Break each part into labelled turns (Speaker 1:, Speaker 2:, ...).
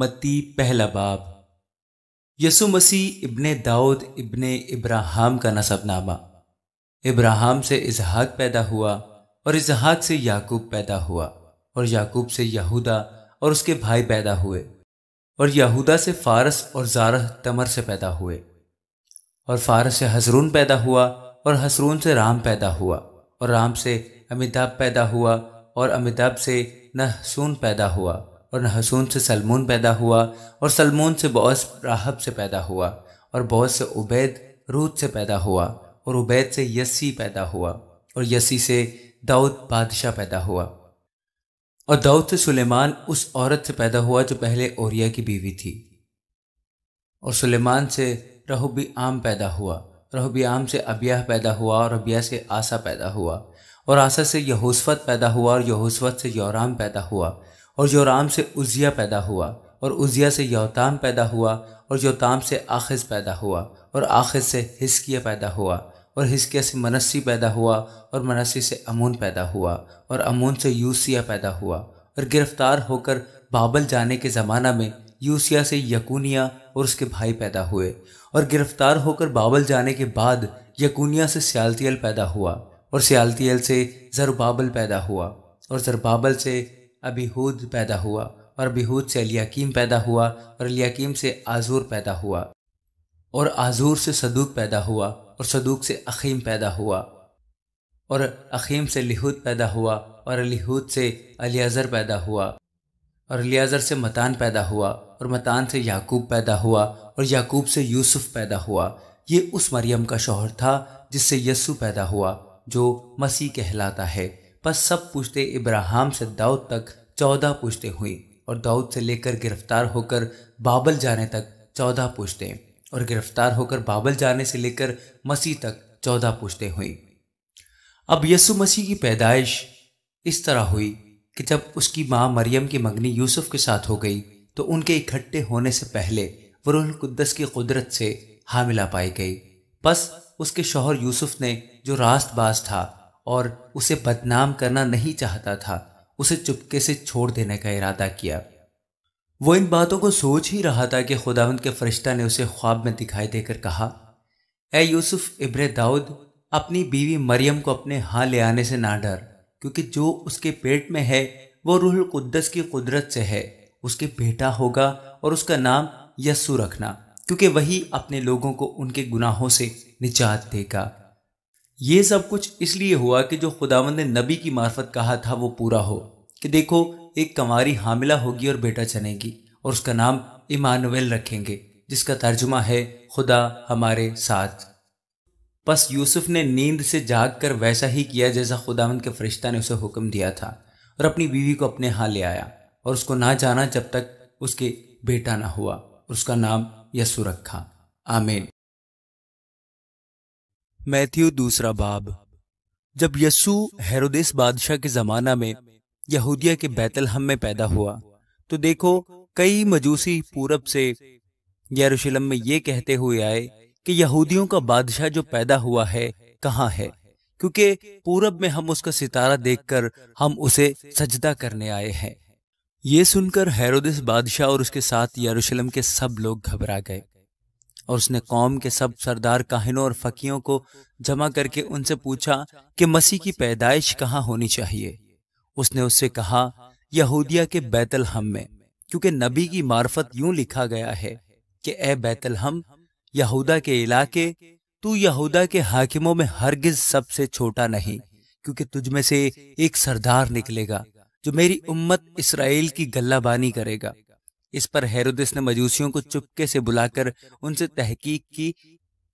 Speaker 1: मती पहला बाब यसु मसीह इब्ने दाऊद इब्ने इब्राहिम का नसबनामा इब्राहिम से इजहाद पैदा हुआ और इजहाद से याकूब पैदा हुआ और याकूब से यहूदा और उसके भाई पैदा हुए और यहूदा से फारस और जारह तमर से पैदा हुए और फारस से हसरून पैदा हुआ और हसरून से राम पैदा हुआ और राम से अमिताभ पैदा हुआ और अमिताभ से नहसून पैदा हुआ और नहसून से सलमून पैदा हुआ और सलमून से बौस राहब से पैदा हुआ और बौस से उबैद रूद से पैदा हुआ और उबैद से यसी पैदा हुआ और यसी से दाऊद बादशाह पैदा हुआ और दाऊद से सुलेमान उस औरत से पैदा हुआ जो पहले ओरिया की बीवी थी और सुलेमान से रहुबी आम पैदा हुआ आम से अबियाह पैदा हुआ और अबिया से आसा पैदा हुआ और आसा से यहूसवत पैदा हुआ और यहूसवत से योराम पैदा हुआ और योराम से उजिया पैदा हुआ और उजिया से योताम पैदा हुआ और योताम से आखिज़ पैदा हुआ और आखिज़ से हिस्किया पैदा हुआ और हिस्किया से मनस्सी पैदा हुआ और मनस्सी से अमून पैदा हुआ और अमून से यूसिया पैदा हुआ और गिरफ्तार होकर बाबल जाने के ज़माना में यूसिया से यकूनिया और उसके भाई पैदा हुए और गिरफ्तार होकर बाबल जाने के बाद यकूनिया से सियालतील पैदा हुआ और सियालतील से ज़रबाबल पैदा हुआ और जरबाबल से अबीहूद पैदा हुआ और अबीहूद से अलियाकीम पैदा हुआ और अलियाकीम से आजूर पैदा हुआ और आजूर से सदूक पैदा हुआ और सदूक से अखीम पैदा हुआ और अखीम से लिहूद पैदा हुआ और लिहूद से अलियाज़र पैदा हुआ और अलियाज़र से मतान पैदा हुआ और मतान से याकूब पैदा हुआ और याकूब से यूसुफ पैदा हुआ ये उस मरियम का शोहर था जिससे यस्सु पैदा हुआ जो मसीह कहलाता है बस सब पुश्ते इब्राहिम से दाऊद तक चौदह पुश्ते हुई और दाऊद से लेकर गिरफ्तार होकर बाबल जाने तक चौदह पुश्ते और गिरफ्तार होकर बाबल जाने से लेकर मसीह तक चौदह पुश्ते हुई अब यसु मसीह की पैदाइश इस तरह हुई कि जब उसकी माँ मरियम की मंगनी यूसुफ के साथ हो गई तो उनके इकट्ठे होने से पहले वरुण कुद्दस की कुदरत से हामिला पाई गई बस उसके शोहर यूसुफ ने जो रास्त बाज था और उसे बदनाम करना नहीं चाहता था उसे चुपके से छोड़ देने का इरादा किया वो इन बातों को सोच ही रहा था कि खुदावंद के फरिश्ता ने उसे ख्वाब में दिखाई देकर कहा ए यूसुफ इब्र दाऊद अपनी बीवी मरियम को अपने हाँ ले आने से ना डर क्योंकि जो उसके पेट में है वो रूहुल कुद्दस की कुदरत से है उसके बेटा होगा और उसका नाम यस्सु रखना क्योंकि वही अपने लोगों को उनके गुनाहों से निजात देगा ये सब कुछ इसलिए हुआ कि जो खुदावंद ने नबी की मार्फत कहा था वो पूरा हो कि देखो एक कंवारी हामिला होगी और बेटा चनेगी और उसका नाम इमानुएल रखेंगे जिसका तर्जुमा है खुदा हमारे साथ बस यूसुफ ने नींद से जाग कर वैसा ही किया जैसा खुदावंद के फरिश्ता ने उसे हुक्म दिया था और अपनी बीवी को अपने हाथ ले आया और उसको ना जाना जब तक उसके बेटा ना हुआ उसका नाम यसु रखा आमेन मैथ्यू दूसरा बाब जब यसु हेरोदेस बादशाह के जमाना में यहूदिया के बैतलहम में पैदा हुआ तो देखो कई मजूसी पूरब से यरूशलेम में ये कहते हुए आए कि यहूदियों का बादशाह जो पैदा हुआ है कहाँ है क्योंकि पूरब में हम उसका सितारा देखकर हम उसे सजदा करने आए हैं ये सुनकर हेरोदिस बादशाह और उसके साथ यरूशलेम के सब लोग घबरा गए और उसने कौम के सब सरदार काहिनों और फकीयों को जमा करके उनसे पूछा कि मसीह की पैदाइश कहाँ होनी चाहिए उसने उससे कहा यहूदिया के बैतल हम में क्योंकि नबी की मार्फत यूं लिखा गया है कि ए बैतल हम यहूदा के इलाके तू यहूदा के हाकिमों में हरगिज सबसे छोटा नहीं क्योंकि तुझ में से एक सरदार निकलेगा जो मेरी उम्मत इसराइल की गल्लाबानी करेगा इस पर हेरोदिस ने मजूसियों को चुपके से बुलाकर उनसे तहकीक की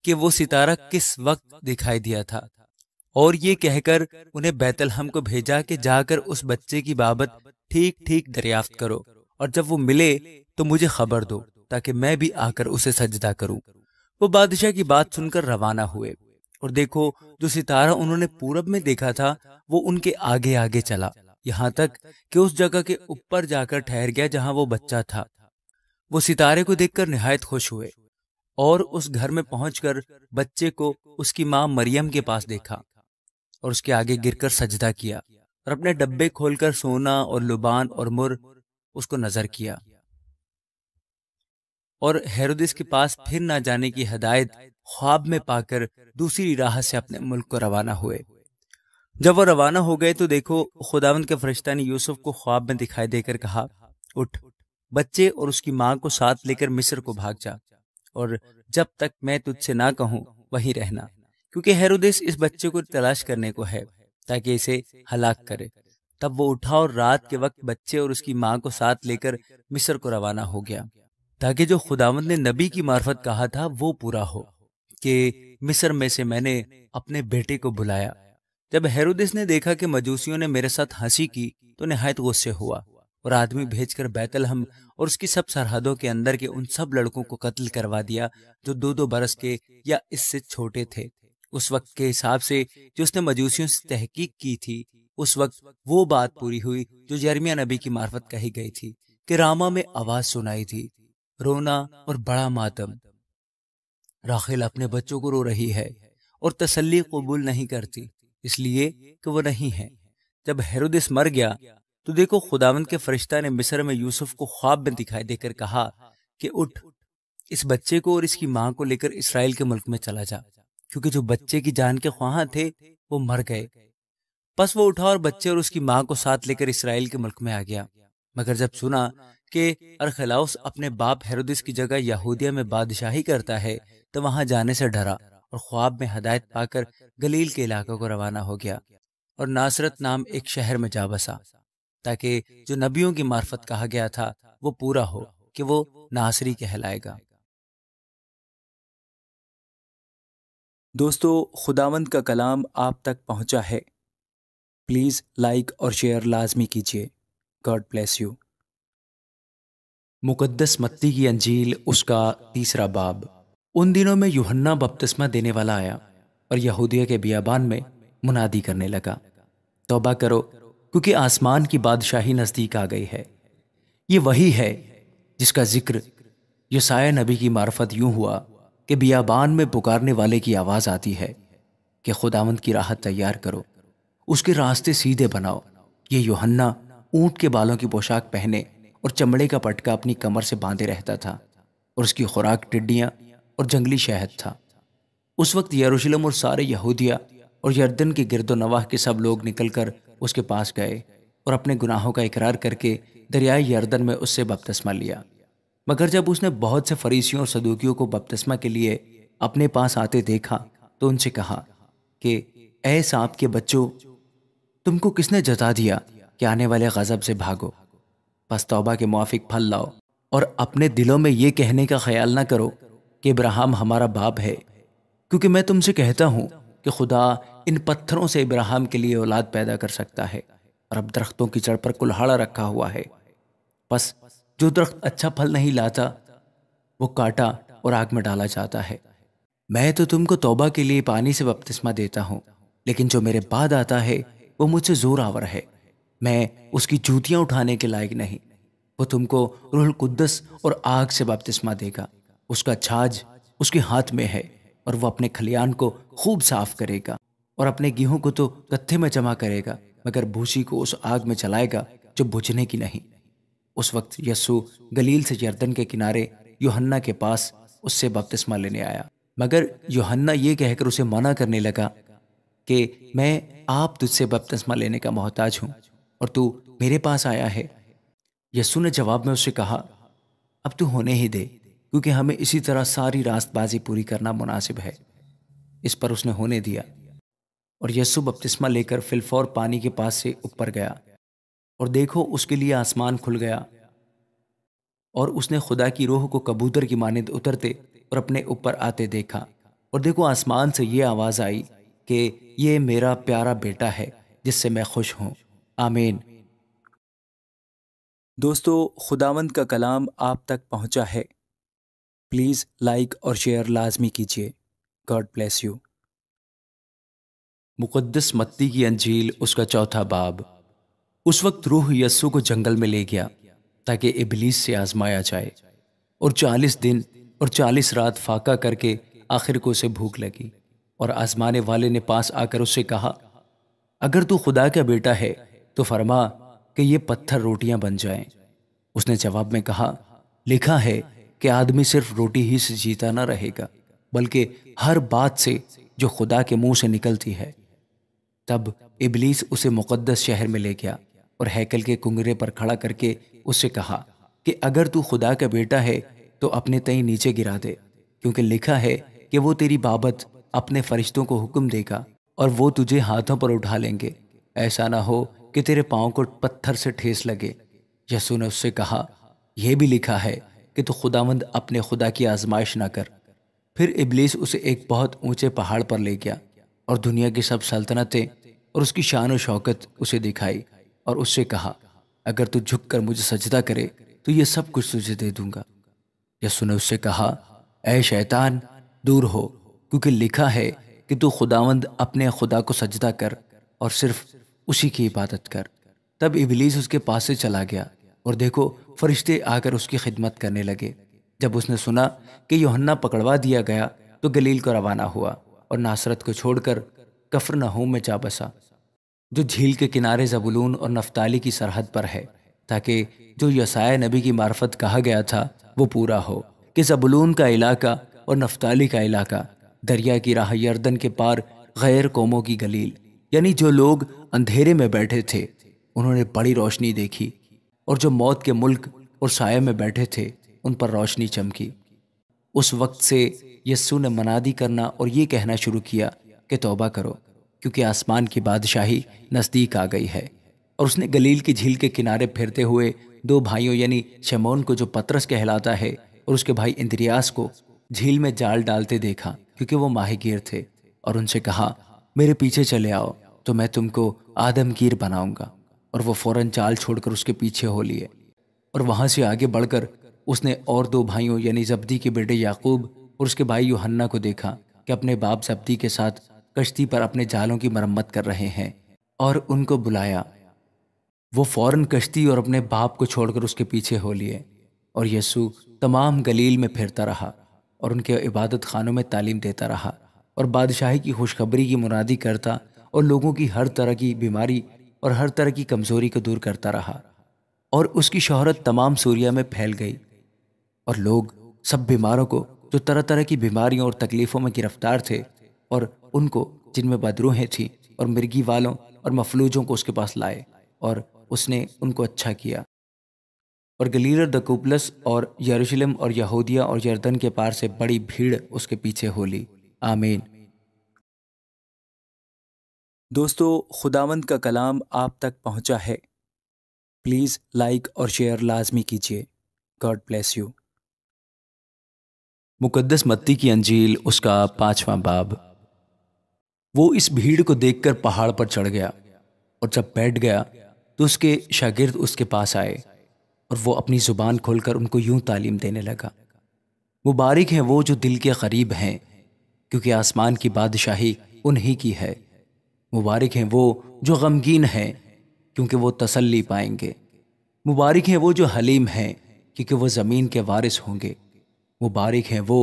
Speaker 1: कि वो सितारा किस वक्त दिखाई दिया था और ये कहकर उन्हें बैतलहम को भेजा कि जाकर उस बच्चे की बाबत ठीक ठीक दरियाफ्त करो और जब वो मिले तो मुझे खबर दो ताकि मैं भी आकर उसे सजदा करूं वो बादशाह की बात सुनकर रवाना हुए और देखो जो सितारा उन्होंने पूरब में देखा था वो उनके आगे आगे चला यहाँ तक कि उस जगह के ऊपर जाकर ठहर गया जहां वो बच्चा था वो सितारे को देखकर निहायत खुश हुए और उस घर में पहुंचकर बच्चे को उसकी माँ मरियम के पास देखा और उसके आगे गिरकर सजदा किया और अपने डब्बे खोलकर सोना और लुबान और मुर उसको नजर किया और हेरोदिस के पास फिर ना जाने की हदायत ख्वाब में पाकर दूसरी राह से अपने मुल्क को रवाना हुए जब वो रवाना हो गए तो देखो खुदावंद के फरिश्ता ने यूसुफ को ख्वाब में दिखाई देकर कहा उठ बच्चे और उसकी माँ को साथ लेकर मिस्र को भाग जा और जब तक मैं तुझसे ना कहूँ वहीं रहना क्योंकि हेरोदेस इस बच्चे को तलाश करने को है ताकि इसे हलाक करे तब वो उठा और रात के वक्त बच्चे और उसकी माँ को साथ लेकर मिस्र को रवाना हो गया ताकि जो खुदावंद ने नबी की मार्फत कहा था वो पूरा हो कि मिस्र में से मैंने अपने बेटे को बुलाया जब हेरोदिस ने देखा कि मजूसियों ने मेरे साथ हंसी की तो नहायत गुस्से हुआ और आदमी भेजकर बैतलहम और उसकी सब सरहदों के अंदर के उन सब लड़कों को कत्ल करवा दिया जो दो दो बरस के या इससे छोटे थे उस वक्त के हिसाब से जो उसने मजूसियों से तहकीक की थी उस वक्त वो बात पूरी हुई जो जर्मिया नबी की मार्फत कही गई थी कि रामा में आवाज सुनाई थी रोना और बड़ा मातम राखिल अपने बच्चों को रो रही है और तसल्ली कबूल नहीं करती इसलिए कि वो नहीं है जब हेरोदिस मर गया तो देखो खुदावन के फरिश्ता ने मिस्र में यूसुफ को ख्वाब में दिखाई देकर कहा कि उठ इस बच्चे को और इसकी माँ को लेकर इसराइल के मुल्क में चला जा क्योंकि जो बच्चे की जान के ख्वाह थे वो मर गए बस वो उठा और बच्चे और उसकी माँ को साथ लेकर इसराइल के मुल्क में आ गया मगर जब सुना कि अरखलाउस अपने बाप हेरोदिस की जगह यहूदिया में बादशाही करता है तो वहां जाने से डरा और ख्वाब में हदायत पाकर गलील के इलाके को रवाना हो गया और नासरत नाम एक शहर में जा बसा ताकि जो नबियों की मार्फत कहा गया था वो पूरा हो कि वो नासरी कहलाएगा दोस्तों खुदावंद का कलाम आप तक पहुंचा है प्लीज़ लाइक और शेयर लाजमी कीजिए गॉड ब्लेस यू मुकद्दस मत्ती की अंजील उसका तीसरा बाब उन दिनों में युहन्ना बपतिस्मा देने वाला आया और यहूदिया के बियाबान में मुनादी करने लगा तौबा करो क्योंकि आसमान की बादशाही नज़दीक आ गई है ये वही है जिसका जिक्र यसाया नबी की मार्फत यूं हुआ कि बियाबान में पुकारने वाले की आवाज़ आती है कि खुदावंद की राहत तैयार करो उसके रास्ते सीधे बनाओ ये योहन्ना ऊंट के बालों की पोशाक पहने और चमड़े का पटका अपनी कमर से बांधे रहता था और उसकी खुराक टिड्डियां और जंगली शहद था उस वक्त यरूशलेम और सारे यहूदिया और यर्दन के गिरदो नवाह के सब लोग निकलकर उसके पास गए और अपने गुनाहों का इकरार करके दरियाए यर्दन में उससे बपतस्मा लिया मगर जब उसने बहुत से फरीसियों और सदूकियों को बपतस्मा के लिए अपने पास आते देखा तो उनसे कहा कि ऐ सांप के बच्चों तुमको किसने जता दिया कि आने वाले गज़ब से भागो बस तौबा के मुआफिक फल लाओ और अपने दिलों में ये कहने का ख्याल ना करो कि इब्राहिम हमारा बाप है क्योंकि मैं तुमसे कहता हूँ कि खुदा इन पत्थरों से इब्राहिम के लिए औलाद पैदा कर सकता है और अब दरख्तों की जड़ पर कुल्हाड़ा रखा हुआ है बस जो दरख्त अच्छा फल नहीं लाता वो काटा और आग में डाला जाता है मैं तो तुमको तौबा के लिए पानी से बपतिस्मा देता हूँ लेकिन जो मेरे बाद आता है वो मुझसे जोर आवर है मैं उसकी जूतियाँ उठाने के लायक नहीं वो तुमको रूहल कुद्दस और आग से बपतिस्मा देगा उसका छाछ उसके हाथ में है और वो अपने खलियान को खूब साफ करेगा और अपने गेहूं को तो कत्थे में जमा करेगा मगर भूसी को उस आग में चलाएगा जो बुझने की नहीं उस वक्त यस्सु गलील से यर्दन के किनारे योहन्ना के पास उससे बपतिस्मा लेने आया मगर योहन्ना ये कहकर उसे मना करने लगा कि मैं आप तुझसे बपतिस्मा लेने का मोहताज हूं और तू मेरे पास आया है यस्सु ने जवाब में उससे कहा अब तू होने ही दे क्योंकि हमें इसी तरह सारी रास्तबाजी पूरी करना मुनासिब है इस पर उसने होने दिया और यस्सु बपतिस्मा लेकर फिलफौर पानी के पास से ऊपर गया और देखो उसके लिए आसमान खुल गया और उसने खुदा की रोह को कबूतर की मानद उतरते और अपने ऊपर आते देखा और देखो आसमान से ये आवाज़ आई कि ये मेरा प्यारा बेटा है जिससे मैं खुश हूँ आमीन दोस्तों खुदावंद का कलाम आप तक पहुँचा है प्लीज़ लाइक और शेयर लाजमी कीजिए गॉड ब्लेस यू मुकद्दस मत्ती की अंजील उसका चौथा बाब उस वक्त रूह यस्सु को जंगल में ले गया ताकि इबलीस से आजमाया जाए और चालीस दिन और चालीस रात फाका करके आखिर को उसे भूख लगी और आजमाने वाले ने पास आकर उससे कहा अगर तू खुदा का बेटा है तो फरमा कि ये पत्थर रोटियां बन जाएं। उसने जवाब में कहा लिखा है कि आदमी सिर्फ रोटी ही से जीता ना रहेगा बल्कि हर बात से जो खुदा के मुंह से निकलती है तब इबलीस उसे मुकद्दस शहर में ले गया और हैकल के कुंगरे पर खड़ा करके उससे कहा कि अगर तू खुदा का बेटा है तो अपने तई नीचे गिरा दे क्योंकि लिखा है कि वो तेरी बाबत अपने फरिश्तों को हुक्म देगा और वो तुझे हाथों पर उठा लेंगे ऐसा ना हो कि तेरे पाँव को पत्थर से ठेस लगे यसु ने उससे कहा यह भी लिखा है कि तू खुदावंद अपने खुदा की आजमाइश ना कर फिर इबलीस उसे एक बहुत ऊंचे पहाड़ पर ले गया और दुनिया की सब सल्तनतें और उसकी शान और शौकत उसे दिखाई और उससे कहा अगर तू झुक कर मुझे सजदा करे तो ये सब कुछ तुझे दे दूंगा यसु ने उससे कहा ऐ शैतान दूर हो क्योंकि लिखा है कि तू खुदावंद अपने खुदा को सजदा कर और सिर्फ उसी की इबादत कर तब इबलीस उसके पास से चला गया और देखो फरिश्ते आकर उसकी खिदमत करने लगे जब उसने सुना कि योहन्ना पकड़वा दिया गया तो गलील को रवाना हुआ और नासरत को छोड़कर कफर नहूम में जा बसा जो झील के किनारे जबुलून और नफ्ताली की सरहद पर है ताकि जो यसाया नबी की मार्फत कहा गया था वो पूरा हो कि जबुलून का इलाका और नफ्ताली का इलाका दरिया की राह यर्दन के पार गैर कौमों की गलील यानी जो लोग अंधेरे में बैठे थे उन्होंने बड़ी रोशनी देखी और जो मौत के मुल्क और साय में बैठे थे उन पर रोशनी चमकी उस वक्त से यस्सु ने मनादी करना और ये कहना शुरू किया कि तौबा करो क्योंकि आसमान की बादशाही नज़दीक आ गई है और उसने गलील की झील के किनारे फिरते हुए दो भाइयों यानी शमोन को जो पतरस कहलाता है और उसके भाई इंद्रियास को झील में जाल डालते देखा क्योंकि वो माहिगीर थे और उनसे कहा मेरे पीछे चले आओ तो मैं तुमको आदमगीर बनाऊंगा और वो फौरन चाल छोड़कर उसके पीछे हो लिए और वहाँ से आगे बढ़कर उसने और दो भाइयों यानी जब्दी के बेटे याकूब और उसके भाई योहन्ना को देखा कि अपने बाप जब्दी के साथ कश्ती पर अपने जालों की मरम्मत कर रहे हैं और उनको बुलाया वो फौरन कश्ती और अपने बाप को छोड़कर उसके पीछे हो लिए और यसु तमाम गलील में फिरता रहा और उनके इबादत खानों में तालीम देता रहा और बादशाही की खुशखबरी की मुनादी करता और लोगों की हर तरह की बीमारी और हर तरह की कमज़ोरी को दूर करता रहा और उसकी शहरत तमाम सूर्या में फैल गई और लोग सब बीमारों को जो तरह तरह की बीमारियों और तकलीफ़ों में गिरफ्तार थे और उनको जिनमें बदरूहें थीं और मिर्गी वालों और मफलूजों को उसके पास लाए और उसने उनको अच्छा किया और गलीर दकुबलस और यरूशलेम और यहूदिया और यर्दन के पार से बड़ी भीड़ उसके पीछे होली आमीन दोस्तों खुदावंद का कलाम आप तक पहुंचा है प्लीज़ लाइक और शेयर लाजमी कीजिए गॉड ब्लेस यू मुकद्दस मत्ती की अंजील उसका पांचवां बाब वो इस भीड़ को देखकर पहाड़ पर चढ़ गया और जब बैठ गया तो उसके शागिर्द उसके पास आए और वो अपनी ज़ुबान खोलकर उनको यूं तालीम देने लगा मुबारक हैं वो जो दिल के करीब हैं क्योंकि आसमान की बादशाही उन्हीं की है मुबारक हैं वो जो गमगीन हैं क्योंकि वो तसल्ली पाएंगे मुबारक हैं वो जो हलीम हैं क्योंकि वो ज़मीन के वारिस होंगे मुबारक हैं वो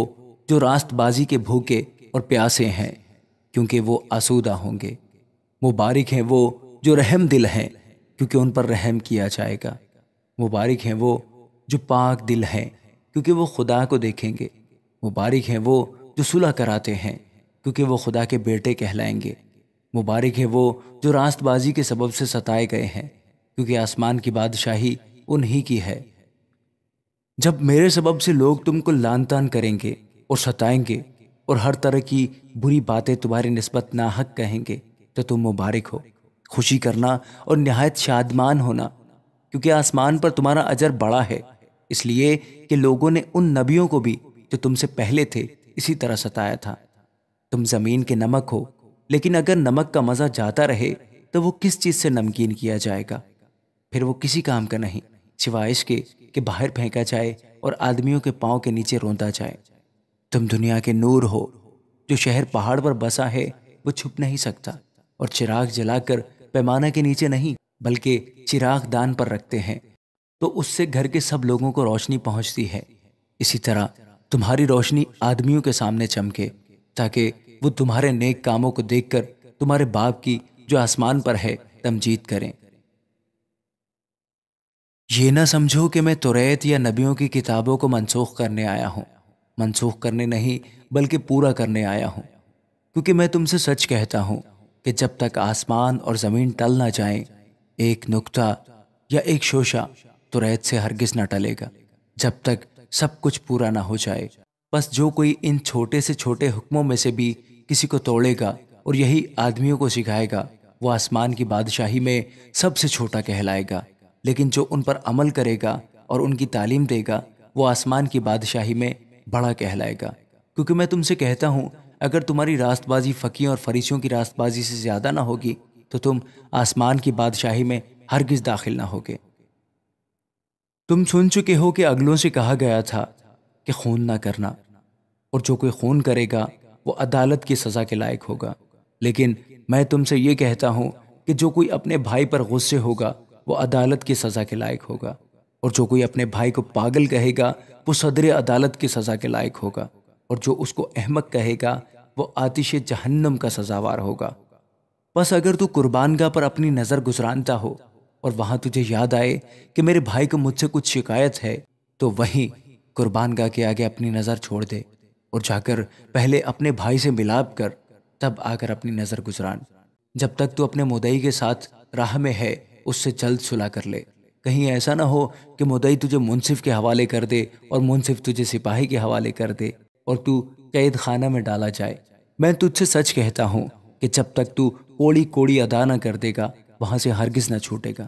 Speaker 1: जो रास्तबाजी के भूखे और प्यासे हैं क्योंकि वो आसूदा होंगे मुबारक हैं वो जो रहम दिल हैं क्योंकि उन पर रहम किया जाएगा मुबारक हैं वो जो पाक दिल हैं क्योंकि वो खुदा को देखेंगे मुबारक हैं वो जो सुलह कराते हैं क्योंकि वो खुदा के बेटे कहलाएंगे मुबारक है वो जो रास्तबाजी के सबब से सताए गए हैं क्योंकि आसमान की बादशाही उन्हीं की है जब मेरे सबब से लोग तुमको लान तान करेंगे और सताएंगे और हर तरह की बुरी बातें तुम्हारी नस्बत नाहक कहेंगे तो तुम मुबारक हो खुशी करना और नहायत शादमान होना क्योंकि आसमान पर तुम्हारा अजर बड़ा है इसलिए कि लोगों ने उन नबियों को भी जो तुमसे पहले थे इसी तरह सताया था तुम जमीन के नमक हो लेकिन अगर नमक का मज़ा जाता रहे तो वो किस चीज़ से नमकीन किया जाएगा फिर वो किसी काम का नहीं सिवाय के कि बाहर फेंका जाए और आदमियों के पाँव के नीचे रोंदा जाए तुम दुनिया के नूर हो जो शहर पहाड़ पर बसा है वो छुप नहीं सकता और चिराग जलाकर पैमाना के नीचे नहीं बल्कि चिराग दान पर रखते हैं तो उससे घर के सब लोगों को रोशनी पहुंचती है इसी तरह तुम्हारी रोशनी आदमियों के सामने चमके ताकि वो तुम्हारे नेक कामों को देखकर तुम्हारे बाप की जो आसमान पर है तमजीद करें ये ना समझो कि मैं तुरैत या नबियों की किताबों को मनसूख करने आया हूं मनसूख करने नहीं बल्कि पूरा करने आया हूं क्योंकि मैं तुमसे सच कहता हूं कि जब तक आसमान और ज़मीन टल ना जाए एक नुक्ता या एक शोशा तुरैत से हरगिज ना टलेगा जब तक सब कुछ पूरा ना हो जाए बस जो कोई इन छोटे से छोटे हुक्मों में से भी किसी को तोड़ेगा और यही आदमियों को सिखाएगा वो आसमान की बादशाही में सबसे छोटा कहलाएगा लेकिन जो उन पर अमल करेगा और उनकी तालीम देगा वो आसमान की बादशाही में बड़ा कहलाएगा क्योंकि मैं तुमसे कहता हूँ अगर तुम्हारी रास्तबाजी फ़कीों और फरीसियों की रास्तबाजी से ज़्यादा ना होगी तो तुम आसमान की बादशाही में हरगिज़ दाखिल ना होगे तुम सुन चुके हो कि अगलों से कहा गया था कि खून ना करना और जो कोई खून करेगा वो अदालत की सज़ा के लायक होगा लेकिन मैं तुमसे ये कहता हूँ कि जो कोई अपने भाई पर गुस्से होगा वो अदालत की सज़ा के लायक होगा और जो कोई अपने भाई को पागल कहेगा वो सदर अदालत की सज़ा के लायक होगा और जो उसको अहमक कहेगा वो आतिश जहन्नम का सजावार होगा बस अगर तू कुर्बानगा पर अपनी नज़र गुजरानता हो और वहाँ तुझे याद आए कि मेरे भाई को मुझसे कुछ शिकायत है तो वहीं कुर्बानगा के आगे अपनी नज़र छोड़ दे और जाकर पहले अपने भाई से मिलाप कर तब आकर अपनी नज़र गुजरान जब तक तू अपने मुदई के साथ राह में है उससे जल्द सुलह कर ले कहीं ऐसा ना हो कि मुदई तुझे मुनसिफ के हवाले कर दे और मुनसिफ तुझे सिपाही के हवाले कर दे और तू कैद खाना में डाला जाए मैं तुझसे सच कहता हूँ कि जब तक तू कोड़ी कोड़ी अदा ना कर देगा वहाँ से हरगिज़ ना छूटेगा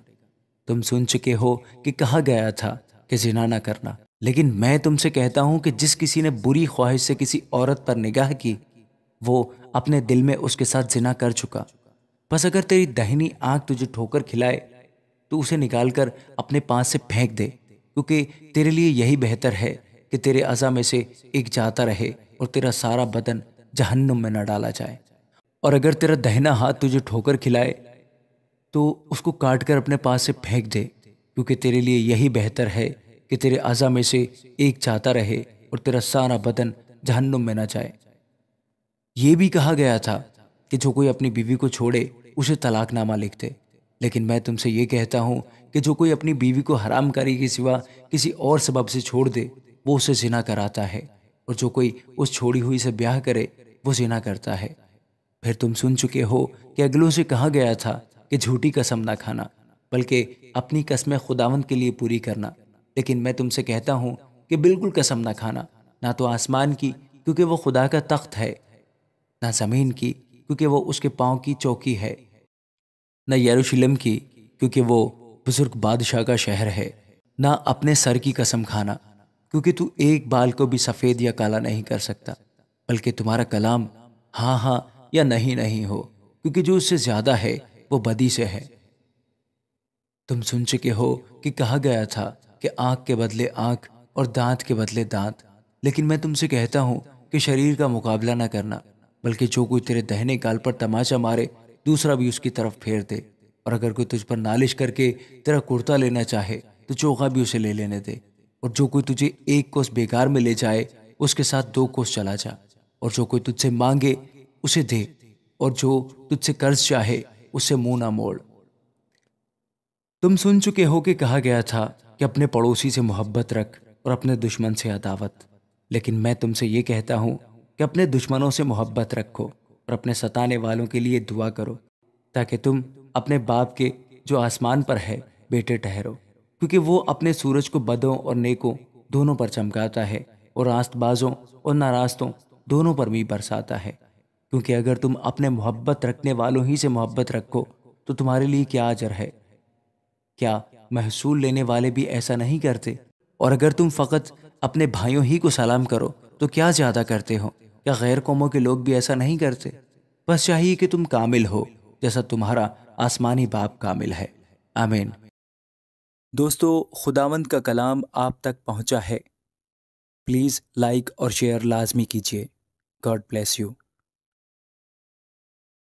Speaker 1: तुम सुन चुके हो कि कहा गया था कि जिना ना करना लेकिन मैं तुमसे कहता हूं कि जिस किसी ने बुरी ख्वाहिश से किसी औरत पर निगाह की वो अपने दिल में उसके साथ जिना कर चुका बस अगर तेरी दहनी आंख तुझे ठोकर खिलाए तो उसे निकालकर अपने पास से फेंक दे क्योंकि तेरे लिए यही बेहतर है कि तेरे अज़ा में से एक जाता रहे और तेरा सारा बदन जहन्नुम में न डाला जाए और अगर तेरा दहना हाथ तुझे ठोकर खिलाए तो उसको काट कर अपने पास से फेंक दे क्योंकि तेरे लिए यही बेहतर है कि तेरे अज़ा में से एक चाहता रहे और तेरा सारा बदन जहन्नुम में ना जाए ये भी कहा गया था कि जो कोई अपनी बीवी को छोड़े उसे तलाकनामा लिख दे लेकिन मैं तुमसे ये कहता हूं कि जो कोई अपनी बीवी को हरामकारी के सिवा किसी और सबब से छोड़ दे वो उसे जिना कराता है और जो कोई उस छोड़ी हुई से ब्याह करे वो जिना करता है फिर तुम सुन चुके हो कि अगलों से कहा गया था कि झूठी कसम ना खाना बल्कि अपनी कसमें खुदावंत के लिए पूरी करना लेकिन मैं तुमसे कहता हूँ कि बिल्कुल कसम ना खाना ना तो आसमान की क्योंकि वो खुदा का तख्त है ना ज़मीन की क्योंकि वो उसके पाँव की चौकी है न यरूशलेम की क्योंकि वो बुज़ुर्ग बादशाह का शहर है ना अपने सर की कसम खाना क्योंकि तू एक बाल को भी सफ़ेद या काला नहीं कर सकता बल्कि तुम्हारा कलाम हाँ हाँ या नहीं नहीं हो क्योंकि जो उससे ज़्यादा है वो बदी से है तुम सुन चुके हो कि कहा गया था कि आँख के बदले आँख और दांत के बदले दांत लेकिन मैं तुमसे कहता हूँ कि शरीर का मुकाबला ना करना बल्कि जो कोई तेरे दहने गाल पर तमाचा मारे दूसरा भी उसकी तरफ फेर दे और अगर कोई तुझ पर नालिश करके तेरा कुर्ता लेना चाहे तो चोखा भी उसे ले लेने दे और जो कोई तुझे एक कोस बेकार में ले जाए उसके साथ दो कोस चला जा और जो कोई तुझसे मांगे उसे दे और जो तुझसे कर्ज चाहे उसे मुंह ना मोड़ तुम सुन चुके हो कि कहा गया था कि अपने पड़ोसी से मोहब्बत रख और अपने दुश्मन से अदावत लेकिन मैं तुमसे ये कहता हूँ कि अपने दुश्मनों से मोहब्बत रखो और अपने सताने वालों के लिए दुआ करो ताकि तुम अपने बाप के जो आसमान पर है बेटे ठहरो क्योंकि वो अपने सूरज को बदों और नेकों दोनों पर चमकाता है और रास्तबाजों और नारास्तों दोनों पर भी बरसाता है क्योंकि अगर तुम अपने मोहब्बत रखने वालों ही से मोहब्बत रखो तो तुम्हारे लिए क्या अजर है क्या महसूल लेने वाले भी ऐसा नहीं करते और अगर तुम फ़कत अपने भाइयों ही को सलाम करो तो क्या ज़्यादा करते हो क्या गैर कौमों के लोग भी ऐसा नहीं करते बस चाहिए कि तुम कामिल हो जैसा तुम्हारा आसमानी बाप कामिल है आमीन दोस्तों खुदावंद का कलाम आप तक पहुंचा है प्लीज़ लाइक और शेयर लाजमी कीजिए गॉड ब्लेस यू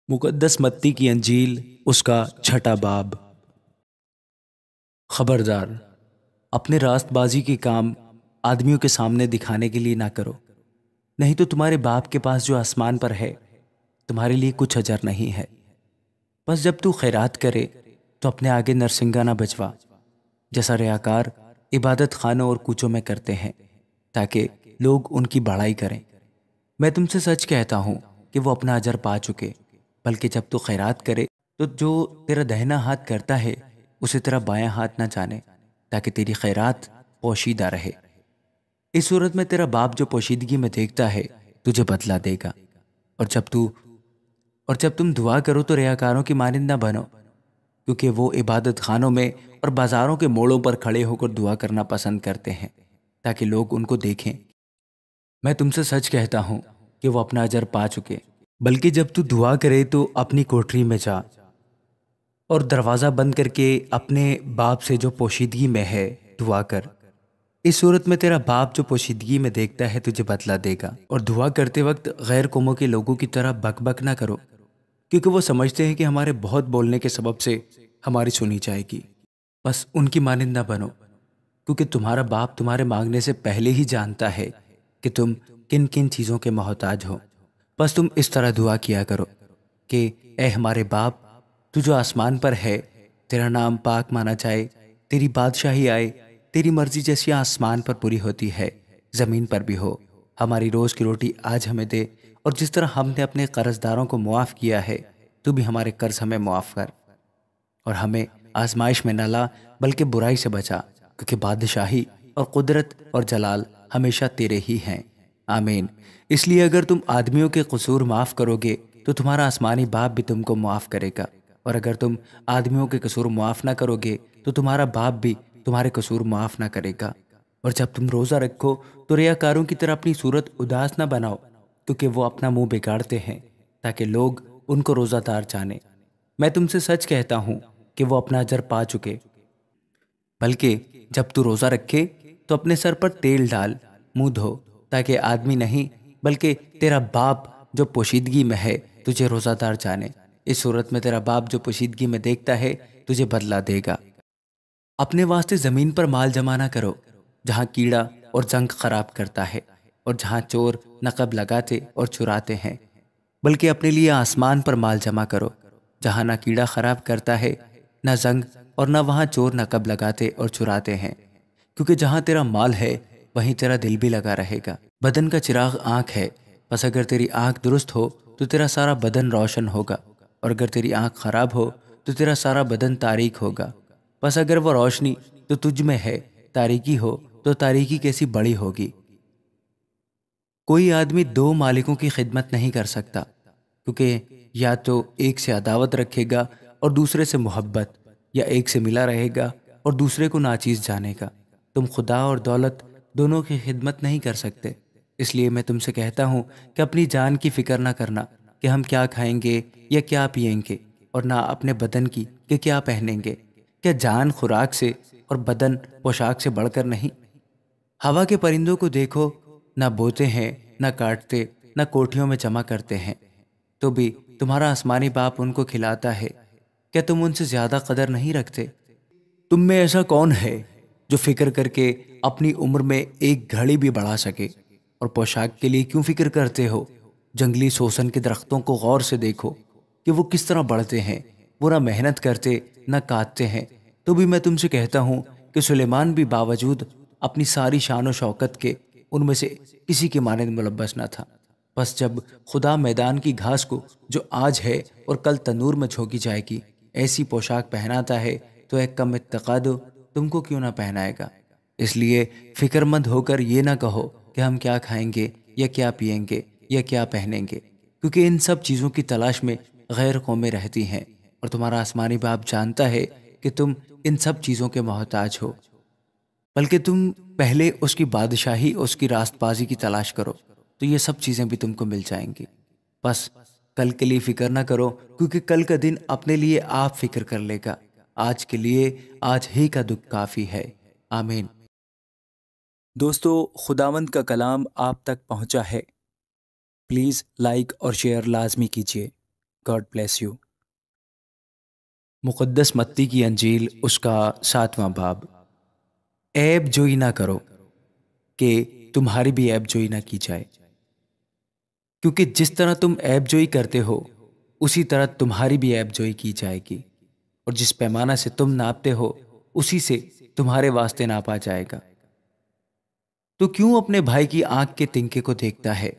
Speaker 1: मुकद्दस मत्ती की अंजील उसका छठा बाब खबरदार अपने रास्तबाजी के काम आदमियों के सामने दिखाने के लिए ना करो नहीं तो तुम्हारे बाप के पास जो आसमान पर है तुम्हारे लिए कुछ अजर नहीं है बस जब तू खैरात करे तो अपने आगे नरसिंगा ना बचवा जैसा रयाकार इबादत खानों और कूचों में करते हैं ताकि लोग उनकी बड़ाई करें मैं तुमसे सच कहता हूँ कि वो अपना अजर पा चुके बल्कि जब तू खैरात करे तो जो तेरा दहना हाथ करता है उसी तरह बायां हाथ ना जाने ताकि तेरी खैरात पोशीदा रहे इस सूरत में तेरा बाप जो पोशीदगी में देखता है तुझे बदला देगा और जब तू और जब तुम दुआ करो तो रियाकारों की मानंद ना बनो क्योंकि वो इबादत खानों में और बाज़ारों के मोड़ों पर खड़े होकर दुआ करना पसंद करते हैं ताकि लोग उनको देखें मैं तुमसे सच कहता हूं कि वो अपना अजर पा चुके बल्कि जब तू दुआ करे तो अपनी कोठरी में जा और दरवाज़ा बंद करके अपने बाप से जो पोशीदगी में है दुआ कर इस सूरत में तेरा बाप जो पोशीदगी में देखता है तुझे बदला देगा और दुआ करते वक्त गैर कौमों के लोगों की तरह बक बक ना करो क्योंकि वो समझते हैं कि हमारे बहुत बोलने के सबब से हमारी सुनी जाएगी बस उनकी मानंद ना बनो क्योंकि तुम्हारा बाप तुम्हारे मांगने से पहले ही जानता है कि तुम किन किन चीज़ों के मोहताज हो बस तुम इस तरह दुआ किया करो कि ए हमारे बाप तू जो आसमान पर है तेरा नाम पाक माना जाए तेरी बादशाही आए तेरी मर्जी जैसी आसमान पर पूरी होती है ज़मीन पर भी हो हमारी रोज़ की रोटी आज हमें दे और जिस तरह हमने अपने कर्जदारों को मुआफ़ किया है तू भी हमारे कर्ज हमें मुआफ़ कर और हमें आजमाइश में न ला बल्कि बुराई से बचा क्योंकि बादशाही और कुदरत और जलाल हमेशा तेरे ही हैं आमीन इसलिए अगर तुम आदमियों के कसूर माफ़ करोगे तो तुम्हारा आसमानी बाप भी तुमको माफ़ करेगा और अगर तुम आदमियों के कसूर माफ ना करोगे तो तुम्हारा बाप भी तुम्हारे कसूर माफ ना करेगा और जब तुम रोज़ा रखो तो रियाकारों की तरह अपनी सूरत उदास ना बनाओ क्योंकि तो वो अपना मुंह बिगाड़ते हैं ताकि लोग उनको रोज़ादार जाने मैं तुमसे सच कहता हूँ कि वो अपना अजर पा चुके बल्कि जब तू रोज़ा रखे तो अपने सर पर तेल डाल मुंह धो ताकि आदमी नहीं बल्कि तेरा बाप जो पोशीदगी में है तुझे रोज़ादार जाने इस सूरत में तेरा बाप जो पोशीदगी में देखता है तुझे बदला देगा अपने वास्ते ज़मीन पर माल जमाना करो जहाँ कीड़ा और जंग खराब करता है और जहां चोर नकब लगाते और चुराते हैं बल्कि अपने लिए आसमान पर माल जमा करो जहां ना कीड़ा खराब करता है ना जंग और ना वहाँ चोर नकब लगाते और चुराते हैं क्योंकि जहाँ तेरा माल है वहीं तेरा दिल भी लगा रहेगा बदन का चिराग आँख है बस अगर तेरी आंख दुरुस्त हो तो तेरा सारा बदन रोशन होगा और अगर तेरी आँख खराब हो तो तेरा सारा बदन तारीख होगा बस अगर वह रोशनी तो तुझ में है तारीकी हो तो तारीकी कैसी बड़ी होगी कोई आदमी दो मालिकों की खिदमत नहीं कर सकता क्योंकि या तो एक से अदावत रखेगा और दूसरे से मोहब्बत या एक से मिला रहेगा और दूसरे को नाचीज जाने का तुम खुदा और दौलत दोनों की खिदमत नहीं कर सकते इसलिए मैं तुमसे कहता हूँ कि अपनी जान की फिक्र ना करना कि हम क्या खाएंगे या क्या पिएंगे और ना अपने बदन की कि क्या पहनेंगे क्या जान खुराक से और बदन पोशाक से बढ़कर नहीं हवा के परिंदों को देखो ना बोते हैं ना काटते ना कोठियों में जमा करते हैं तो भी तुम्हारा आसमानी बाप उनको खिलाता है क्या तुम उनसे ज़्यादा कदर नहीं रखते तुम में ऐसा कौन है जो फिक्र करके अपनी उम्र में एक घड़ी भी बढ़ा सके और पोशाक के लिए क्यों फिक्र करते हो जंगली शोषण के दरख्तों को गौर से देखो कि वो किस तरह बढ़ते हैं वो ना मेहनत करते ना काटते हैं तो भी मैं तुमसे कहता हूँ कि सुलेमान भी बावजूद अपनी सारी शान शौकत के उनमें से किसी के मानद मुलबस ना था बस जब खुदा मैदान की घास को जो आज है और कल तंदूर में झोंकी जाएगी ऐसी पोशाक पहनाता है तो एक कम तकादो तुमको क्यों ना पहनाएगा इसलिए फिक्रमंद होकर ये ना कहो कि हम क्या खाएंगे या क्या पियेंगे या क्या पहनेंगे क्योंकि इन सब चीज़ों की तलाश में गैर कौमें रहती हैं और तुम्हारा आसमानी बाप जानता है कि तुम इन सब चीज़ों के मोहताज हो बल्कि तुम पहले उसकी बादशाही उसकी रास्तबाजी की तलाश करो तो ये सब चीज़ें भी तुमको मिल जाएंगी बस कल के लिए फिक्र ना करो क्योंकि कल का दिन अपने लिए आप फिक्र कर लेगा आज के लिए आज ही का दुख काफ़ी है आमीन दोस्तों खुदावंद का कलाम आप तक पहुंचा है प्लीज़ लाइक और शेयर लाजमी कीजिए गॉड ब्लेस यू मुक़दस मत्ती की अंजील उसका सातवां बाब ऐब जोई ना करो कि तुम्हारी भी ऐब जोई ना की जाए क्योंकि जिस तरह तुम ऐब जोई करते हो उसी तरह तुम्हारी भी ऐब जोई की जाएगी और जिस पैमाना से तुम नापते हो उसी से तुम्हारे वास्ते नापा जाएगा तो क्यों अपने भाई की आंख के तिनके को देखता है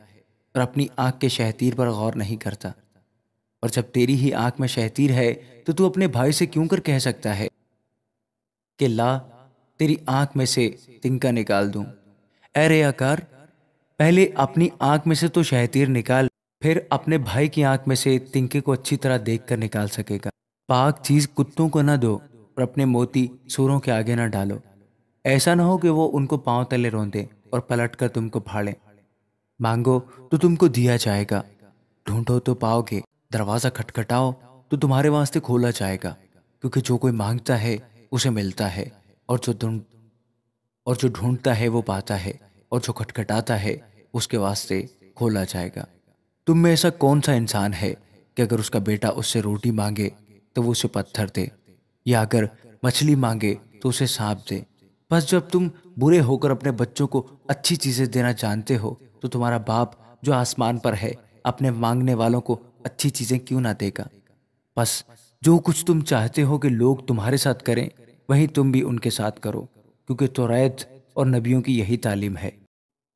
Speaker 1: और अपनी आँख के शहतीर पर गौर नहीं करता और जब तेरी ही आँख में शहतीर है तो तू अपने भाई से क्यों कर कह सकता है कि ला तेरी आँख में से तिनका निकाल दूँ अरे आकार पहले अपनी आँख में से तो शहतीर निकाल फिर अपने भाई की आँख में से तिनके को अच्छी तरह देख कर निकाल सकेगा पाक चीज़ कुत्तों को ना दो और अपने मोती सूरों के आगे ना डालो ऐसा ना हो कि वो उनको पाँव तले रोंदे और पलट कर तुमको फाड़ें मांगो तो तुमको दिया जाएगा ढूंढो तो पाओगे दरवाज़ा खटखटाओ तो तुम्हारे वास्ते खोला जाएगा क्योंकि जो कोई मांगता है उसे मिलता है और जो ढूंढ और जो ढूंढता है वो पाता है और जो खटखटाता है उसके वास्ते खोला जाएगा तुम में ऐसा कौन सा इंसान है कि अगर उसका बेटा उससे रोटी मांगे तो वो उसे पत्थर दे या अगर मछली मांगे तो उसे सांप दे बस जब तुम बुरे होकर अपने बच्चों को अच्छी चीज़ें देना जानते हो तो तुम्हारा बाप जो आसमान पर है अपने मांगने वालों को अच्छी चीजें क्यों ना देगा बस जो कुछ तुम चाहते हो कि लोग तुम्हारे साथ करें वही तुम भी उनके साथ करो क्योंकि तोरैत और नबियों की यही तालीम है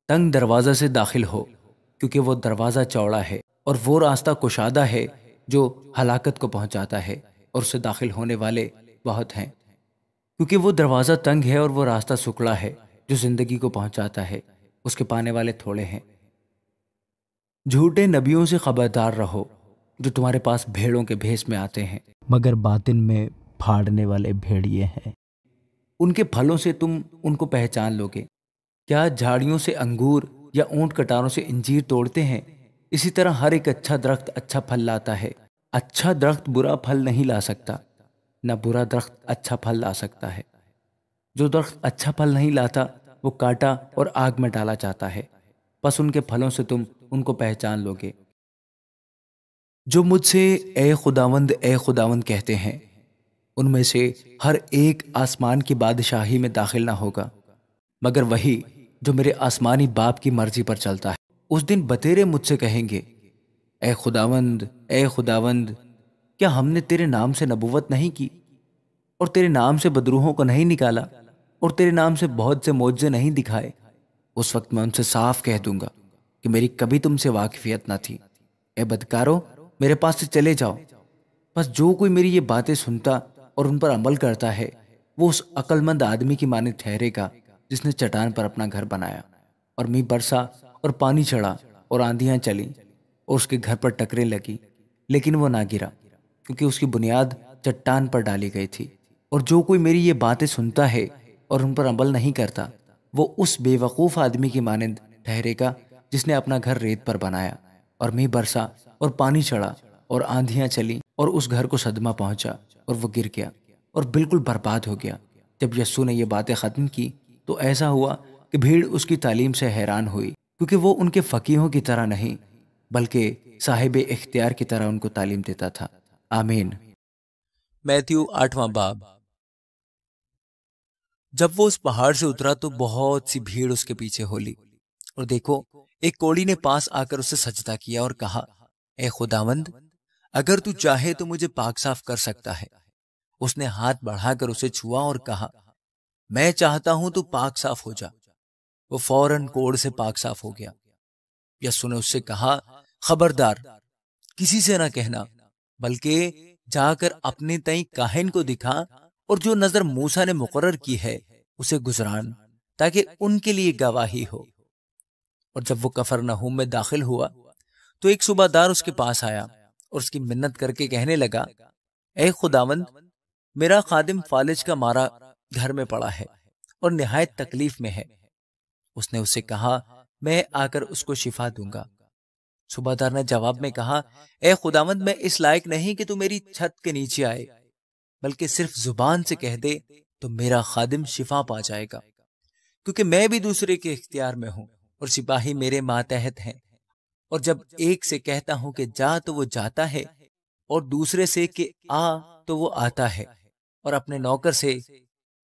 Speaker 1: तंग दरवाज़ा से दाखिल हो क्योंकि वो दरवाज़ा चौड़ा है और वो रास्ता कुशादा है जो हलाकत को पहुंचाता है और उसे दाखिल होने वाले बहुत हैं क्योंकि वो दरवाज़ा तंग है और वो रास्ता सुकड़ा है जो ज़िंदगी को पहुंचाता है उसके पाने वाले थोड़े हैं झूठे नबियों से खबरदार रहो जो तुम्हारे पास भेड़ों के भेस में आते हैं मगर बातिन में फाड़ने वाले भेड़िए हैं उनके फलों से तुम उनको पहचान लोगे क्या झाड़ियों से अंगूर या ऊंट कटारों से इंजीर तोड़ते हैं इसी तरह हर एक अच्छा दरख्त अच्छा फल लाता है अच्छा दरख्त बुरा फल नहीं ला सकता ना बुरा दरख्त अच्छा फल ला सकता है जो दरख्त अच्छा फल नहीं लाता वो काटा और आग में डाला जाता है बस उनके फलों से तुम उनको पहचान लोगे जो मुझसे ए खुदावंद ए खुदावंद कहते हैं उनमें से हर एक आसमान की बादशाही में दाखिल ना होगा मगर वही जो मेरे आसमानी बाप की मर्जी पर चलता है उस दिन बतेरे मुझसे कहेंगे ए खुदावंद ए खुदावंद क्या हमने तेरे नाम से नबूवत नहीं की और तेरे नाम से बदरूहों को नहीं निकाला और तेरे नाम से बहुत से मुआवजे नहीं दिखाए उस वक्त मैं उनसे साफ कह दूंगा कि मेरी कभी तुमसे वाकिफियत ना थी ए बदकारो मेरे पास से चले जाओ बस जो कोई मेरी ये बातें सुनता और उन पर अमल करता है वो उस अक्लमंद आदमी की माने ठहरेगा जिसने चट्टान पर अपना घर बनाया और मी बरसा और पानी चढ़ा और आंधियां चली और उसके घर पर टकरे लगी लेकिन वो ना गिरा क्योंकि उसकी बुनियाद चट्टान पर डाली गई थी और जो कोई मेरी ये बातें सुनता है और उन पर अमल नहीं करता वो उस बेवकूफ़ आदमी की मानंद ठहरेगा जिसने अपना घर रेत पर बनाया और मीह बरसा और पानी चढ़ा और आंधियां चली और उस घर को सदमा पहुंचा और वो गिर गया और बिल्कुल बर्बाद हो गया जब यस्सू ने ये बातें ख़त्म की तो ऐसा हुआ कि भीड़ उसकी तालीम से हैरान हुई क्योंकि वो उनके फ़कीहों की तरह नहीं बल्कि साहिब इख्तियार की तरह उनको तालीम देता था आमीन मैथ्यू आठवां बाब जब वो उस पहाड़ से उतरा तो बहुत सी भीड़ उसके पीछे होली और देखो एक कोड़ी ने पास आकर उसे सजदा किया और कहा ए खुदावंद अगर तू चाहे तो मुझे पाक साफ कर सकता है उसने हाथ बढ़ाकर उसे छुआ और कहा मैं चाहता हूं तू पाक साफ हो जा वो फौरन कोड़ से पाक साफ हो गया यस्सु ने उससे कहा खबरदार किसी से ना कहना बल्कि जाकर अपने तई काहिन को दिखा और जो नजर मूसा ने मुकर की है उसे गुजरान ताकि उनके लिए गवाही हो और जब वो कफर नहूम में दाखिल हुआ तो एक सूबादार उसके पास आया और उसकी मिन्नत करके कहने लगा ए खुदावंद मेरा खादिम फालिज का मारा घर में पड़ा है और नहायत तकलीफ में है उसने उसे कहा मैं आकर उसको शिफा दूंगा सूबादार ने जवाब में कहा ए खुदावंद मैं इस लायक नहीं कि तू मेरी छत के नीचे आए बल्कि सिर्फ जुबान से कह दे तो मेरा खादिम शिफा पा जाएगा क्योंकि मैं भी दूसरे के इख्तियार में हूं और सिपाही मेरे मातहत हैं और जब एक से कहता हूं कि जा तो वो जाता है और दूसरे से कि आ तो वो आता है और अपने नौकर से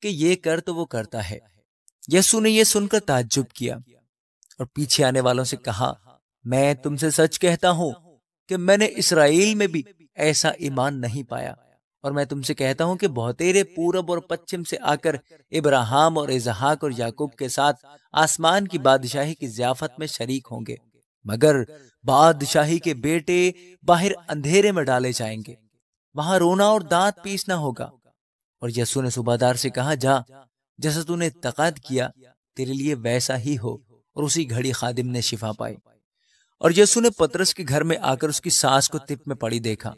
Speaker 1: कि ये कर तो वो करता है यसु ने यह सुनकर ताज्जुब किया और पीछे आने वालों से कहा मैं तुमसे सच कहता हूं कि मैंने इसराइल में भी ऐसा ईमान नहीं पाया और मैं तुमसे कहता हूं कि बहुतेरे पूरब और पश्चिम से आकर इब्राहिम और इजहाक और याकूब के साथ आसमान की बादशाही की जियाफत में शरीक होंगे मगर बादशाही के बेटे बाहर अंधेरे में डाले जाएंगे वहां रोना और दांत पीसना होगा और यसु ने सूबादार से कहा जा जैसा तूने तकाद किया तेरे लिए वैसा ही हो और उसी घड़ी खादिम ने शिफा पाई और यसु ने पतरस के घर में आकर उसकी सास को तिप में पड़ी देखा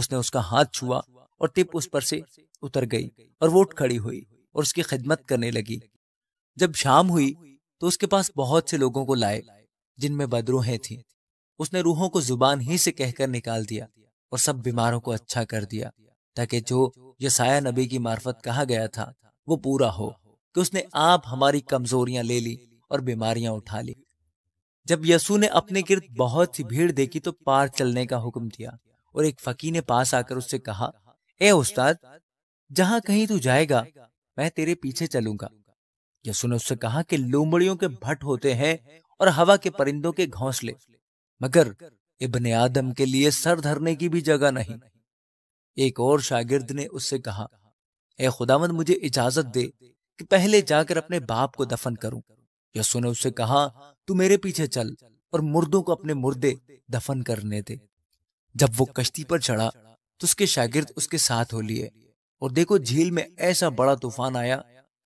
Speaker 1: उसने उसका हाथ छुआ और तिप उस पर से उतर गई और वो उठ खड़ी हुई और उसकी खिदमत करने लगी जब शाम हुई तो उसके पास बहुत से लोगों को लाए जिनमें बदरूहें थी उसने रूहों को जुबान ही से कहकर निकाल दिया और सब बीमारों को अच्छा कर दिया ताकि जो यसाया नबी की मार्फत कहा गया था वो पूरा हो कि उसने आप हमारी कमजोरियां ले ली और बीमारियां उठा ली जब यसु ने अपने गिर्द बहुत सी भीड़ देखी तो पार चलने का हुक्म दिया और एक फकी ने पास आकर उससे कहा ए उस्ताद जहां कहीं तू जाएगा मैं तेरे पीछे चलूंगा यसु ने उससे कहा कि लोमड़ियों के भट्ट होते हैं और हवा के परिंदों के घोंसले मगर इब्ने आदम के लिए सर धरने की भी जगह नहीं एक और शागिर्द ने उससे कहा ए खुदावंद मुझे इजाजत दे कि पहले जाकर अपने बाप को दफन करूं यसु ने उससे कहा तू मेरे पीछे चल और मुर्दों को अपने मुर्दे दफन करने दे जब वो कश्ती पर चढ़ा तो उसके शागिर्द उसके साथ हो लिए और देखो झील में ऐसा बड़ा तूफान आया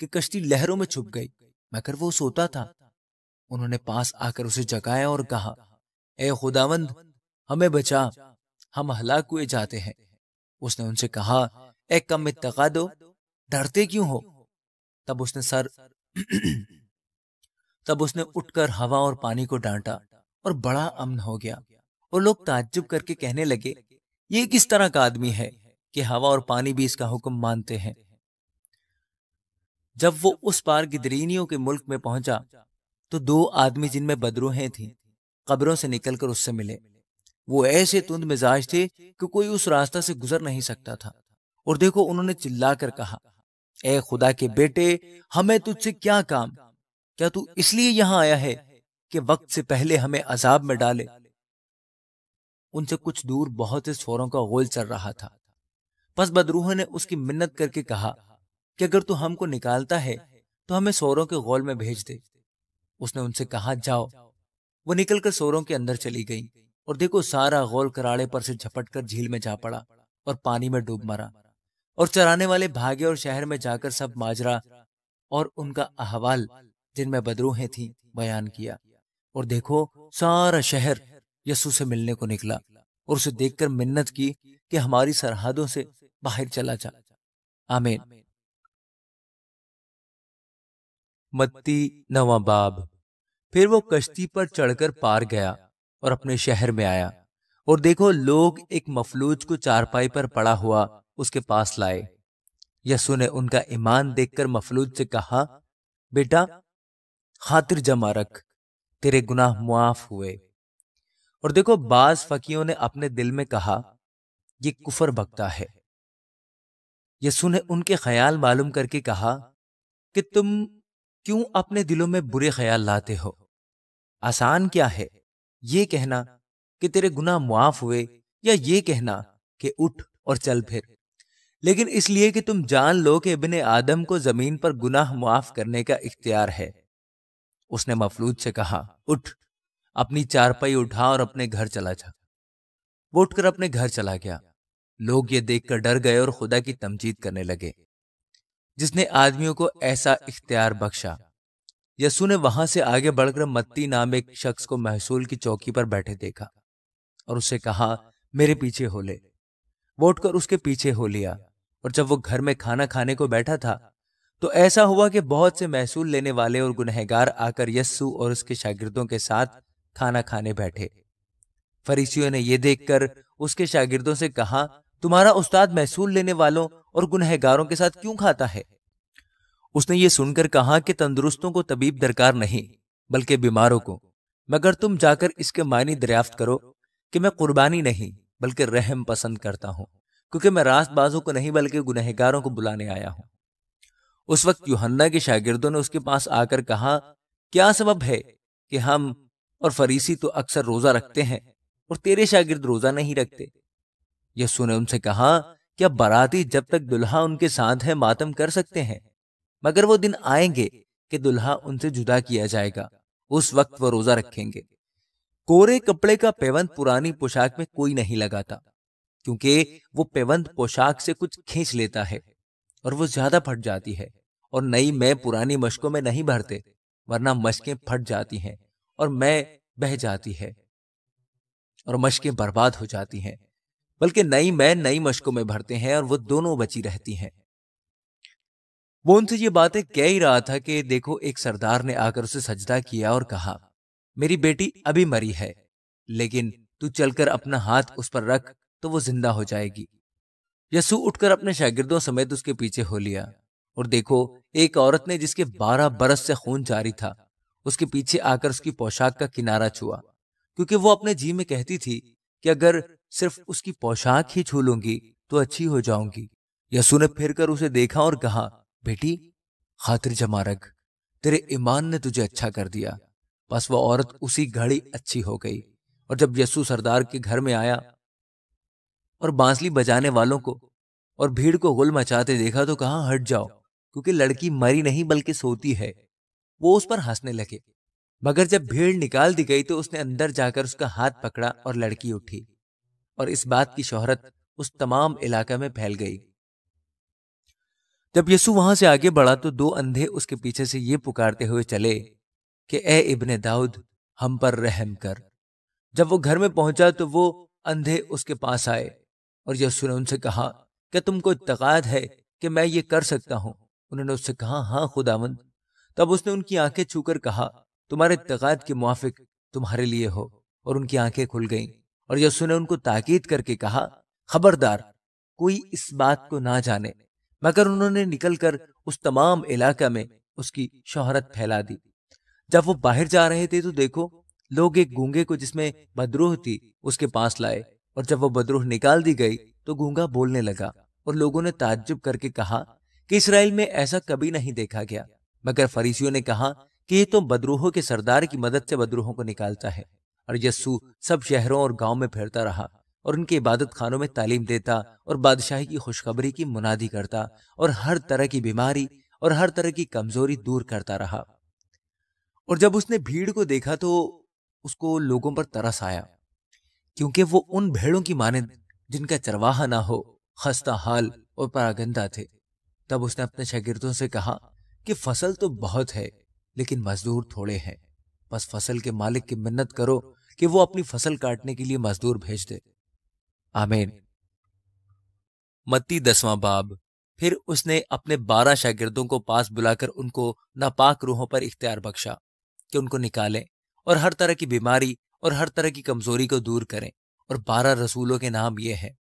Speaker 1: कि कश्ती लहरों में छुप गई मगर वो सोता था उन्होंने पास आकर उसे जगाया और कहा ए खुदावंद हमें बचा हम हलाक हुए जाते हैं उसने उनसे कहा ए कम इतका दो डरते क्यों हो तब उसने सर तब उसने उठकर हवा और पानी को डांटा और बड़ा अमन हो गया और लोग ताज्जुब करके कहने लगे ये किस तरह का आदमी है कि हवा और पानी भी इसका हुक्म मानते हैं जब वो उस पार गिदरीनियों के मुल्क में पहुंचा तो दो आदमी जिनमें बदरूहें थी कब्रों से निकलकर उससे मिले वो ऐसे तुंद मिजाज थे कि कोई उस रास्ता से गुजर नहीं सकता था और देखो उन्होंने चिल्लाकर कहा ए खुदा के बेटे हमें तुझसे क्या काम क्या तू इसलिए यहां आया है कि वक्त से पहले हमें अजाब में डाले उनसे कुछ दूर बहुत से छोरों का गोल चल रहा था बस बदरूह ने उसकी मिन्नत करके कहा कि अगर तू हमको निकालता है तो हमें सोरों के गोल में भेज दे उसने उनसे कहा जाओ वो निकलकर सोरों के अंदर चली गई और देखो सारा गोल कराड़े पर से झपट कर झील में जा पड़ा और पानी में डूब मरा और चराने वाले भागे और शहर में जाकर सब माजरा और उनका अहवाल जिनमें बदरूहें थी बयान किया और देखो सारा शहर यसु से मिलने को निकला और उसे देखकर मिन्नत की कि हमारी सरहदों से बाहर चला जा आमीन मत्ती नवा बाब फिर वो कश्ती पर चढ़कर पार गया और अपने शहर में आया और देखो लोग एक मफलूज को चारपाई पर पड़ा हुआ उसके पास लाए यसु ने उनका ईमान देखकर मफलूज से कहा बेटा खातिर जमा रख तेरे गुनाह मुआफ हुए और देखो बाज फकीयों ने अपने दिल में कहा ये कुफर बकता है यसु ने उनके ख्याल मालूम करके कहा कि तुम क्यों अपने दिलों में बुरे ख्याल लाते हो आसान क्या है ये कहना कि तेरे गुना मुआफ हुए या ये कहना कि उठ और चल फिर लेकिन इसलिए कि तुम जान लो कि इबन आदम को जमीन पर गुनाह मुआफ करने का इख्तियार है उसने मफलूज से कहा उठ अपनी चारपाई उठा और अपने घर चला जा वो उठकर अपने घर चला गया लोग ये देखकर डर गए और खुदा की तमजीद करने लगे जिसने आदमियों को ऐसा इख्तियार बख्शा यसु ने वहां से आगे बढ़कर मत्ती नाम एक शख्स को महसूल की चौकी पर बैठे देखा और उससे कहा मेरे पीछे हो ले वो उठकर उसके पीछे हो लिया और जब वो घर में खाना खाने को बैठा था तो ऐसा हुआ कि बहुत से महसूल लेने वाले और गुनहगार आकर यस्सु और उसके शागिर्दों के साथ खाना खाने बैठे फरीसियों ने यह देखकर उसके शागिर्दों से कहा तुम्हारा उस्ताद महसूल लेने वालों और गुनहगारों के साथ क्यों खाता है उसने ये सुनकर कहा कि तंदुरुस्तों को तबीब दरकार नहीं बल्कि बीमारों को मगर तुम जाकर इसके मायने दरियाफ्त करो कि मैं कुर्बानी नहीं बल्कि रहम पसंद करता हूं क्योंकि मैं रास्त बाजों को नहीं बल्कि गुनहगारों को बुलाने आया हूं उस वक्त युहन्ना के शागिर्दों ने उसके पास आकर कहा क्या सबब है कि हम और फरीसी तो अक्सर रोजा रखते हैं और तेरे शागिर्द रोजा नहीं रखते यसु ने उनसे कहा क्या बराती बाराती जब तक दुल्हा उनके साथ है मातम कर सकते हैं मगर वो दिन आएंगे कि दुल्हा उनसे जुदा किया जाएगा उस वक्त वो रोजा रखेंगे कोरे कपड़े का पेवंत पुरानी पोशाक में कोई नहीं लगाता क्योंकि वो पेवंत पोशाक से कुछ खींच लेता है और वो ज्यादा फट जाती है और नई मैं पुरानी मशकों में नहीं भरते वरना मशकें फट जाती हैं और मैं बह जाती है और मशकें बर्बाद हो जाती हैं बल्कि नई मैं नई मशकों में भरते हैं और वो दोनों बची रहती हैं वो उनसे ये बातें कह ही रहा था कि देखो एक सरदार ने आकर उसे सजदा किया और कहा मेरी बेटी अभी मरी है लेकिन तू चलकर अपना हाथ उस पर रख तो वो जिंदा हो जाएगी यसु उठकर अपने शागिर्दों समेत उसके पीछे हो लिया और देखो एक औरत ने जिसके बारह बरस से खून जारी था उसके पीछे आकर उसकी पोशाक का किनारा छुआ क्योंकि वो अपने जी में कहती थी कि अगर सिर्फ उसकी पोशाक ही छू लूंगी तो अच्छी हो जाऊंगी यसु ने फिर कर उसे देखा और कहा बेटी खातिर जमा रख तेरे ईमान ने तुझे अच्छा कर दिया बस वह औरत उसी घड़ी अच्छी हो गई और जब यसु सरदार के घर में आया और बांसली बजाने वालों को और भीड़ को गुल मचाते देखा तो कहा हट जाओ क्योंकि लड़की मरी नहीं बल्कि सोती है वो उस पर हंसने लगे मगर जब भीड़ निकाल दी गई तो उसने अंदर जाकर उसका हाथ पकड़ा और लड़की उठी और इस बात की शोहरत उस तमाम इलाके में फैल गई जब यसु वहां से आगे बढ़ा तो दो अंधे उसके पीछे से ये पुकारते हुए चले कि ए इब्ने दाऊद हम पर रहम कर जब वो घर में पहुंचा तो वो अंधे उसके पास आए और यसु ने उनसे कहा क्या तुमको इतकाद है कि मैं ये कर सकता हूं उन्होंने उससे कहा हाँ खुदावंद तब उसने उनकी आंखें छूकर कहा तुम्हारे तकाद के मुआफिक तुम्हारे लिए हो और उनकी आंखें खुल गईं और यसु ने उनको ताकीद करके कहा खबरदार कोई इस बात को ना जाने मगर उन्होंने निकलकर उस तमाम इलाका में उसकी शोहरत फैला दी जब वो बाहर जा रहे थे तो देखो लोग एक गूंगे को जिसमें बदरूह थी उसके पास लाए और जब वो बदरूह निकाल दी गई तो गूंगा बोलने लगा और लोगों ने ताज्जुब करके कहा कि इसराइल में ऐसा कभी नहीं देखा गया मगर फरीसियों ने कहा कि ये तो बदरूहों के सरदार की मदद से बदरूहों को निकालता है और यस्सू सब शहरों और गांव में फिरता रहा और उनके इबादत खानों में तालीम देता और बादशाही की खुशखबरी की मुनादी करता और हर तरह की बीमारी और हर तरह की कमजोरी दूर करता रहा और जब उसने भीड़ को देखा तो उसको लोगों पर तरस आया क्योंकि वो उन भेड़ों की माने जिनका चरवाहा ना हो खस्ता हाल और परागंदा थे तब उसने अपने शागिर्दों से कहा कि फसल तो बहुत है लेकिन मजदूर थोड़े हैं बस फसल के मालिक की मिन्नत करो कि वो अपनी फसल काटने के लिए मजदूर भेज दे आमीन मत्ती दसवां बाब फिर उसने अपने बारह शागिर्दों को पास बुलाकर उनको नापाक रूहों पर इख्तियार बख्शा कि उनको निकालें और हर तरह की बीमारी और हर तरह की कमजोरी को दूर करें और बारह रसूलों के नाम ये हैं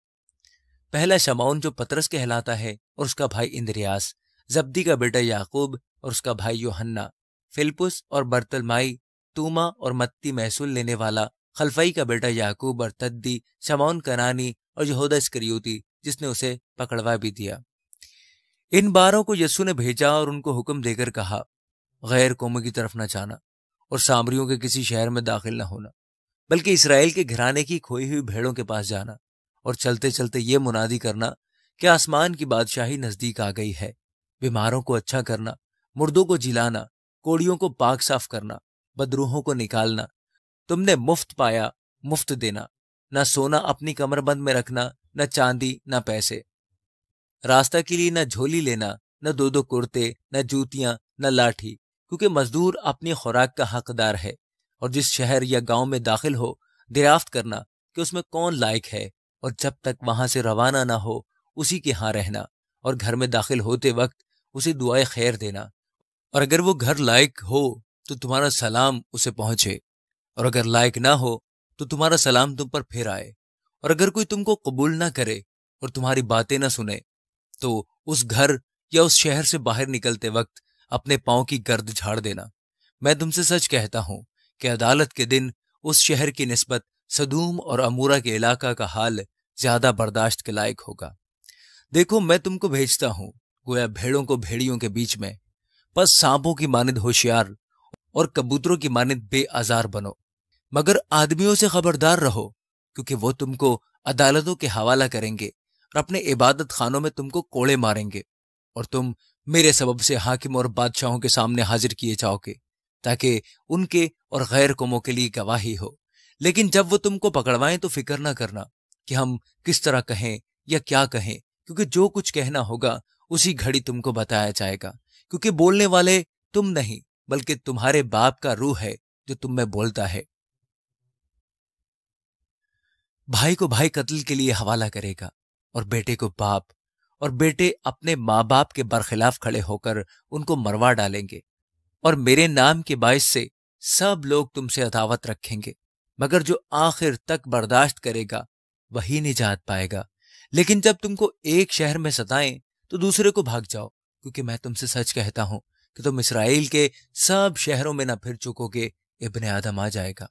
Speaker 1: पहला शमाउन जो पतरस कहलाता है और उसका भाई इंद्रियास जब्दी का बेटा याकूब और उसका भाई योहन्ना फिलपुस और बर्तलमाई तूमा और मत्ती महसूल लेने वाला खलफई का बेटा याकूब और तद्दी शमौन कनानी और यहूदा इसकरियोती जिसने उसे पकड़वा भी दिया इन बारों को यस्सु ने भेजा और उनको हुक्म देकर कहा गैर कौम की तरफ न जाना और सामरियों के किसी शहर में दाखिल न होना बल्कि इसराइल के घराने की खोई हुई भेड़ों के पास जाना और चलते चलते ये मुनादी करना कि आसमान की बादशाही नजदीक आ गई है बीमारों को अच्छा करना मुर्दों को जिलाना कोड़ियों को पाक साफ करना बदरूहों को निकालना तुमने मुफ्त पाया मुफ्त देना न सोना अपनी कमरबंद में रखना न चांदी न पैसे रास्ता के लिए न झोली लेना न दो दो कुर्ते न जूतियां न लाठी क्योंकि मजदूर अपनी खुराक का हकदार है और जिस शहर या गांव में दाखिल हो दरियाफ्त करना कि उसमें कौन लायक है और जब तक वहां से रवाना ना हो उसी के यहाँ रहना और घर में दाखिल होते वक्त उसे दुआए खैर देना और अगर वो घर लायक हो तो तुम्हारा सलाम उसे पहुंचे और अगर लायक ना हो तो तुम्हारा सलाम तुम पर फिर आए और अगर कोई तुमको कबूल ना करे और तुम्हारी बातें ना सुने तो उस घर या उस शहर से बाहर निकलते वक्त अपने पाँव की गर्द झाड़ देना मैं तुमसे सच कहता हूं कि अदालत के दिन उस शहर की नस्बत सदूम और अमूरा के इलाका का हाल ज्यादा बर्दाश्त के लायक होगा देखो मैं तुमको भेजता हूं गोया भेड़ों को भेड़ियों के बीच में बस सांपों की मानद होशियार और कबूतरों की मानद बेआजार बनो मगर आदमियों से खबरदार रहो क्योंकि वो तुमको अदालतों के हवाला करेंगे और अपने इबादत खानों में तुमको कोड़े मारेंगे और तुम मेरे सबब से हाकिम और बादशाहों के सामने हाजिर किए जाओगे ताकि उनके और गैर कौमों के लिए गवाही हो लेकिन जब वो तुमको पकड़वाएं तो फिक्र ना करना कि हम किस तरह कहें या क्या कहें क्योंकि जो कुछ कहना होगा उसी घड़ी तुमको बताया जाएगा क्योंकि बोलने वाले तुम नहीं बल्कि तुम्हारे बाप का रूह है जो तुम में बोलता है भाई को भाई कत्ल के लिए हवाला करेगा और बेटे को बाप और बेटे अपने मां बाप के बरखिलाफ खड़े होकर उनको मरवा डालेंगे और मेरे नाम के बायस से सब लोग तुमसे अदावत रखेंगे मगर जो आखिर तक बर्दाश्त करेगा वही निजात पाएगा लेकिन जब तुमको एक शहर में सताएं तो दूसरे को भाग जाओ क्योंकि मैं तुमसे सच कहता हूं कि तुम इसराइल के सब शहरों में ना फिर चुकोगे इबन आदम आ जाएगा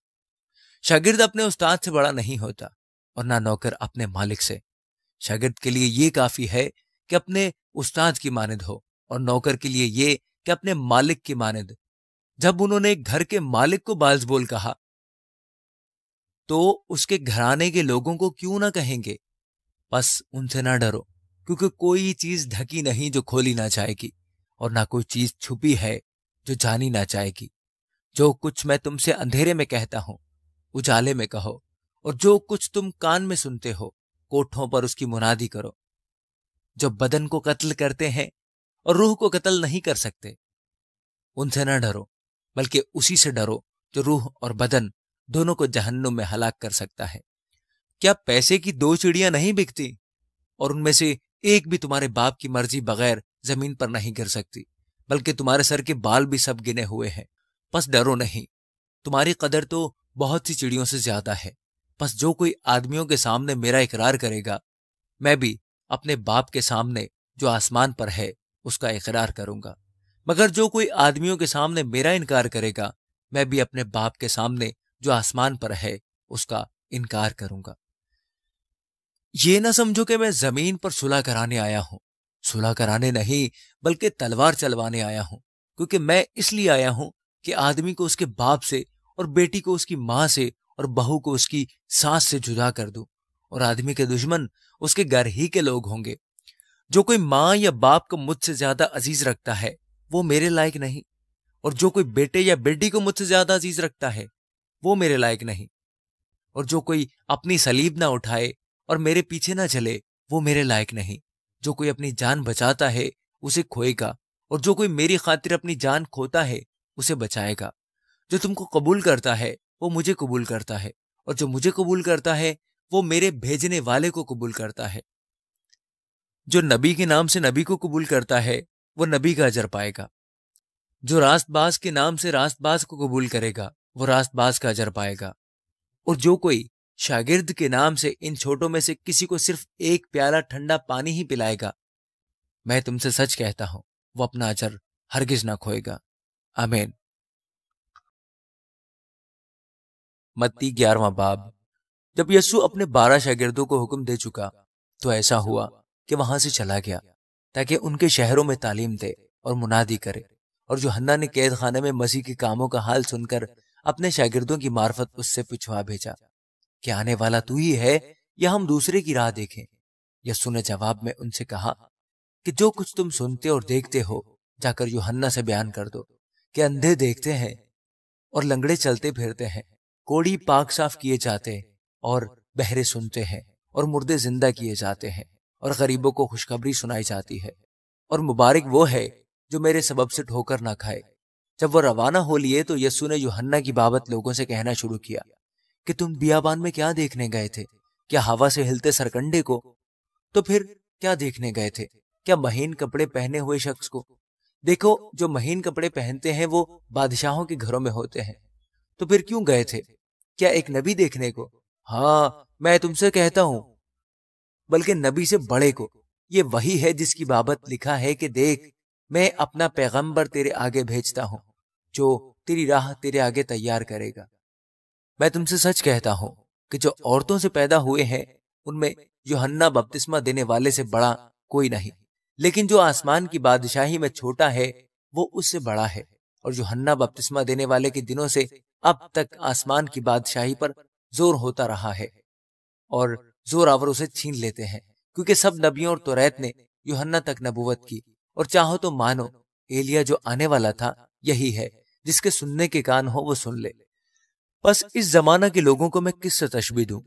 Speaker 1: शागिर्द अपने उस्ताद से बड़ा नहीं होता और ना नौकर अपने मालिक से शागिर्द के लिए ये काफी है कि अपने उस्ताद की मानद हो और नौकर के लिए ये कि अपने मालिक की मानद जब उन्होंने घर के मालिक को बोल कहा तो उसके घराने के लोगों को क्यों ना कहेंगे बस उनसे ना डरो क्योंकि कोई चीज ढकी नहीं जो खोली ना जाएगी और ना कोई चीज छुपी है जो जानी ना जाएगी जो कुछ मैं तुमसे अंधेरे में कहता हूं उजाले में कहो और जो कुछ तुम कान में सुनते हो कोठों पर उसकी मुनादी करो जो बदन को कत्ल करते हैं और रूह को कत्ल नहीं कर सकते उनसे न डरो बल्कि उसी से डरो जो रूह और बदन दोनों को जहन्नुम में हलाक कर सकता है क्या पैसे की दो चिड़ियां नहीं बिकती और उनमें से एक भी तुम्हारे बाप की मर्जी बगैर जमीन पर नहीं गिर सकती बल्कि तुम्हारे सर के बाल भी सब गिने हुए हैं बस डरो नहीं तुम्हारी कदर तो बहुत सी चिड़ियों से ज्यादा है बस जो कोई आदमियों के सामने मेरा इकरार करेगा मैं भी अपने बाप के सामने जो आसमान पर है उसका इकरार करूंगा मगर जो कोई आदमियों के सामने मेरा इनकार करेगा मैं भी अपने बाप के सामने जो आसमान पर है उसका इनकार करूंगा ये ना समझो कि मैं जमीन पर सुलह कराने आया हूं सुलह कराने नहीं बल्कि तलवार चलवाने आया हूं क्योंकि मैं इसलिए आया हूं कि आदमी को उसके बाप से और बेटी को उसकी माँ से और बहू को उसकी सास से जुदा कर दूं और आदमी के दुश्मन उसके घर ही के लोग होंगे जो कोई माँ या बाप को मुझसे ज्यादा अजीज रखता है वो मेरे लायक नहीं और जो कोई बेटे या बेटी को मुझसे ज्यादा अजीज रखता है वो मेरे लायक नहीं और जो कोई अपनी सलीब ना उठाए और मेरे पीछे ना चले वो मेरे लायक नहीं जो कोई अपनी जान बचाता है उसे खोएगा और जो कोई मेरी खातिर अपनी जान खोता है उसे बचाएगा जो तुमको कबूल करता है वो मुझे कबूल करता है और जो मुझे कबूल करता है वो मेरे भेजने वाले को कबूल करता है जो नबी के नाम से नबी को कबूल करता है वो नबी का अजर पाएगा जो रास्तबाज के नाम से रास्तबाज को कबूल करेगा वो रास्तबाज का अजर पाएगा और जो कोई शागिर्द के नाम से इन छोटों में से किसी को सिर्फ एक प्याला ठंडा पानी ही पिलाएगा मैं तुमसे सच कहता हूं वो अपना अजर हरगिज ना खोएगा अमेन मत्ती ग्यारवा बाब जब यसु अपने बारह शागिर्दों को हुक्म दे चुका तो ऐसा हुआ कि वहां से चला गया ताकि उनके शहरों में तालीम दे और मुनादी करे और जो हन्ना ने कैद खाने में मसीह के कामों का हाल सुनकर अपने शागिर्दों की मार्फत उससे पिछवा भेजा कि आने वाला तू ही है या हम दूसरे की राह देखें यस्सु ने जवाब में उनसे कहा कि जो कुछ तुम सुनते और देखते हो जाकर यूहन्ना से बयान कर दो कि अंधे देखते हैं और लंगड़े चलते फिरते हैं कोड़ी पाक साफ किए जाते और बहरे सुनते हैं और मुर्दे जिंदा किए जाते हैं और गरीबों को खुशखबरी सुनाई जाती है और मुबारक वो है जो मेरे सबब से ठोकर ना खाए जब वो रवाना हो लिए तो यस्सु ने यूहन्ना की बाबत लोगों से कहना शुरू किया कि तुम बियाबान में क्या देखने गए थे क्या हवा से हिलते सरकंडे को तो फिर क्या देखने गए थे क्या महीन कपड़े पहने हुए शख्स को देखो जो महीन कपड़े पहनते हैं वो बादशाहों के घरों में होते हैं तो फिर क्यों गए थे क्या एक नबी देखने को हाँ मैं तुमसे कहता हूं बल्कि नबी से बड़े को ये वही है जिसकी बाबत लिखा है कि देख मैं अपना पैगंबर तेरे आगे भेजता हूं जो तेरी राह तेरे आगे तैयार करेगा मैं तुमसे सच कहता हूं कि जो औरतों से पैदा हुए हैं उनमें योहन्ना बपतिस्मा देने वाले से बड़ा कोई नहीं लेकिन जो आसमान की बादशाही में छोटा है वो उससे बड़ा है और योहन्ना बपतिस्मा देने वाले के दिनों से अब तक आसमान की बादशाही पर जोर होता रहा है और जोर आवर उसे छीन लेते हैं क्योंकि सब नबियों और तोरेत ने योहन्ना तक नबूवत की और चाहो तो मानो एलिया जो आने वाला था यही है जिसके सुनने के कान हो वो सुन ले बस इस जमाना के लोगों को मैं किससे तशबी दू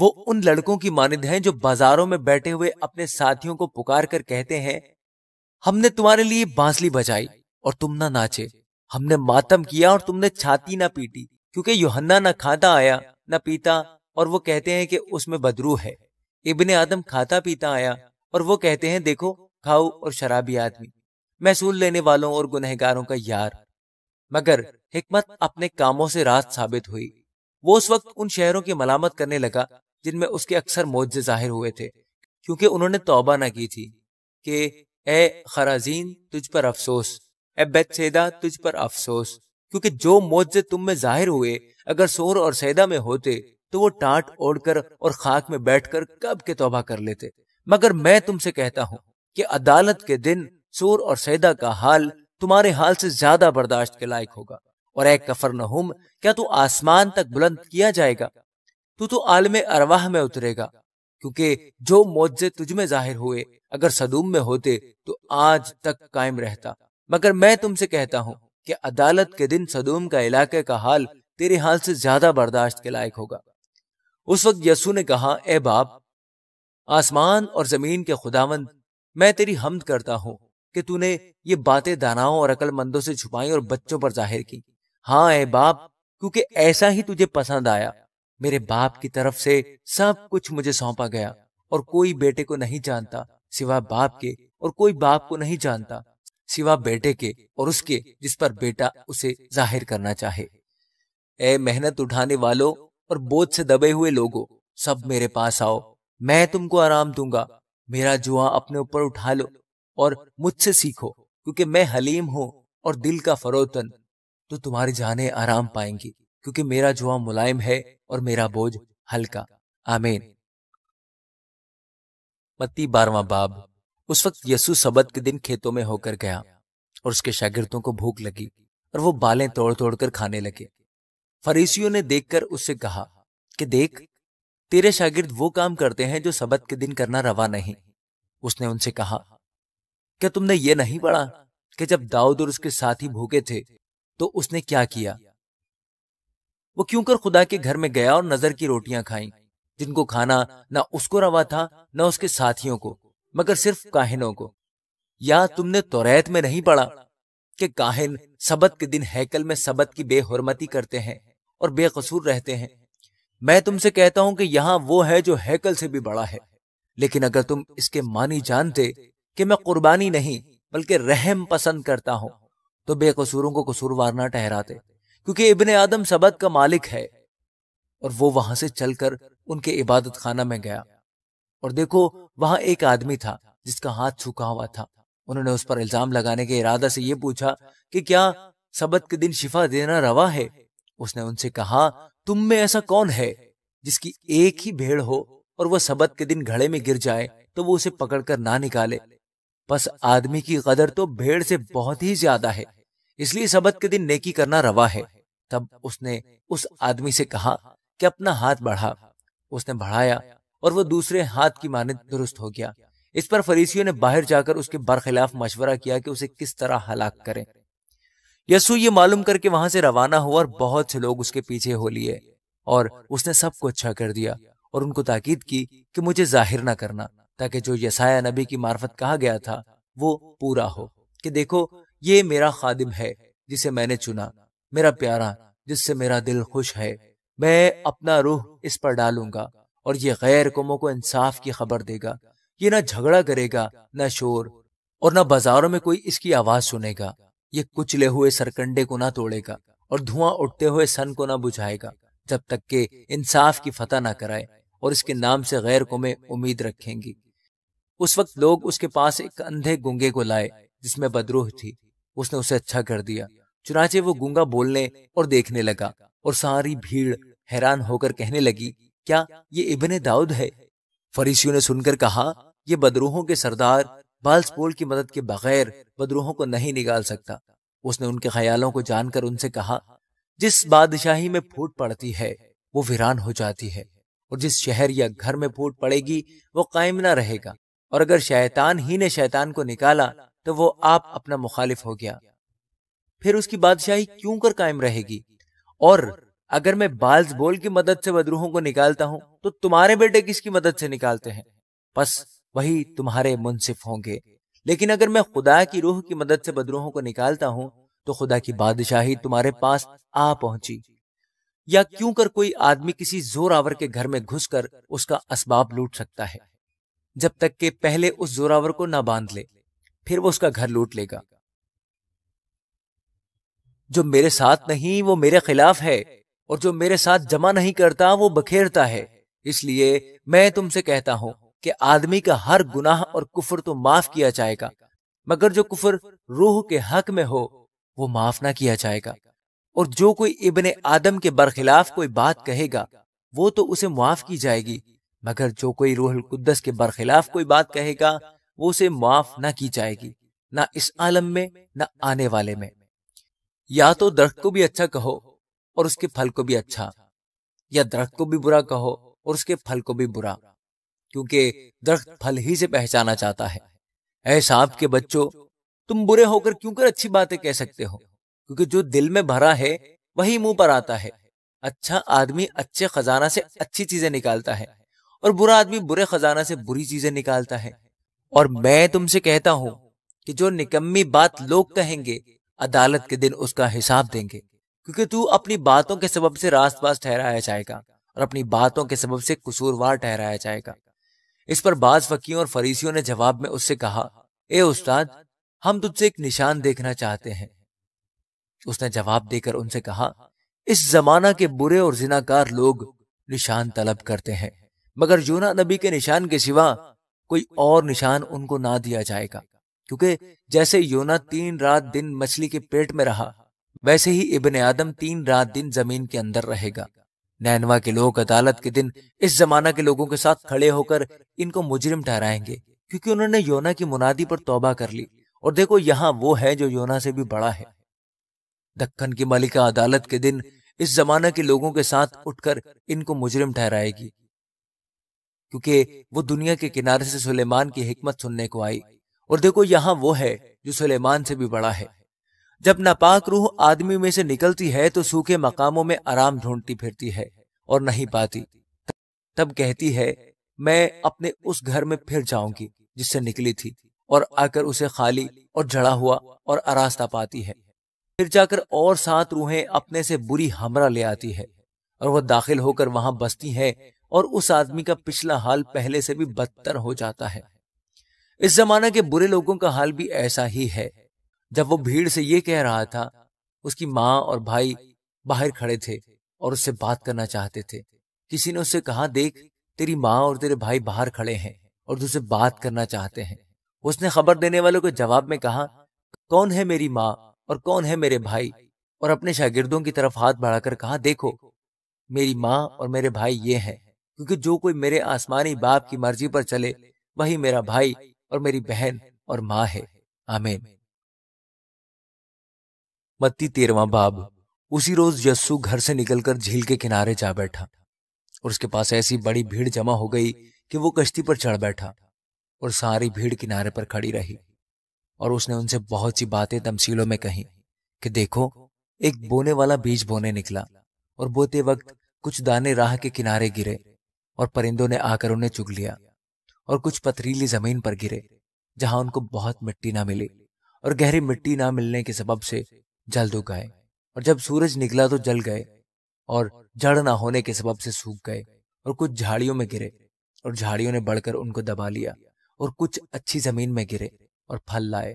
Speaker 1: वो उन लड़कों की मानद हैं जो बाजारों में बैठे हुए अपने साथियों को पुकार कर कहते हैं हमने तुम्हारे लिए बांसली बजाई और तुम ना नाचे हमने मातम किया और तुमने छाती ना पीटी क्योंकि योहन्ना ना खाता आया ना पीता और वो कहते हैं कि उसमें बदरू है इबन आदम खाता पीता आया और वो कहते हैं देखो खाऊ और शराबी आदमी महसूल लेने वालों और गुनहगारों का यार मगर हिकमत अपने कामों से रास्त साबित हुई वो उस वक्त उन शहरों की मलामत करने लगा जिनमें उसके अक्सर मोजे जाहिर हुए थे क्योंकि उन्होंने तौबा ना की थी कि ए खराजीन तुझ पर अफसोस ए बेदा तुझ पर अफसोस क्योंकि जो मोजे तुम में जाहिर हुए अगर सोर और सैदा में होते तो वो टाट ओढ़कर और खाक में बैठकर कब के तौबा कर लेते मगर मैं तुमसे कहता हूँ कि अदालत के दिन सोर और सैदा का हाल तुम्हारे हाल से ज्यादा बर्दाश्त के लायक होगा और ए कफर नहुम क्या तू आसमान तक बुलंद किया जाएगा तू तो आलम अरवाह में उतरेगा क्योंकि जो मोजे तुझ में जाहिर हुए अगर सदूम में होते तो आज तक कायम रहता मगर मैं तुमसे कहता हूँ कि अदालत के दिन सदूम का इलाके का हाल तेरे हाल से ज्यादा बर्दाश्त के लायक होगा उस वक्त यसू ने कहा ए बाप आसमान और जमीन के खुदावंद मैं तेरी हमद करता हूँ कि तूने ये बातें दानाओं और अकलमंदों से छुपाई और बच्चों पर जाहिर की हाँ ए बाप क्योंकि ऐसा ही तुझे पसंद आया मेरे बाप की तरफ से सब कुछ मुझे सौंपा गया और कोई बेटे को नहीं जानता सिवा बाप के और कोई बाप को नहीं जानता सिवा बेटे के और उसके जिस पर बेटा उसे जाहिर करना चाहे ए मेहनत उठाने वालों और बोझ से दबे हुए लोगों सब मेरे पास आओ मैं तुमको आराम दूंगा मेरा जुआ अपने ऊपर उठा लो और मुझसे सीखो क्योंकि मैं हलीम हूँ और दिल का फरोतन तो तुम्हारी जाने आराम पाएंगी क्योंकि मेरा जुआ मुलायम है और मेरा बोझ हल्का आमीन मत्ती बारवा बाब उस वक्त यसु सबद के दिन खेतों में होकर गया और उसके शागिर्दों को भूख लगी और वो बालें तोड़ तोड़कर खाने लगे फरीसियों ने देखकर उससे कहा कि देख तेरे शागिर्द वो काम करते हैं जो सबद के दिन करना रवा नहीं उसने उनसे कहा क्या तुमने ये नहीं पढ़ा कि जब दाऊद और उसके साथी भूखे थे तो उसने क्या किया वो क्यों कर खुदा के घर में गया और नजर की रोटियां खाई जिनको खाना ना उसको रवा था ना उसके साथियों को मगर सिर्फ काहिनों को या तुमने तोरेत में नहीं पढ़ा कि काहिन सबत के दिन हैकल में सबत की बेहरमती करते हैं और बेकसूर रहते हैं मैं तुमसे कहता हूं कि यहां वो है जो हैकल से भी बड़ा है लेकिन अगर तुम इसके मानी जानते कि मैं कुर्बानी नहीं बल्कि रहम पसंद करता हूं तो बेकसूरों को कसूरवार ना ठहराते क्योंकि इबन आदम सबद का मालिक है और वो वहां से चलकर उनके इबादत खाना में गया और देखो वहां एक आदमी था जिसका हाथ छुका हुआ था उन्होंने उस पर इल्जाम लगाने के इरादा से यह पूछा कि क्या सबत के दिन शिफा देना रवा है उसने उनसे कहा तुम में ऐसा कौन है जिसकी एक ही भेड़ हो और वह सबत के दिन घड़े में गिर जाए तो वो उसे पकड़कर ना निकाले बस आदमी की कदर तो भेड़ से बहुत ही ज्यादा है इसलिए सबक के दिन नेकी करना रवा है तब उसने उस आदमी से कहा कि अपना हाथ बढ़ा उसने बढ़ाया और वो दूसरे हाथ की माने दुरुस्त हो गया इस पर फरीसियों ने बाहर जाकर उसके बरखिलाफ मशवरा किया कि उसे किस तरह हलाक करें यसु ये मालूम करके वहां से रवाना हुआ और बहुत से लोग उसके पीछे हो लिए और उसने सबको अच्छा कर दिया और उनको ताकीद की कि मुझे जाहिर ना करना ताकि जो यसाया नबी की मार्फत कहा गया था वो पूरा हो कि देखो ये मेरा खादिम है जिसे मैंने चुना मेरा प्यारा जिससे मेरा दिल खुश है मैं अपना रूह इस पर डालूंगा और ये गैर कौमों को इंसाफ की खबर देगा ये ना झगड़ा करेगा ना शोर और ना बाजारों में कोई इसकी आवाज सुनेगा ये कुचले हुए सरकंडे को ना तोड़ेगा और धुआं उठते हुए सन को ना बुझाएगा जब तक के इंसाफ की फतह ना कराए और इसके नाम से गैर कुमे उम्मीद रखेंगी उस वक्त लोग उसके पास एक अंधे गुंगे को लाए जिसमें बदरूह थी उसने उसे अच्छा कर दिया चुनाचे वो गुंगा बोलने और देखने लगा और सारी भीड़ हैरान होकर कहने लगी क्या ये इबन दाऊद है फरीसियों ने सुनकर कहा ये बदरूहों के सरदार बाल्सपोल की मदद के बगैर बदरूहों को नहीं निकाल सकता उसने उनके ख्यालों को जानकर उनसे कहा जिस बादशाही में फूट पड़ती है वो वीरान हो जाती है और जिस शहर या घर में फूट पड़ेगी वो कायम ना रहेगा और अगर शैतान ही ने शैतान को निकाला तो वो आप अपना मुखालिफ हो गया फिर उसकी बादशाही क्यों कर कायम रहेगी और अगर मैं बाल्स बोल की मदद से बदरूहों को निकालता हूं तो तुम्हारे बेटे किसकी मदद से निकालते हैं बस वही तुम्हारे मुनसिफ होंगे लेकिन अगर मैं खुदा की रूह की मदद से बदरूहों को निकालता हूं तो खुदा की बादशाही तुम्हारे पास आ पहुंची या क्यों कर कोई आदमी किसी जोरावर के घर में घुसकर उसका असबाब लूट सकता है जब तक के पहले उस जोरावर को ना बांध ले फिर वो उसका घर लूट लेगा जो मेरे साथ नहीं वो मेरे खिलाफ है और जो मेरे साथ जमा नहीं करता वो बखेरता है इसलिए मैं तुमसे कहता हूं कि आदमी का हर गुनाह और कुफर तो माफ किया जाएगा मगर जो कुफर रूह के हक में हो वो माफ ना किया जाएगा और जो कोई इबन आदम के बरखिलाफ कोई बात कहेगा वो तो उसे मुआफ की जाएगी मगर जो कोई रूहल कुद्दस के बरखिलाफ कोई बात कहेगा वो उसे माफ ना की जाएगी ना इस आलम में ना आने वाले में या तो दरख्त को भी अच्छा कहो और उसके फल को भी अच्छा या दरख्त को भी बुरा कहो और उसके फल को भी बुरा क्योंकि दरख्त फल ही से पहचाना चाहता है ऐसा के बच्चों तुम बुरे होकर क्यों कर अच्छी बातें कह सकते हो क्योंकि जो दिल में भरा है वही मुंह पर आता है अच्छा आदमी अच्छे खजाना से अच्छी चीजें निकालता है और बुरा आदमी बुरे खजाना से बुरी चीजें निकालता है और मैं तुमसे कहता हूं कि जो निकम्मी बात लोग कहेंगे अदालत के दिन उसका हिसाब देंगे क्योंकि तू अपनी बातों के सबब से रास्तबाज ठहराया जाएगा और अपनी बातों के सबब से कसूरवार ठहराया जाएगा इस पर बाज फकीियों और फरीसियों ने जवाब में उससे कहा ए उस्ताद हम तुझसे एक निशान देखना चाहते हैं उसने जवाब देकर उनसे कहा इस जमाना के बुरे और जिनाकार लोग निशान तलब करते हैं मगर यूना नबी के निशान के सिवा कोई और निशान उनको ना दिया जाएगा क्योंकि जैसे योना तीन रात दिन मछली के पेट में रहा वैसे ही इबन आदम तीन रात दिन जमीन के अंदर रहेगा नैनवा के लोग अदालत के दिन इस जमाना के लोगों के साथ खड़े होकर इनको मुजरिम ठहराएंगे क्योंकि उन्होंने योना की मुनादी पर तौबा कर ली और देखो यहां वो है जो योना से भी बड़ा है दक्कन की मलिका अदालत के दिन इस जमाना के लोगों के साथ उठकर इनको मुजरिम ठहराएगी क्योंकि वो दुनिया के किनारे से सुलेमान की हिकमत सुनने को आई और देखो यहाँ वो है जो सुलेमान से भी बड़ा है जब नापाक रूह आदमी में से निकलती है तो सूखे मकामों में आराम ढूंढती फिरती है और नहीं पाती तब कहती है मैं अपने उस घर में फिर जाऊंगी जिससे निकली थी और आकर उसे खाली और जड़ा हुआ और आरास्ता पाती है फिर जाकर और सात रूहें अपने से बुरी हमरा ले आती है और वह दाखिल होकर वहां बसती हैं और उस आदमी का पिछला हाल पहले से भी बदतर हो जाता है इस जमाना के बुरे लोगों का हाल भी ऐसा ही है जब वो भीड़ से ये कह रहा था उसकी माँ और भाई बाहर खड़े थे और उससे बात करना चाहते थे किसी ने उससे कहा देख तेरी माँ और तेरे भाई बाहर खड़े हैं और तुझसे बात करना चाहते हैं उसने खबर देने वालों के जवाब में कहा कौन है मेरी माँ और कौन है मेरे भाई और अपने शागिर्दों की तरफ हाथ बढ़ाकर कहा देखो मेरी माँ और मेरे भाई ये हैं क्योंकि जो कोई मेरे आसमानी बाप की मर्जी पर चले वही मेरा भाई और मेरी बहन और माँ है आमेन मत्ती तेरवा बाब उसी रोज यस्सु घर से निकलकर झील के किनारे जा बैठा और उसके पास ऐसी बड़ी भीड़ जमा हो गई कि वो कश्ती पर चढ़ बैठा और सारी भीड़ किनारे पर खड़ी रही और उसने उनसे बहुत सी बातें तमसीलों में कही कि देखो एक बोने वाला बीज बोने निकला और बोते वक्त कुछ दाने राह के किनारे गिरे और परिंदों ने आकर उन्हें चुग लिया और कुछ पथरीली जमीन पर गिरे जहां उनको बहुत मिट्टी ना मिली और गहरी मिट्टी ना मिलने के सबब से जल दुख गए और जब सूरज निकला तो जल गए और जड़ ना होने के सबब से सूख गए और कुछ झाड़ियों में गिरे और झाड़ियों ने बढ़कर उनको दबा लिया और कुछ अच्छी जमीन में गिरे और फल लाए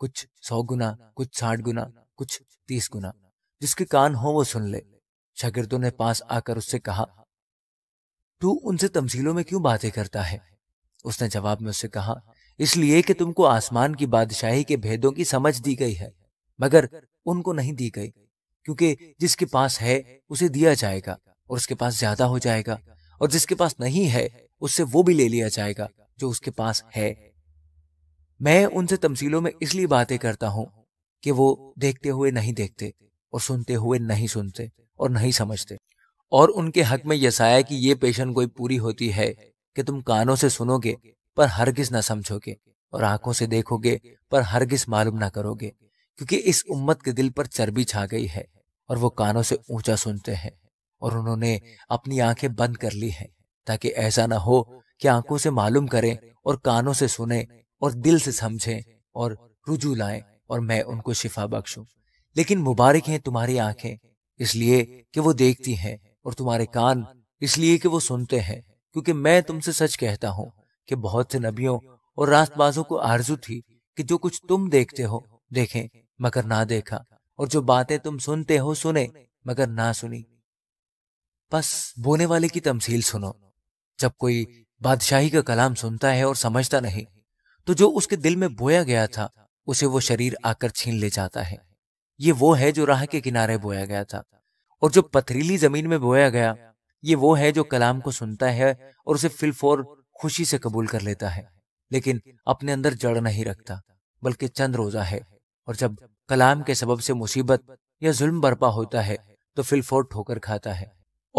Speaker 1: कुछ सौ गुना कुछ साठ गुना कुछ तीस गुना जिसके कान हो वो सुन ले शागिर्दों ने पास आकर उससे कहा तू उनसे तमसीलों में क्यों बातें करता है उसने जवाब में उससे कहा इसलिए कि तुमको आसमान की बादशाही के भेदों की समझ दी गई है मगर उनको नहीं दी गई क्योंकि जिसके पास है उसे दिया जाएगा और उसके पास ज्यादा हो जाएगा और जिसके पास नहीं है उससे वो भी ले लिया जाएगा जो उसके पास है मैं उनसे तमसीलों में इसलिए बातें करता हूं कि वो देखते हुए नहीं देखते और सुनते हुए नहीं सुनते और नहीं समझते और उनके हक में यसाया कि ये पेशन कोई पूरी होती है कि तुम कानों से सुनोगे पर हरगिज ना समझोगे और आंखों से देखोगे पर हरगिज मालूम ना करोगे क्योंकि इस उम्मत के दिल पर चर्बी छा गई है और वो कानों से ऊंचा सुनते हैं और उन्होंने अपनी आंखें बंद कर ली है ताकि ऐसा ना हो कि आंखों से मालूम करें और कानों से सुने और दिल से समझें और रुजू लाएं और मैं उनको शिफा बख्शूं लेकिन मुबारक हैं तुम्हारी आंखें इसलिए कि वो देखती हैं और तुम्हारे कान इसलिए कि वो सुनते हैं क्योंकि मैं तुमसे सच कहता हूँ कि बहुत से नबियों और रास्तबाजों को आरजू थी कि जो कुछ तुम देखते हो देखें मगर ना देखा और जो बातें तुम सुनते हो सुने मगर ना सुनी बस बोने वाले की तमसील सुनो जब कोई बादशाही का कलाम सुनता है और समझता नहीं तो जो उसके दिल में बोया गया था उसे वो शरीर आकर छीन ले जाता है ये वो है जो राह के किनारे बोया गया था और जो पथरीली जमीन में बोया गया ये वो है जो कलाम को सुनता है और उसे फिलफोर खुशी से कबूल कर लेता है लेकिन अपने अंदर जड़ नहीं रखता बल्कि चंद रोजा है और जब कलाम के सबब से मुसीबत या जुल्म बर्पा होता है तो फिलफोर ठोकर खाता है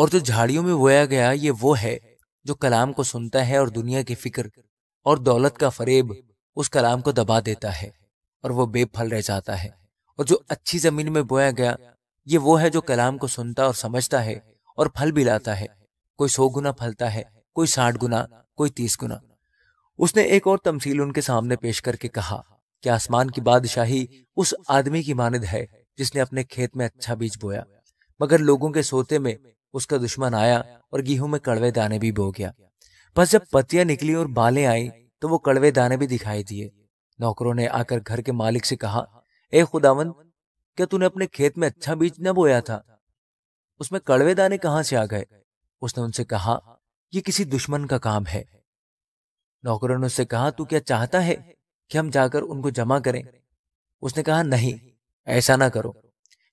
Speaker 1: और जो झाड़ियों में बोया गया ये वो है जो कलाम को सुनता है और दुनिया की फिक्र और दौलत का फरेब उस कलाम को दबा देता है और वो बेफल रह जाता है और जो अच्छी जमीन में बोया गया ये वो है जो कलाम को सुनता और समझता है और फल भी लाता है कोई सौ गुना फलता है कोई साठ गुना कोई तीस गुना उसने एक और तमसील उनके सामने पेश करके कहा कि आसमान की बादशाही उस आदमी की मानद है जिसने अपने खेत में अच्छा बीज बोया मगर लोगों के सोते में उसका दुश्मन आया और गेहूं में कड़वे दाने भी बो गया बस जब पत्तियां निकली और बाले आई तो वो कड़वे दाने भी दिखाई दिए नौकरों ने आकर घर के मालिक से कहा ए खुदावंद क्या तूने अपने खेत में अच्छा बीज न बोया था उसमें कड़वे दाने कहाँ से आ गए उसने उनसे कहा यह किसी दुश्मन का काम है नौकरों ने उससे कहा तू क्या चाहता है कि हम जाकर उनको जमा करें उसने कहा नहीं ऐसा ना करो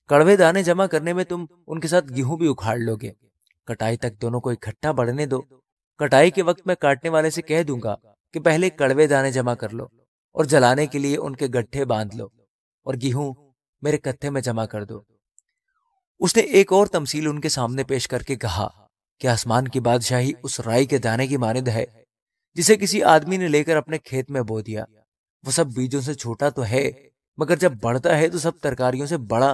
Speaker 1: कड़वे दाने जमा करने में तुम उनके साथ गेहूं भी उखाड़ लोगे कटाई तक दोनों को इकट्ठा बढ़ने दो कटाई के वक्त मैं काटने वाले से कह दूंगा कि पहले कड़वे दाने जमा कर लो और जलाने के लिए उनके गड्ढे बांध लो और गेहूं मेरे कत्थे में जमा कर दो उसने एक और तमसील उनके सामने पेश करके कहा कि आसमान की बादशाही उस राई के दाने की मानद है जिसे किसी आदमी ने लेकर अपने खेत में बो दिया वो सब बीजों से छोटा तो है मगर जब बढ़ता है तो सब तरकारियों से बड़ा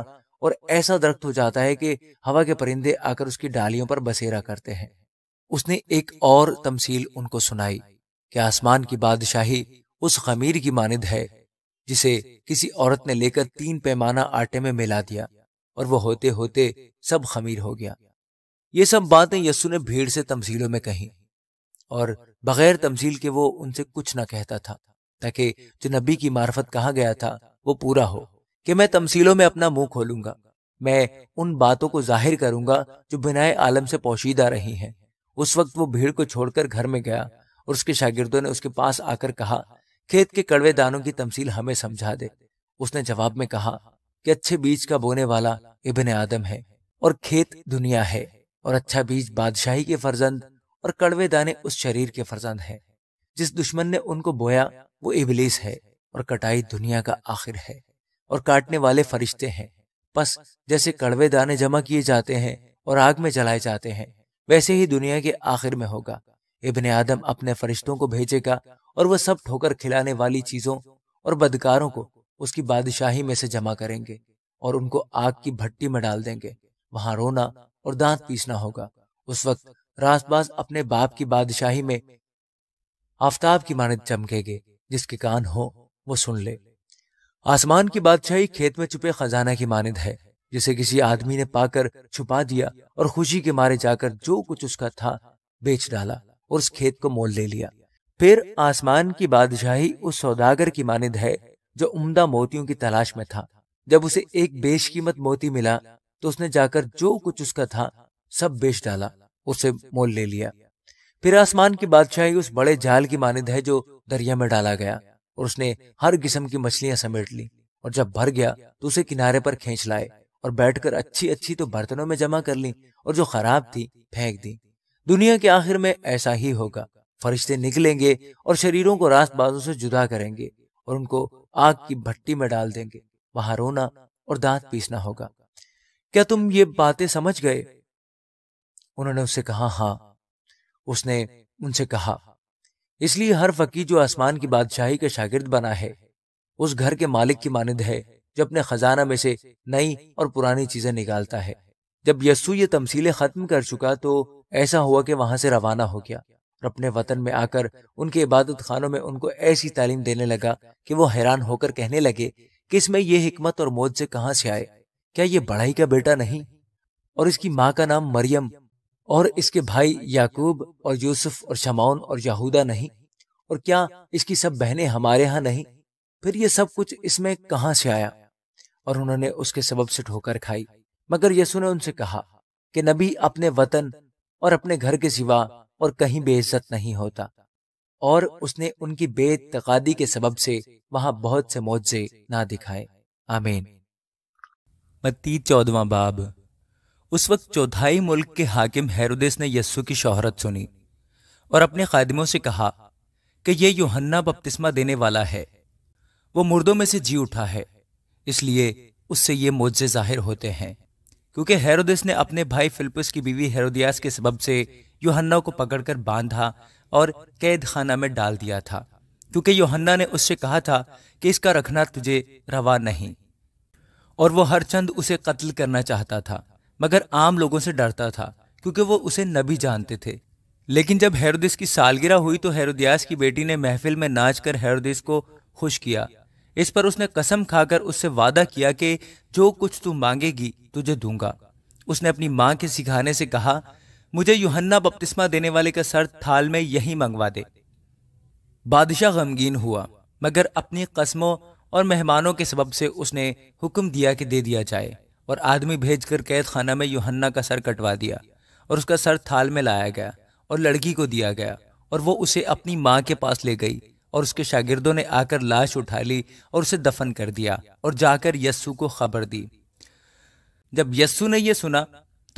Speaker 1: और ऐसा दरख्त हो जाता है कि हवा के परिंदे आकर उसकी डालियों पर बसेरा करते हैं उसने एक और तमसील उनको सुनाई कि आसमान की बादशाही उस खमीर की मानद है जिसे किसी औरत ने लेकर तीन पैमाना आटे में मिला दिया और वह होते होते सब खमीर हो गया ये सब बातें यसु ने भीड़ से तमसीलों में कही और बगैर तमसील के वो उनसे कुछ ना कहता था ताकि जो नबी की मार्फत कहा गया था वो पूरा हो कि मैं तमसीलों में अपना मुंह खोलूंगा मैं उन बातों को जाहिर करूंगा जो बिनाए आलम से पोशीदा रही हैं उस वक्त वो भीड़ को छोड़कर घर में गया और उसके शागिर्दों ने उसके पास आकर कहा खेत के कड़वे दानों की तमसील हमें समझा दे उसने जवाब में कहा कि अच्छे बीज का बोने वाला इब्ने आदम है और खेत दुनिया है और अच्छा बीज बादशाही के फर्जंद और कड़वे दाने उस शरीर के फर्जंद है जिस दुश्मन ने उनको बोया वो इबलीस है और कटाई दुनिया का आखिर है और काटने वाले फरिश्ते हैं बस जैसे कड़वे दाने जमा किए जाते हैं और आग में जलाए जाते हैं वैसे ही दुनिया के आखिर में होगा इब्ने आदम अपने फरिश्तों को भेजेगा और वह सब ठोकर खिलाने वाली चीजों और बदकारों को उसकी बादशाही में से जमा करेंगे और उनको आग की भट्टी में डाल देंगे वहां रोना और दांत पीसना होगा उस वक्त रासबाज अपने बाप की बादशाही में आफताब की मानद चमकेगे जिसके कान हो वो सुन ले आसमान की बादशाही खेत में छुपे खजाना की मानद है जिसे किसी आदमी ने पाकर छुपा दिया और खुशी के मारे जाकर जो कुछ उसका था बेच डाला और उस खेत को मोल ले लिया फिर आसमान की बादशाही उस सौदागर की मानद है जो उम्दा मोतियों की तलाश में था जब उसे एक बेशकीमत मोती मिला तो उसने जाकर जो कुछ उसका था सब बेच डाला उसे मोल ले लिया फिर आसमान की बादशाही उस बड़े जाल की मानद है जो दरिया में डाला गया और उसने हर किस्म की मछलियां समेट ली और जब भर गया तो उसे किनारे पर खींच लाए और बैठकर अच्छी अच्छी तो बर्तनों में जमा कर ली और जो खराब थी फेंक दी दुनिया के आखिर में ऐसा ही होगा फरिश्ते निकलेंगे और शरीरों को रास्त बाजों से जुदा करेंगे और उनको आग की भट्टी में डाल देंगे वहां रोना और दांत पीसना होगा क्या तुम ये बातें समझ गए उन्होंने उससे कहा हाँ उसने उनसे कहा इसलिए हर फकीर जो आसमान की बादशाही का शागिर्द बना है उस घर के मालिक की मानद है जो अपने खजाना में से नई और पुरानी चीजें निकालता है जब यस्सु ये तमसीलें खत्म कर चुका तो ऐसा हुआ कि वहां से रवाना हो गया और अपने वतन में आकर उनके इबादत खानों में उनको ऐसी तालीम देने लगा कि वो हैरान होकर कहने लगे कि इसमें ये हिकमत और मौत से कहाँ से आए क्या ये बढ़ाई का बेटा नहीं और इसकी माँ का नाम मरियम और इसके भाई याकूब और यूसुफ और शमाउन और यहूदा नहीं और क्या इसकी सब बहनें हमारे यहाँ नहीं फिर ये सब कुछ इसमें कहाँ से आया और उन्होंने उसके सबब से ठोकर खाई मगर यसु ने उनसे कहा कि नबी अपने वतन और अपने घर के सिवा और कहीं बेइज्जत नहीं होता और उसने उनकी बेतकादी के सबब से वहां बहुत से मुआवजे ना दिखाए आमीन मत्ती चौदवा बाब उस वक्त चौथाई मुल्क के हाकिम हैरुदेस ने यस्सु की शोहरत सुनी और अपने खादिमों से कहा कि यह योहन्ना बपतिस्मा देने वाला है वो मुर्दों में से जी उठा है इसलिए उससे ये मुआवजे जाहिर होते हैं क्योंकि हैरोदेस ने अपने भाई फिलिपस की बीवी हेरोदियास के सबब से योहन्ना को पकड़कर बांधा और कैद खाना में डाल दिया था क्योंकि योहन्ना ने उससे कहा था कि इसका रखना तुझे रवा नहीं और वो हर चंद उसे कत्ल करना चाहता था मगर आम लोगों से डरता था क्योंकि वो उसे नबी जानते थे लेकिन जब हेरोदिस की सालगिरह हुई तो हेरोदियास की बेटी ने महफिल में नाच कर हेरोदिस को खुश किया इस पर उसने कसम खाकर उससे वादा किया कि जो कुछ तू मांगेगी तुझे दूंगा उसने अपनी माँ के सिखाने से कहा मुझे युहन्ना बपतिस्मा देने वाले का सर थाल में यही मंगवा दे बादशाह गमगीन हुआ मगर अपनी कस्मों और मेहमानों के सबब से उसने हुक्म दिया कि दे दिया जाए और आदमी भेजकर कैद खाना में युहन्ना का सर कटवा दिया और उसका सर थाल में लाया गया और लड़की को दिया गया और वो उसे अपनी माँ के पास ले गई और उसके शागिर्दों ने आकर लाश उठा ली और उसे दफन कर दिया और जाकर यस्सू को खबर दी जब यस्सू ने यह सुना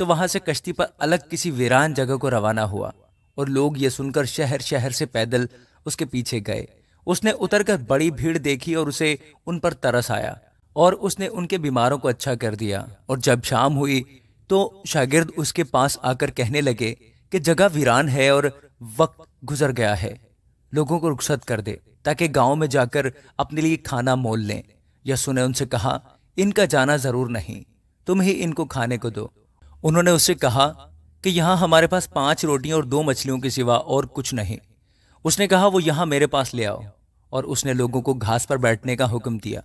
Speaker 1: तो वहां से कश्ती पर अलग किसी वीरान जगह को रवाना हुआ और लोग ये सुनकर शहर शहर से पैदल उसके पीछे गए उसने उतरकर बड़ी भीड़ देखी और उसे उन पर तरस आया और उसने उनके बीमारों को अच्छा कर दिया और जब शाम हुई तो शागिर्द उसके पास आकर कहने लगे कि जगह वीरान है और वक्त गुजर गया है लोगों को रुखसत कर दे ताकि गांव में जाकर अपने लिए खाना मोल लें यसु ने उनसे कहा इनका जाना ज़रूर नहीं तुम ही इनको खाने को दो उन्होंने उससे कहा कि यहाँ हमारे पास पांच रोटियां और दो मछलियों के सिवा और कुछ नहीं उसने कहा वो यहाँ मेरे पास ले आओ और उसने लोगों को घास पर बैठने का हुक्म दिया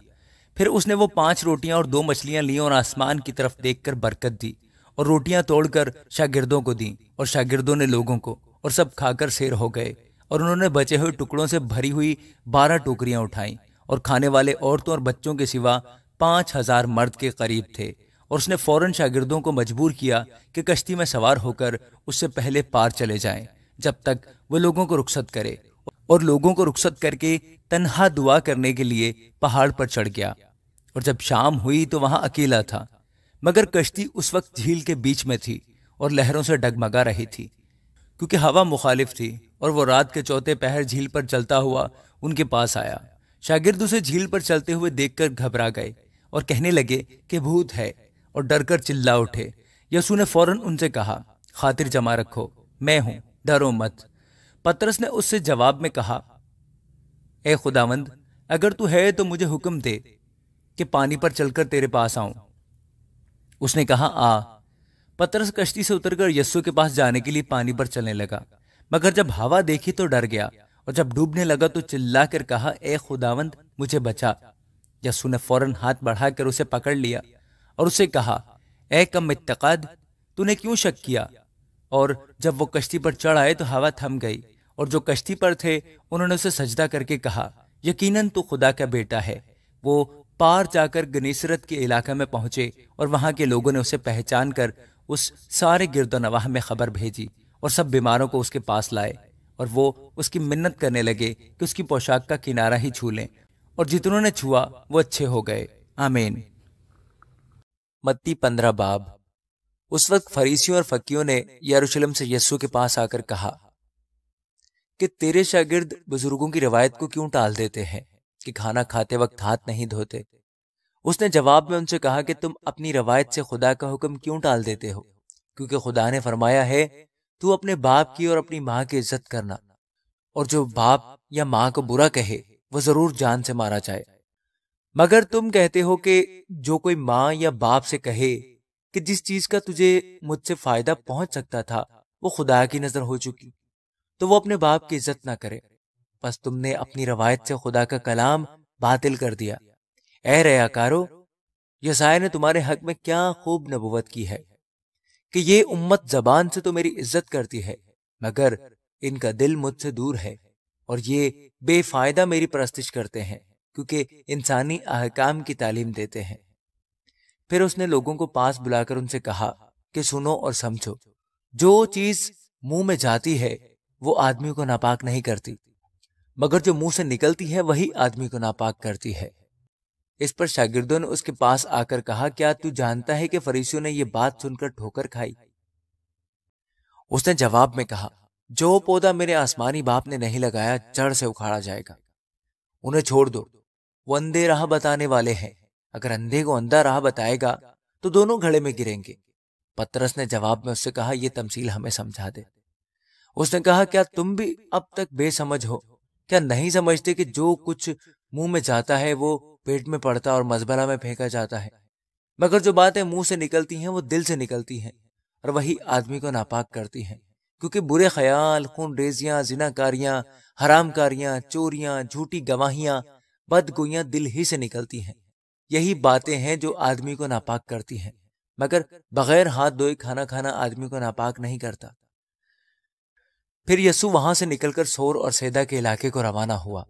Speaker 1: फिर उसने वो पांच रोटियां और दो मछलियां ली और आसमान की तरफ देखकर बरकत दी और रोटियां तोड़कर शागिर्दों को दी और शागिर्दों ने लोगों को और सब खाकर शेर हो गए और उन्होंने बचे हुए टुकड़ों से भरी हुई बारह टोकरियां उठाई और खाने वाले औरतों और बच्चों के सिवा पांच हजार मर्द के करीब थे और उसने फौरन शागिर्दों को मजबूर किया कि कश्ती में सवार होकर उससे पहले पार चले जाएं जब तक वो लोगों को रुखसत करे और लोगों को रुखसत करके तनहा दुआ करने के लिए पहाड़ पर चढ़ गया और जब शाम हुई तो वहां अकेला था मगर कश्ती उस वक्त झील के बीच में थी और लहरों से डगमगा रही थी क्योंकि हवा मुखालिफ थी और वो रात के चौथे पहर झील पर चलता हुआ उनके पास आया शागिर्द उसे झील पर चलते हुए देखकर घबरा गए और कहने लगे कि भूत है और डरकर चिल्ला उठे यसु ने फौरन उनसे कहा खातिर जमा रखो मैं हूं डरो मत पतरस ने उससे जवाब में कहा ए खुदावंद अगर तू है तो मुझे हुक्म दे कि पानी पर चलकर तेरे पास आऊं उसने कहा आ पतरस कश्ती से उतरकर यस्सु के पास जाने के लिए पानी पर चलने लगा मगर जब हवा देखी तो डर गया और जब डूबने लगा तो चिल्लाकर कहा ए खुदावंद मुझे बचा यस्सु ने फौरन हाथ बढ़ाकर उसे पकड़ लिया और उसे कहा ए कम इतकद तूने क्यों शक किया और जब वो कश्ती पर चढ़ आए तो हवा थम गई और जो कश्ती पर थे उन्होंने उसे सजदा करके कहा यकीनन तू खुदा का बेटा है वो पार जाकर गनीसरत के इलाके में पहुंचे और वहां के लोगों ने उसे पहचान कर उस सारे गिरदोनवाह में खबर भेजी और सब बीमारों को उसके पास लाए और वो उसकी मिन्नत करने लगे कि उसकी पोशाक का किनारा ही छू लें और जितनों ने छुआ वो अच्छे हो गए आमेन मत्ती पंद्रह बाब उस वक्त फरीसियों और फकीयों ने यरूशलेम से यस्सु के पास आकर कहा कि तेरे शागिर्द बुजुर्गों की रिवायत को क्यों टाल देते हैं कि खाना खाते वक्त हाथ नहीं धोते उसने जवाब में उनसे कहा कि तुम अपनी रवायत से खुदा का हुक्म क्यों टाल देते हो क्योंकि खुदा ने फरमाया है तू अपने बाप की और अपनी माँ की इज्जत करना और जो बाप या माँ को बुरा कहे वो जरूर जान से मारा जाए मगर तुम कहते हो कि जो कोई माँ या बाप से कहे कि जिस चीज का तुझे मुझसे फायदा पहुंच सकता था वो खुदा की नजर हो चुकी तो वो अपने बाप की इज्जत ना करे बस तुमने अपनी रवायत से खुदा का कलाम बातिल कर दिया ए रयाकारो यसाया ने तुम्हारे हक में क्या खूब नबूवत की है कि ये उम्मत जबान से तो मेरी इज्जत करती है मगर इनका दिल मुझसे दूर है और ये बेफायदा मेरी परस्तिश करते हैं क्योंकि इंसानी अहकाम की तालीम देते हैं फिर उसने लोगों को पास बुलाकर उनसे कहा कि सुनो और समझो जो चीज मुंह में जाती है वो आदमी को नापाक नहीं करती मगर जो मुंह से निकलती है वही आदमी को नापाक करती है इस पर शागिर्दों ने उसके पास आकर कहा क्या तू जानता है कि फरीसियों ने यह बात सुनकर ठोकर खाई उसने जवाब में कहा जो पौधा मेरे आसमानी बाप ने नहीं लगाया जड़ से उखाड़ा जाएगा उन्हें छोड़ दो वो अंधे राह बताने वाले हैं अगर अंधे को अंधा राह बताएगा तो दोनों घड़े में गिरेंगे पतरस ने जवाब में उससे कहा यह तमसील हमें समझा दे उसने कहा क्या तुम भी अब तक बेसमझ हो क्या नहीं समझते कि जो कुछ मुंह में जाता है वो पेट में पड़ता और मजबला में फेंका जाता है मगर जो बातें मुंह से निकलती हैं वो दिल से निकलती हैं और वही आदमी को नापाक करती हैं क्योंकि बुरे ख्याल खून रेजियां जिनाकारियां हरामकारियां चोरियां झूठी गवाहियां बदगुइयां दिल ही से निकलती हैं यही बातें हैं जो आदमी को नापाक करती हैं मगर बगैर हाथ धोए खाना खाना आदमी को नापाक नहीं करता फिर यसु वहां से निकलकर सोर और सैदा के इलाके को रवाना हुआ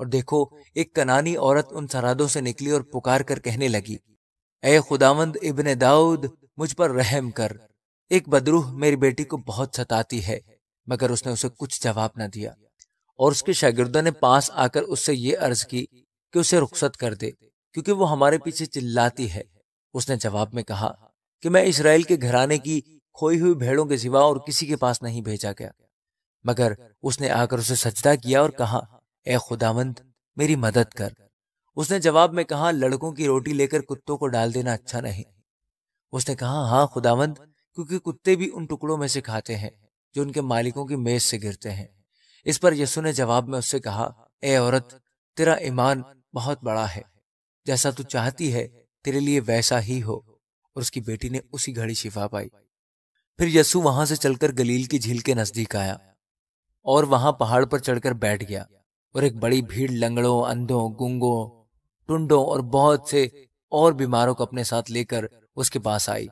Speaker 1: और देखो एक कनानी औरत उन सरादों से निकली और पुकार कर कहने लगी ए खुदावंद इबन दाऊद मुझ पर रहम कर एक बदरूह मेरी बेटी को बहुत सताती है मगर उसने उसे कुछ जवाब न दिया और उसके शागिदों ने पास आकर उससे ये अर्ज की कि उसे रुख्सत कर दे क्योंकि वो हमारे पीछे चिल्लाती है उसने जवाब में कहा कि मैं इसराइल के घराने की खोई हुई भेड़ों के सिवा और किसी के पास नहीं भेजा गया मगर उसने आकर उसे सजदा किया और कहा ए खुदावंद मेरी मदद कर उसने जवाब में कहा लड़कों की रोटी लेकर कुत्तों को डाल देना अच्छा नहीं उसने कहा हाँ खुदावंद क्योंकि कुत्ते भी उन टुकड़ों में से खाते हैं जो उनके मालिकों की मेज से गिरते हैं इस पर यसु ने जवाब में उससे कहा ए औरत तेरा ईमान बहुत बड़ा है जैसा तू चाहती है तेरे लिए वैसा ही हो और उसकी बेटी ने उसी घड़ी शिफा पाई फिर यसु वहां से चलकर गलील की झील के नजदीक आया और वहां पहाड़ पर चढ़कर बैठ गया और एक बड़ी भीड़ लंगड़ों अंधों गुंगों टुंडों और बहुत से और बीमारों को अपने साथ लेकर उसके पास आई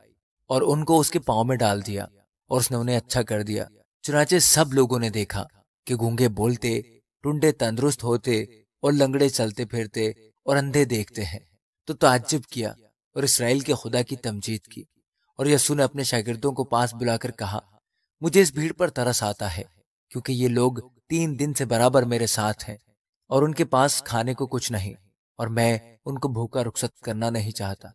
Speaker 1: और उनको उसके पाँव में डाल दिया और उसने उन्हें अच्छा कर दिया चुनाचे सब लोगों ने देखा कि गूंगे बोलते टुंडे तंदुरुस्त होते और लंगड़े चलते फिरते और अंधे देखते हैं तो ताज्जुब किया और इसराइल के खुदा की तमजीद की और यसू ने अपने शागिर्दों को पास बुलाकर कहा मुझे इस भीड़ पर तरस आता है क्योंकि ये लोग तीन दिन से बराबर मेरे साथ हैं और उनके पास खाने को कुछ नहीं और मैं उनको भूखा रुखसत करना नहीं चाहता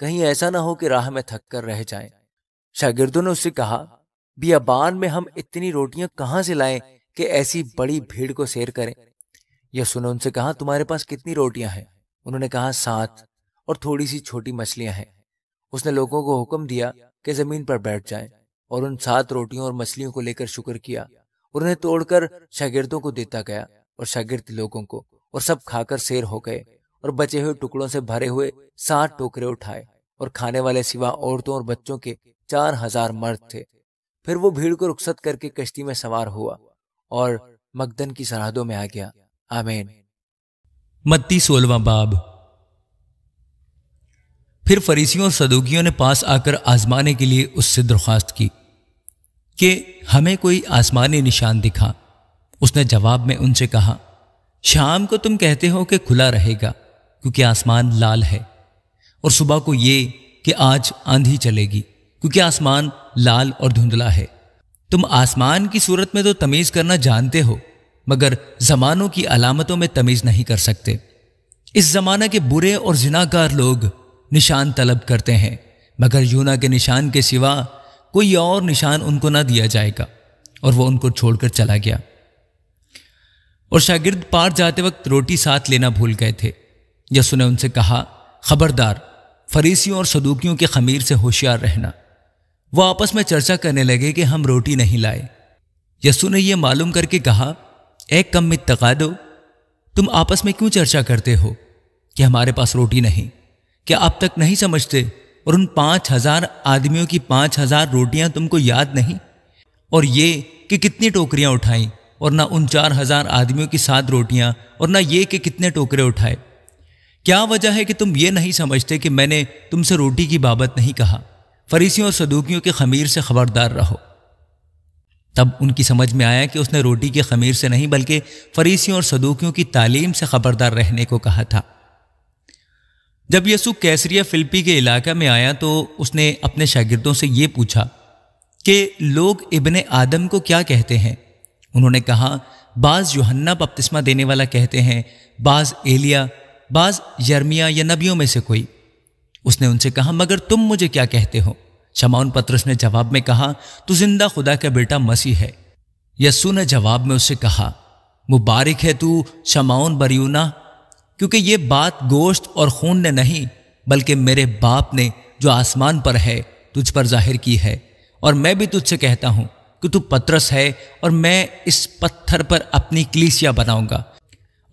Speaker 1: कहीं ऐसा ना हो कि राह में थक कर रह जाए शागिर्दों ने उससे कहा बियाबान में हम इतनी रोटियां कहां से लाएं कि ऐसी बड़ी भीड़ को शेर करें यसु ने उनसे कहा तुम्हारे पास कितनी रोटियां हैं उन्होंने कहा सात और थोड़ी सी छोटी मछलियां हैं उसने लोगों को हुक्म दिया कि जमीन पर बैठ जाएं और उन सात रोटियों और मछलियों को लेकर शुक्र किया और उन्हें तोड़कर शागिर्दों को देता गया और शागिर्द लोगों को और सब खाकर शेर हो गए और बचे हुए टुकड़ों से भरे हुए सात टोकरे उठाए और खाने वाले सिवा औरतों और बच्चों के चार हजार मर्द थे फिर वो भीड़ को रुखसत करके कश्ती में सवार हुआ और मकदन की सरहदों में आ गया आमेन मत्ती सोलवा बाब फिर फरीसियों और सदुकियों ने पास आकर आजमाने के लिए उससे दरख्वास्त की कि हमें कोई आसमानी निशान दिखा उसने जवाब में उनसे कहा शाम को तुम कहते हो कि खुला रहेगा क्योंकि आसमान लाल है और सुबह को ये कि आज आंधी चलेगी क्योंकि आसमान लाल और धुंधला है तुम आसमान की सूरत में तो तमीज़ करना जानते हो मगर ज़मानों की अलामतों में तमीज़ नहीं कर सकते इस ज़माना के बुरे और जिनाकार लोग निशान तलब करते हैं मगर यूना के निशान के सिवा कोई और निशान उनको ना दिया जाएगा और वह उनको छोड़कर चला गया और शागिर्द पार जाते वक्त रोटी साथ लेना भूल गए थे यसु ने उनसे कहा खबरदार फरीसियों और सदूकियों के खमीर से होशियार रहना वो आपस में चर्चा करने लगे कि हम रोटी नहीं लाए यसु ने यह मालूम करके कहा एक कम मित तका दो तुम आपस में क्यों चर्चा करते हो कि हमारे पास रोटी नहीं क्या आप तक नहीं समझते और उन पाँच हजार आदमियों की पाँच हजार रोटियां तुमको याद नहीं और ये कि कितनी टोकरियां उठाई और ना उन चार हजार आदमियों की सात रोटियां और ना ये कि कितने टोकरे उठाए क्या वजह है कि तुम ये नहीं समझते कि मैंने तुमसे रोटी की बाबत नहीं कहा फरीसियों और सदूकियों के खमीर से खबरदार रहो तब उनकी समझ में आया कि उसने रोटी के खमीर से नहीं बल्कि फरीसियों और सदूकियों की तालीम से खबरदार रहने को कहा था जब यसु कैसरिया फिल्पी के इलाका में आया तो उसने अपने शागिर्दों से ये पूछा कि लोग इबन आदम को क्या कहते हैं उन्होंने कहा बाज योहन्ना बपतिस्मा देने वाला कहते हैं बाज एलिया बाज यर्मिया या नबियों में से कोई उसने उनसे कहा मगर तुम मुझे क्या कहते हो शमाउन पत्रस ने जवाब में कहा तू जिंदा खुदा का बेटा मसीह है यस्सु ने जवाब में उससे कहा मुबारक है तू शमाउन बरयूना क्योंकि ये बात गोश्त और खून ने नहीं बल्कि मेरे बाप ने जो आसमान पर है तुझ पर जाहिर की है और मैं भी तुझसे कहता हूं कि तू पत्रस है और मैं इस पत्थर पर अपनी क्लीसिया बनाऊंगा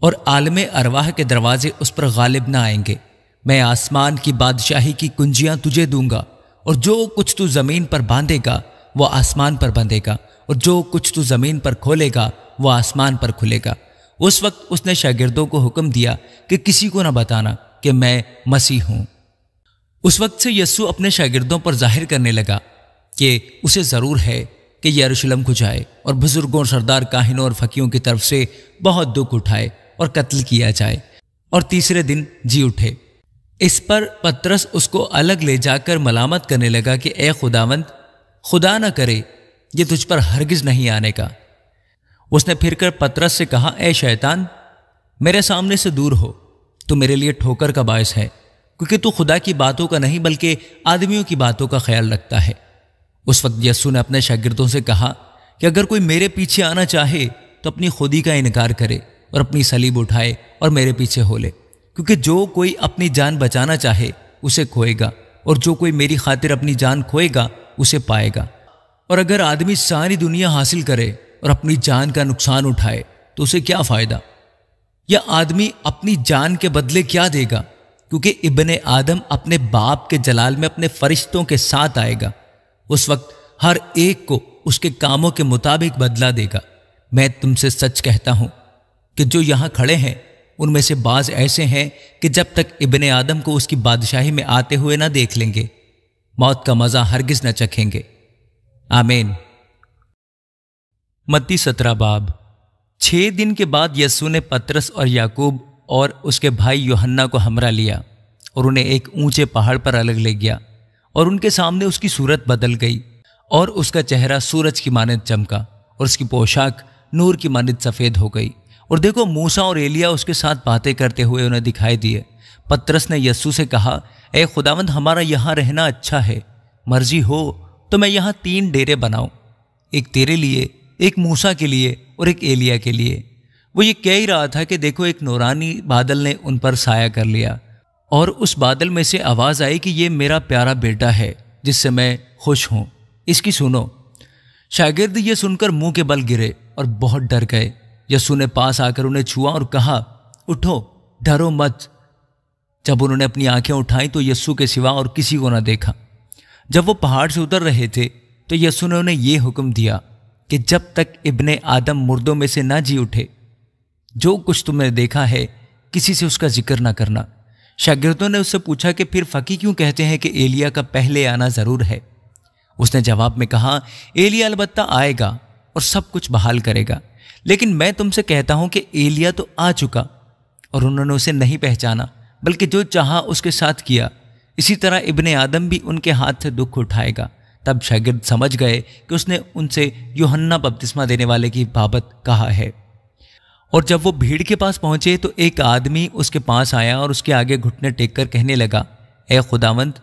Speaker 1: और आलम अरवाह के दरवाजे उस पर गालिब ना आएंगे मैं आसमान की बादशाही की कुंजियां तुझे दूंगा और जो कुछ तू जमीन पर बांधेगा वह आसमान पर बांधेगा और जो कुछ तू जमीन पर खोलेगा वह आसमान पर खुलेगा उस वक्त उसने शागिर्दों को हुक्म दिया कि किसी को ना बताना कि मैं मसीह हूँ उस वक्त से यस्सु अपने शागिर्दों पर जाहिर करने लगा कि उसे ज़रूर है कि यरूशलेम को जाए और बुजुर्गों सरदार काहिनों और फकीयों की तरफ से बहुत दुख उठाए और कत्ल किया जाए और तीसरे दिन जी उठे इस पर पत्रस उसको अलग ले जाकर मलामत करने लगा कि ए खुदावंत खुदा ना करे ये तुझ पर हरगिज नहीं आने का उसने फिरकर पत्रस से कहा ए शैतान मेरे सामने से दूर हो तू मेरे लिए ठोकर का बायस है क्योंकि तू खुदा की बातों का नहीं बल्कि आदमियों की बातों का ख्याल रखता है उस वक्त यस्सु ने अपने शागिर्दों से कहा कि अगर कोई मेरे पीछे आना चाहे तो अपनी खुदी का इनकार करे और अपनी सलीब उठाए और मेरे पीछे हो ले क्योंकि जो कोई अपनी जान बचाना चाहे उसे खोएगा और जो कोई मेरी खातिर अपनी जान खोएगा उसे पाएगा और अगर आदमी सारी दुनिया हासिल करे और अपनी जान का नुकसान उठाए तो उसे क्या फ़ायदा या आदमी अपनी जान के बदले क्या देगा क्योंकि इबन आदम अपने बाप के जलाल में अपने फरिश्तों के साथ आएगा उस वक्त हर एक को उसके कामों के मुताबिक बदला देगा मैं तुमसे सच कहता हूं कि जो यहां खड़े हैं उनमें से बाज ऐसे हैं कि जब तक इबन आदम को उसकी बादशाही में आते हुए ना देख लेंगे मौत का मज़ा हरगिज न चखेंगे आमीन मत्ती सत्रह बाब छह दिन के बाद यस्सु ने पतरस और याकूब और उसके भाई योहन्ना को हमरा लिया और उन्हें एक ऊंचे पहाड़ पर अलग ले गया और उनके सामने उसकी सूरत बदल गई और उसका चेहरा सूरज की मानद चमका और उसकी पोशाक नूर की मानद सफ़ेद हो गई और देखो मूसा और एलिया उसके साथ बातें करते हुए उन्हें दिखाई दिए पत्रस ने यस्सु से कहा ए खुदावंद हमारा यहाँ रहना अच्छा है मर्जी हो तो मैं यहाँ तीन डेरे बनाऊँ एक तेरे लिए एक मूसा के लिए और एक एलिया के लिए वो ये कह ही रहा था कि देखो एक नौरानी बादल ने उन पर साया कर लिया और उस बादल में से आवाज़ आई कि ये मेरा प्यारा बेटा है जिससे मैं खुश हूँ इसकी सुनो शागिर्द ये सुनकर मुंह के बल गिरे और बहुत डर गए यसु ने पास आकर उन्हें छुआ और कहा उठो डरो मत जब उन्होंने अपनी आंखें उठाई तो यस्सु के सिवा और किसी को ना देखा जब वो पहाड़ से उतर रहे थे तो यस्सु ने उन्हें यह हुक्म दिया कि जब तक इब्ने आदम मुर्दों में से ना जी उठे जो कुछ तुमने देखा है किसी से उसका जिक्र ना करना शागिर्दों ने उससे पूछा कि फिर फ़की क्यों कहते हैं कि एलिया का पहले आना ज़रूर है उसने जवाब में कहा एलिया अलबत्ता आएगा और सब कुछ बहाल करेगा लेकिन मैं तुमसे कहता हूं कि एलिया तो आ चुका और उन्होंने उसे नहीं पहचाना बल्कि जो चाहा उसके साथ किया इसी तरह इबन आदम भी उनके हाथ से दुख उठाएगा तब शागिर्द समझ गए कि उसने उनसे योहन्ना बपतिस्मा देने वाले की बाबत कहा है और जब वो भीड़ के पास पहुंचे तो एक आदमी उसके पास आया और उसके आगे घुटने टेक कर कहने लगा ए खुदावंद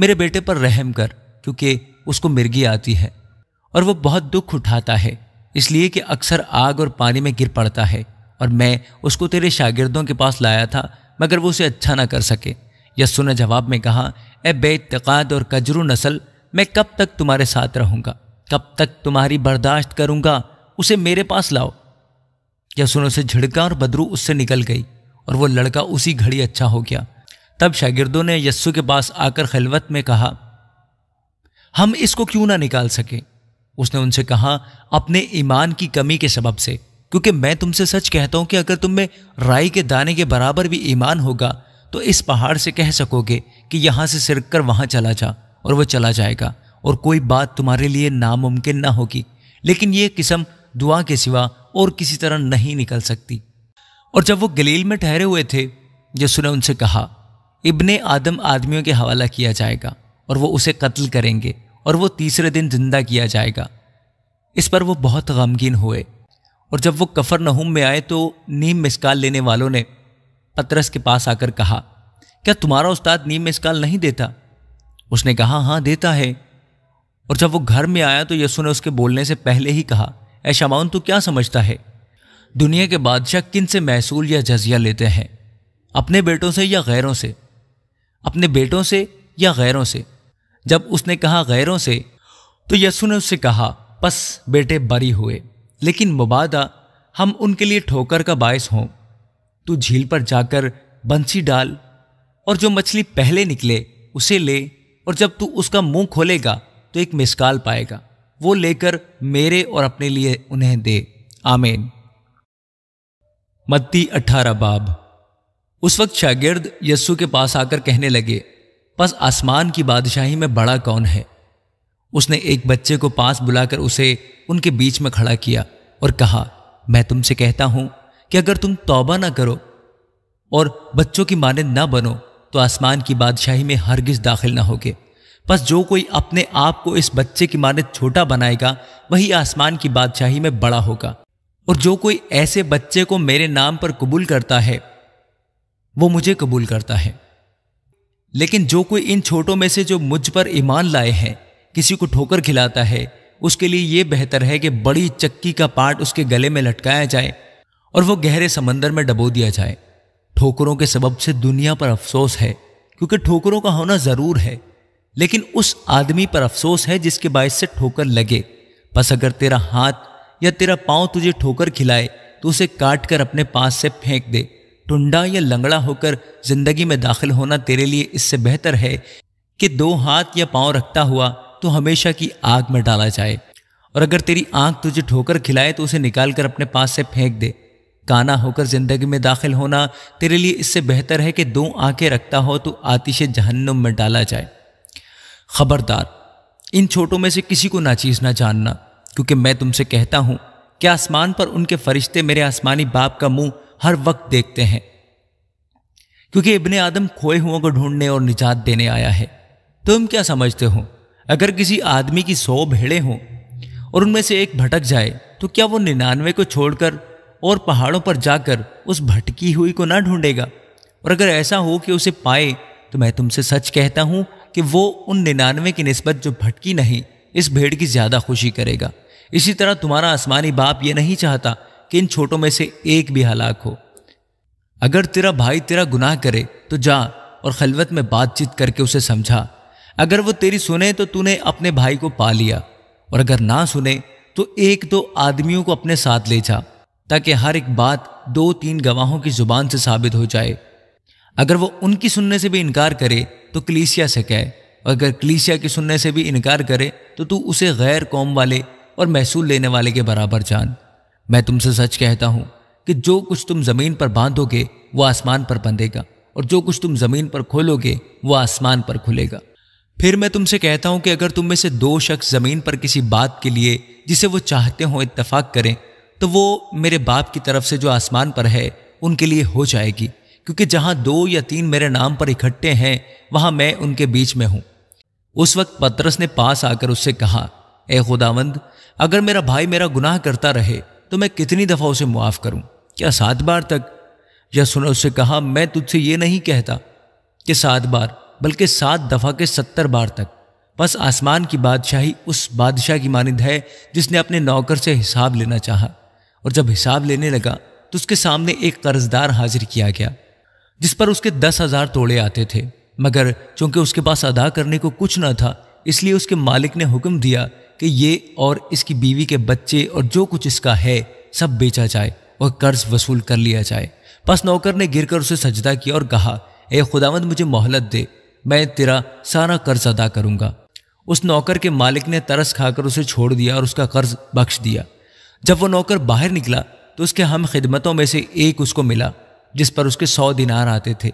Speaker 1: मेरे बेटे पर रहम कर क्योंकि उसको मिर्गी आती है और वो बहुत दुख उठाता है इसलिए कि अक्सर आग और पानी में गिर पड़ता है और मैं उसको तेरे शागिर्दों के पास लाया था मगर वो उसे अच्छा ना कर सके यस्सु ने जवाब में कहा ए बेतकाद और कजरू नसल मैं कब तक तुम्हारे साथ रहूँगा कब तक तुम्हारी बर्दाश्त करूँगा उसे मेरे पास लाओ यस्सु ने उसे झिड़का और बदरू उससे निकल गई और वो लड़का उसी घड़ी अच्छा हो गया तब शागिर्दों ने यस्सु के पास आकर खलवत में कहा हम इसको क्यों ना निकाल सके उसने उनसे कहा अपने ईमान की कमी के सबब से क्योंकि मैं तुमसे सच कहता हूं कि अगर तुम में राई के दाने के बराबर भी ईमान होगा तो इस पहाड़ से कह सकोगे कि यहाँ से सिरक कर वहाँ चला जा और वह चला जाएगा और कोई बात तुम्हारे लिए नामुमकिन ना होगी लेकिन ये किस्म दुआ के सिवा और किसी तरह नहीं निकल सकती और जब वो गलील में ठहरे हुए थे यसु ने उनसे कहा इब्ने आदम आदमियों के हवाला किया जाएगा और वो उसे कत्ल करेंगे और वो तीसरे दिन जिंदा किया जाएगा इस पर वो बहुत गमगीन हुए और जब वो कफर नहूम में आए तो नीम मिसकाल लेने वालों ने पतरस के पास आकर कहा क्या तुम्हारा उस्ताद नीम मिसकाल नहीं देता उसने कहा हाँ देता है और जब वो घर में आया तो यसु ने उसके बोलने से पहले ही कहा ए शमाउन तू क्या समझता है दुनिया के बादशाह किन से महसूल या जजिया लेते हैं अपने बेटों से या गैरों से अपने बेटों से या गैरों से जब उसने कहा गैरों से तो यसु ने उससे कहा बस बेटे बरी हुए लेकिन मुबादा हम उनके लिए ठोकर का बायस हों तू झील पर जाकर बंसी डाल और जो मछली पहले निकले उसे ले और जब तू उसका मुंह खोलेगा तो एक मिसकाल पाएगा वो लेकर मेरे और अपने लिए उन्हें दे आमेन मत्ती अठारह बाब उस वक्त शागिर्द यस्सु के पास आकर कहने लगे बस आसमान की बादशाही में बड़ा कौन है उसने एक बच्चे को पास बुलाकर उसे उनके बीच में खड़ा किया और कहा मैं तुमसे कहता हूं कि अगर तुम तौबा ना करो और बच्चों की माने ना बनो तो आसमान की बादशाही में हरगिज दाखिल ना होगे बस जो कोई अपने आप को इस बच्चे की माने छोटा बनाएगा वही आसमान की बादशाही में बड़ा होगा और जो कोई ऐसे बच्चे को मेरे नाम पर कबूल करता है वो मुझे कबूल करता है लेकिन जो कोई इन छोटों में से जो मुझ पर ईमान लाए हैं किसी को ठोकर खिलाता है उसके लिए यह बेहतर है कि बड़ी चक्की का पार्ट उसके गले में लटकाया जाए और वो गहरे समंदर में डबो दिया जाए ठोकरों के सबब से दुनिया पर अफसोस है क्योंकि ठोकरों का होना ज़रूर है लेकिन उस आदमी पर अफसोस है जिसके बायस से ठोकर लगे बस अगर तेरा हाथ या तेरा पांव तुझे ठोकर खिलाए तो उसे काट कर अपने पास से फेंक दे टुंडा या लंगड़ा होकर जिंदगी में दाखिल होना तेरे लिए इससे बेहतर है कि दो हाथ या पांव रखता हुआ तो हमेशा की आग में डाला जाए और अगर तेरी आंख तुझे ठोकर खिलाए तो उसे निकाल कर अपने पास से फेंक दे काना होकर जिंदगी में दाखिल होना तेरे लिए इससे बेहतर है कि दो आंखें रखता हो तो आतिश जहन्नुम में डाला जाए खबरदार इन छोटों में से किसी को नाचीज ना जानना क्योंकि मैं तुमसे कहता हूं कि आसमान पर उनके फरिश्ते मेरे आसमानी बाप का मुंह हर वक्त देखते हैं क्योंकि इबन आदम खोए हुओं को ढूंढने और निजात देने आया है तुम क्या समझते हो अगर किसी आदमी की सौ भेड़े हों और उनमें से एक भटक जाए तो क्या वो निन्यानवे को छोड़कर और पहाड़ों पर जाकर उस भटकी हुई को ना ढूंढेगा और अगर ऐसा हो कि उसे पाए तो मैं तुमसे सच कहता हूं कि वो उन निन्यानवे की नस्बत जो भटकी नहीं इस भेड़ की ज़्यादा खुशी करेगा इसी तरह तुम्हारा आसमानी बाप ये नहीं चाहता कि इन छोटों में से एक भी हलाक हो अगर तेरा भाई तेरा गुनाह करे तो जा और खलवत में बातचीत करके उसे समझा अगर वो तेरी सुने तो तूने अपने भाई को पा लिया और अगर ना सुने तो एक दो आदमियों को अपने साथ ले जा ताकि हर एक बात दो तीन गवाहों की जुबान से साबित हो जाए अगर वो उनकी सुनने से भी इनकार करे तो कलीसिया से कहे और अगर कलीसिया की सुनने से भी इनकार करे तो तू उसे गैर कौम वाले और महसूल लेने वाले के बराबर जान मैं तुमसे सच कहता हूं कि जो कुछ तुम जमीन पर बांधोगे वो आसमान पर बंधेगा और जो कुछ तुम जमीन पर खोलोगे वो आसमान पर खुलेगा फिर मैं तुमसे कहता हूं कि अगर तुम में से दो शख्स जमीन पर किसी बात के लिए जिसे वो चाहते हों इतफाक करें तो वो मेरे बाप की तरफ से जो आसमान पर है उनके लिए हो जाएगी क्योंकि जहां दो या तीन मेरे नाम पर इकट्ठे हैं वहां मैं उनके बीच में हूं उस वक्त पत्रस ने पास आकर उससे कहा ए खुदावंद अगर मेरा भाई मेरा गुनाह करता रहे तो मैं कितनी दफ़ा उसे मुआफ़ करूं? क्या सात बार तक सुनो उससे कहा मैं तुझसे ये नहीं कहता कि सात बार बल्कि सात दफ़ा के सत्तर बार तक बस आसमान की बादशाही उस बादशाह की मानद है जिसने अपने नौकर से हिसाब लेना चाहा और जब हिसाब लेने लगा तो उसके सामने एक कर्जदार हाजिर किया गया जिस पर उसके दस हजार तोड़े आते थे मगर चूंकि उसके पास अदा करने को कुछ न था इसलिए उसके मालिक ने हुक्म दिया कि ये और इसकी बीवी के बच्चे और जो कुछ इसका है सब बेचा जाए और कर्ज वसूल कर लिया जाए बस नौकर ने गिरकर उसे सजदा किया और कहा ए खुदावंद मुझे मोहलत दे मैं तेरा सारा कर्ज अदा करूंगा उस नौकर के मालिक ने तरस खाकर उसे छोड़ दिया और उसका कर्ज बख्श दिया जब वो नौकर बाहर निकला तो उसके हम खिदमतों में से एक उसको मिला जिस पर उसके सौ दिनार आते थे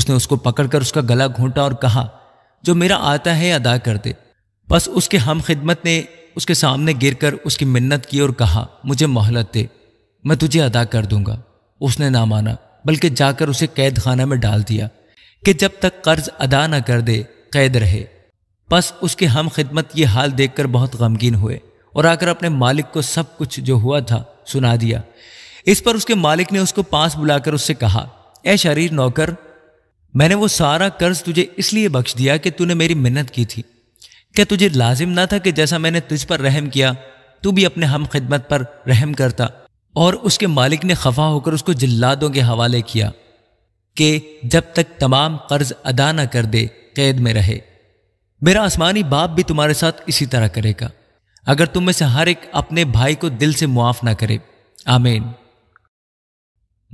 Speaker 1: उसने उसको पकड़कर उसका गला घोंटा और कहा जो मेरा आता है अदा कर दे बस उसके हम खिदमत ने उसके सामने गिरकर उसकी मिन्नत की और कहा मुझे मोहलत दे मैं तुझे अदा कर दूंगा उसने ना माना बल्कि जाकर उसे कैद खाना में डाल दिया कि जब तक कर्ज अदा ना कर दे कैद रहे बस उसके हम खिदमत ये हाल देखकर बहुत गमगीन हुए और आकर अपने मालिक को सब कुछ जो हुआ था सुना दिया इस पर उसके मालिक ने उसको पास बुलाकर उससे कहा ए शरीर नौकर मैंने वो सारा कर्ज तुझे इसलिए बख्श दिया कि तूने मेरी मिन्नत की थी क्या तुझे लाजिम ना था कि जैसा मैंने तुझ पर रहम किया तू भी अपने हम खिदमत पर रहम करता और उसके मालिक ने खफा होकर उसको जिल्लादों के हवाले किया कि जब तक तमाम कर्ज अदा ना कर दे कैद में रहे मेरा आसमानी बाप भी तुम्हारे साथ इसी तरह करेगा अगर तुम में से हर एक अपने भाई को दिल से मुआफ ना करे आमेन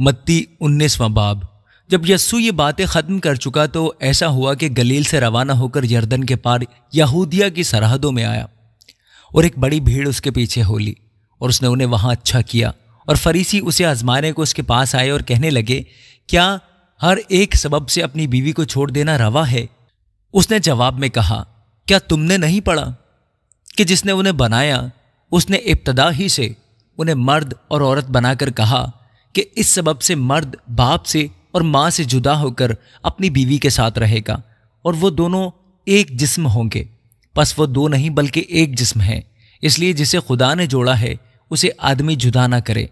Speaker 1: मत्ती उन्नीसवा बाब जब यस्सु ये बातें ख़त्म कर चुका तो ऐसा हुआ कि गलील से रवाना होकर यर्दन के पार यहूदिया की सरहदों में आया और एक बड़ी भीड़ उसके पीछे होली और उसने उन्हें वहाँ अच्छा किया और फरीसी उसे आजमाने को उसके पास आए और कहने लगे क्या हर एक सबब से अपनी बीवी को छोड़ देना रवा है उसने जवाब में कहा क्या तुमने नहीं पढ़ा कि जिसने उन्हें बनाया उसने इब्तदा ही से उन्हें मर्द और औरत बनाकर कहा कि इस सबब से मर्द बाप से और माँ से जुदा होकर अपनी बीवी के साथ रहेगा और वो दोनों एक जिस्म होंगे बस वो दो नहीं बल्कि एक जिस्म है इसलिए जिसे खुदा ने जोड़ा है उसे आदमी जुदा ना करे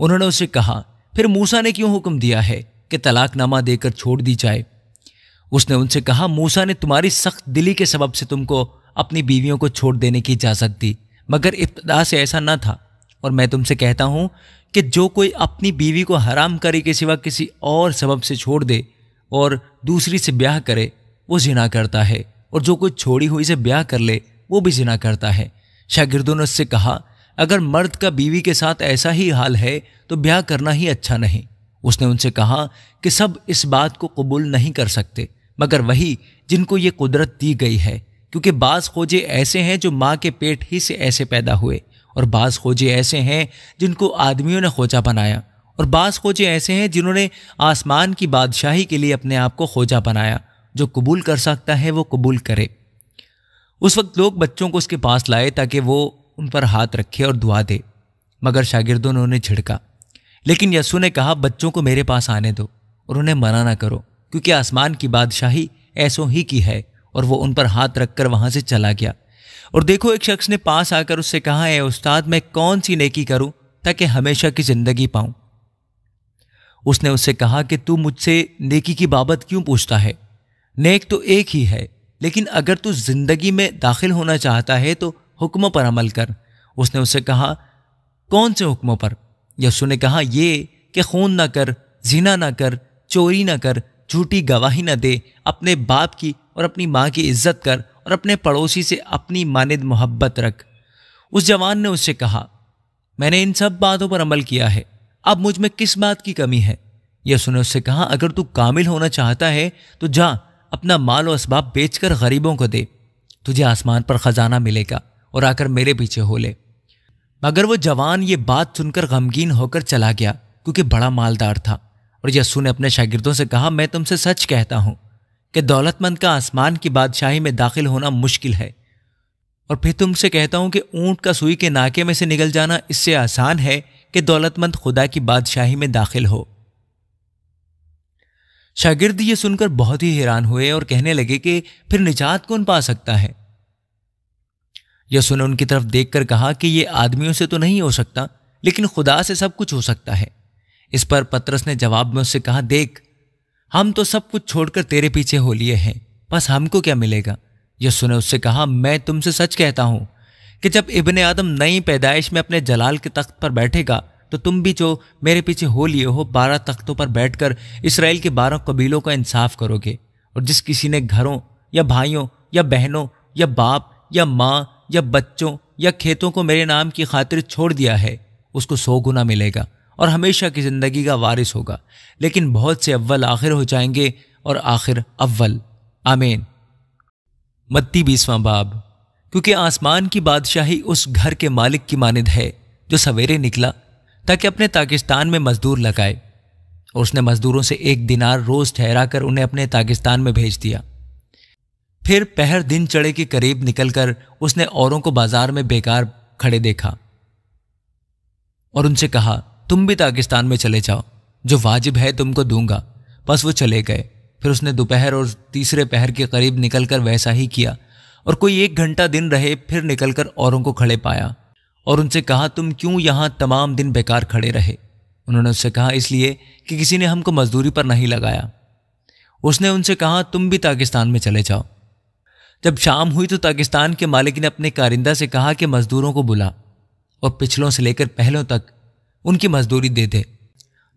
Speaker 1: उन्होंने उसे कहा फिर मूसा ने क्यों हुक्म दिया है कि तलाकनामा देकर छोड़ दी जाए उसने उनसे कहा मूसा ने तुम्हारी सख्त दिली के सबब से तुमको अपनी बीवियों को छोड़ देने की इजाज़त दी मगर इब्तदा से ऐसा ना था और मैं तुमसे कहता हूँ कि जो कोई अपनी बीवी को हराम करे के सिवा किसी और सबब से छोड़ दे और दूसरी से ब्याह करे वो जिना करता है और जो कोई छोड़ी हुई से ब्याह कर ले वो भी जिना करता है शागिर्दों ने उससे कहा अगर मर्द का बीवी के साथ ऐसा ही हाल है तो ब्याह करना ही अच्छा नहीं उसने उनसे कहा कि सब इस बात को कबूल नहीं कर सकते मगर वही जिनको ये कुदरत दी गई है क्योंकि बाज़ खोजे ऐसे हैं जो माँ के पेट ही से ऐसे पैदा हुए और बाज़ खोजे ऐसे हैं जिनको आदमियों ने खोजा बनाया और बाज़ खोजे ऐसे हैं जिन्होंने आसमान की बादशाही के लिए अपने आप को खोजा बनाया जो कबूल कर सकता है वो कबूल करे उस वक्त लोग बच्चों को उसके पास लाए ताकि वो उन पर हाथ रखे और दुआ दे मगर शागिर्दों ने उन्हें झिड़का लेकिन यसु ने कहा बच्चों को मेरे पास आने दो और उन्हें मना ना करो क्योंकि आसमान की बादशाही ऐसों ही की है और वो उन पर हाथ रखकर वहाँ से चला गया और देखो एक शख्स ने पास आकर उससे कहा है उस्ताद मैं कौन सी नेकी करूं ताकि हमेशा की ज़िंदगी पाऊं उसने उससे कहा कि तू मुझसे नेकी की बाबत क्यों पूछता है नेक तो एक ही है लेकिन अगर तू ज़िंदगी में दाखिल होना चाहता है तो हुक्मों पर अमल कर उसने उससे कहा कौन से हुक्मों पर यसु ने कहा ये कि खून ना कर जीना ना कर चोरी ना कर झूठी गवाही ना दे अपने बाप की और अपनी माँ की इज्जत कर और अपने पड़ोसी से अपनी मानद मोहब्बत रख उस जवान ने उससे कहा मैंने इन सब बातों पर अमल किया है अब मुझ में किस बात की कमी है यसु ने उससे कहा अगर तू कामिल होना चाहता है तो जा अपना माल और इसबाब बेचकर गरीबों को दे तुझे आसमान पर ख़जाना मिलेगा और आकर मेरे पीछे हो ले मगर वह जवान ये बात सुनकर गमगीन होकर चला गया क्योंकि बड़ा मालदार था और यस्सू ने अपने शागिर्दों से कहा मैं तुमसे सच कहता हूँ कि दौलतमंद का आसमान की बादशाही में दाखिल होना मुश्किल है और फिर तुमसे कहता हूं कि ऊंट का सुई के नाके में से निकल जाना इससे आसान है कि दौलतमंद खुदा की बादशाही में दाखिल हो शागिर्द ये सुनकर बहुत ही हैरान हुए और कहने लगे कि फिर निजात कौन पा सकता है यसु ने उनकी तरफ देखकर कहा कि ये आदमियों से तो नहीं हो सकता लेकिन खुदा से सब कुछ हो सकता है इस पर पत्रस ने जवाब में उससे कहा देख हम तो सब कुछ छोड़कर तेरे पीछे हो लिए हैं बस हमको क्या मिलेगा यसु ने उससे कहा मैं तुमसे सच कहता हूँ कि जब इबन आदम नई पैदाइश में अपने जलाल के तख्त पर बैठेगा तो तुम भी जो मेरे पीछे हो लिए हो बारह तख्तों पर बैठकर इसराइल के बारह कबीलों का इंसाफ करोगे और जिस किसी ने घरों या भाइयों या बहनों या बाप या माँ या बच्चों या खेतों को मेरे नाम की खातिर छोड़ दिया है उसको सौ गुना मिलेगा और हमेशा की ज़िंदगी का वारिस होगा लेकिन बहुत से अव्वल आखिर हो जाएंगे और आखिर अव्वल आमीन मत्ती बीसवां बाब क्योंकि आसमान की बादशाही उस घर के मालिक की मानद है जो सवेरे निकला ताकि अपने ताकिस्तान में मजदूर लगाए और उसने मजदूरों से एक दिनार रोज ठहरा कर उन्हें अपने ताकिस्तान में भेज दिया फिर पहर दिन चढ़े के करीब निकलकर उसने औरों को बाजार में बेकार खड़े देखा और उनसे कहा तुम भी पाकिस्तान में चले जाओ जो वाजिब है तुमको दूंगा बस वो चले गए फिर उसने दोपहर और तीसरे पहर के करीब निकलकर वैसा ही किया और कोई एक घंटा दिन रहे फिर निकलकर औरों को खड़े पाया और उनसे कहा तुम क्यों यहाँ तमाम दिन बेकार खड़े रहे उन्होंने उससे कहा इसलिए कि किसी ने हमको मजदूरी पर नहीं लगाया उसने उनसे कहा तुम भी पाकिस्तान में चले जाओ जब शाम हुई तो पाकिस्तान के मालिक ने अपने कारिंदा से कहा कि मजदूरों को बुला और पिछलों से लेकर पहलों तक उनकी मजदूरी दे दे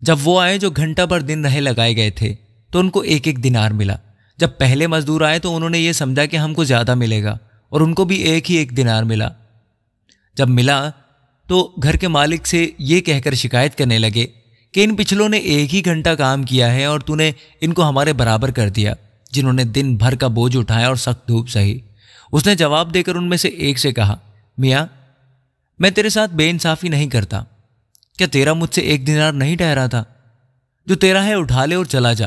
Speaker 1: जब वो आए जो घंटा भर दिन रहे लगाए गए थे तो उनको एक एक दिनार मिला जब पहले मजदूर आए तो उन्होंने ये समझा कि हमको ज़्यादा मिलेगा और उनको भी एक ही एक दिनार मिला जब मिला तो घर के मालिक से ये कहकर शिकायत करने लगे कि इन पिछलों ने एक ही घंटा काम किया है और तूने इनको हमारे बराबर कर दिया जिन्होंने दिन भर का बोझ उठाया और सख्त धूप सही उसने जवाब देकर उनमें से एक से कहा मियाँ मैं तेरे साथ बेइंसाफ़ी नहीं करता क्या तेरा मुझसे एक दिनार नहीं ठहरा था जो तेरा है उठा ले और चला जा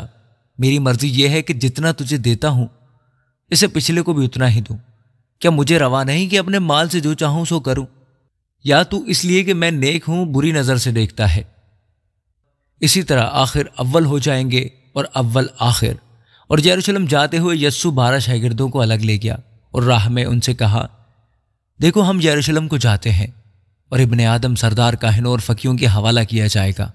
Speaker 1: मेरी मर्जी यह है कि जितना तुझे देता हूं इसे पिछले को भी उतना ही दू क्या मुझे रवा नहीं कि अपने माल से जो चाहूं सो करूं या तू इसलिए कि मैं नेक हूं बुरी नजर से देखता है इसी तरह आखिर अव्वल हो जाएंगे और अव्वल आखिर और यरूशलम जाते हुए यस्सु बारह शागिर्दों को अलग ले गया और राह में उनसे कहा देखो हम यरूशलम को जाते हैं और इबन आदम सरदार काहनों और फ़कीयों के हवाला किया जाएगा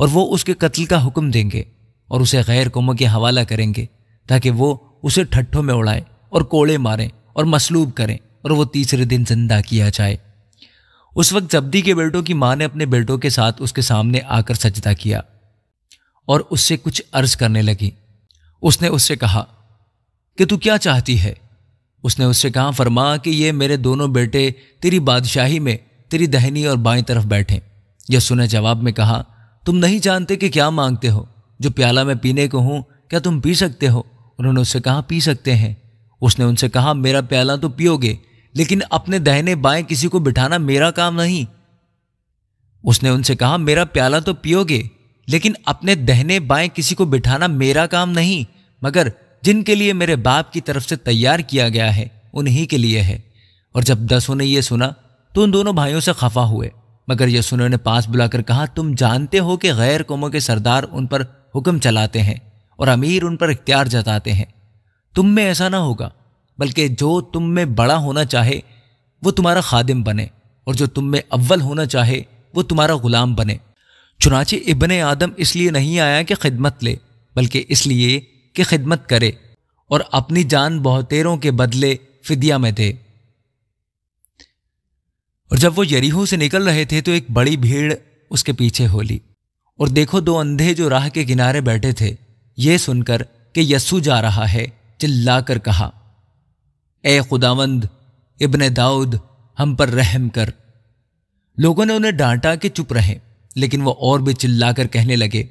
Speaker 1: और वो उसके कत्ल का हुक्म देंगे और उसे गैर कौमों के हवाला करेंगे ताकि वो उसे ठट्ठों में उड़ाएं और कोड़े मारें और मसलूब करें और वो तीसरे दिन जिंदा किया जाए उस वक्त जब्दी के बेटों की माँ ने अपने बेटों के साथ उसके सामने आकर सजदा किया और उससे कुछ अर्ज करने लगी उसने उससे कहा कि तू क्या चाहती है उसने उससे कहा फरमा कि ये मेरे दोनों बेटे तेरी बादशाही में तेरी दहनी और बाएं तरफ बैठे यसु ने जवाब में कहा तुम नहीं जानते कि क्या मांगते हो जो प्याला में पीने को हूं क्या तुम पी सकते हो उन्होंने उससे कहा पी सकते हैं उसने उनसे कहा मेरा प्याला तो पियोगे लेकिन अपने दहने बाएं किसी को बिठाना मेरा काम नहीं उसने उनसे कहा मेरा प्याला तो पियोगे लेकिन अपने दहने बाएं किसी को बिठाना मेरा काम नहीं मगर जिनके लिए मेरे बाप की तरफ से तैयार किया गया है उन्हीं के लिए है और जब दसों ने यह सुना तो उन दोनों भाइयों से खफा हुए मगर यसु ने पास बुलाकर कहा तुम जानते हो कि गैर कौमों के सरदार उन पर हुक्म चलाते हैं और अमीर उन पर इख्तियार जताते हैं तुम में ऐसा ना होगा बल्कि जो तुम में बड़ा होना चाहे वो तुम्हारा खादिम बने और जो तुम में अव्वल होना चाहे वो तुम्हारा गुलाम बने चुनाचे इबन आदम इसलिए नहीं आया कि खिदमत ले बल्कि इसलिए कि खिदमत करे और अपनी जान बहुतेरों के बदले फिदिया में दे और जब वो यरीहू से निकल रहे थे तो एक बड़ी भीड़ उसके पीछे होली और देखो दो अंधे जो राह के किनारे बैठे थे ये सुनकर कि यस्सु जा रहा है चिल्ला कर कहा ए खुदावंद इब्ने दाऊद हम पर रहम कर लोगों ने उन्हें डांटा कि चुप रहे लेकिन वो और भी चिल्लाकर कहने लगे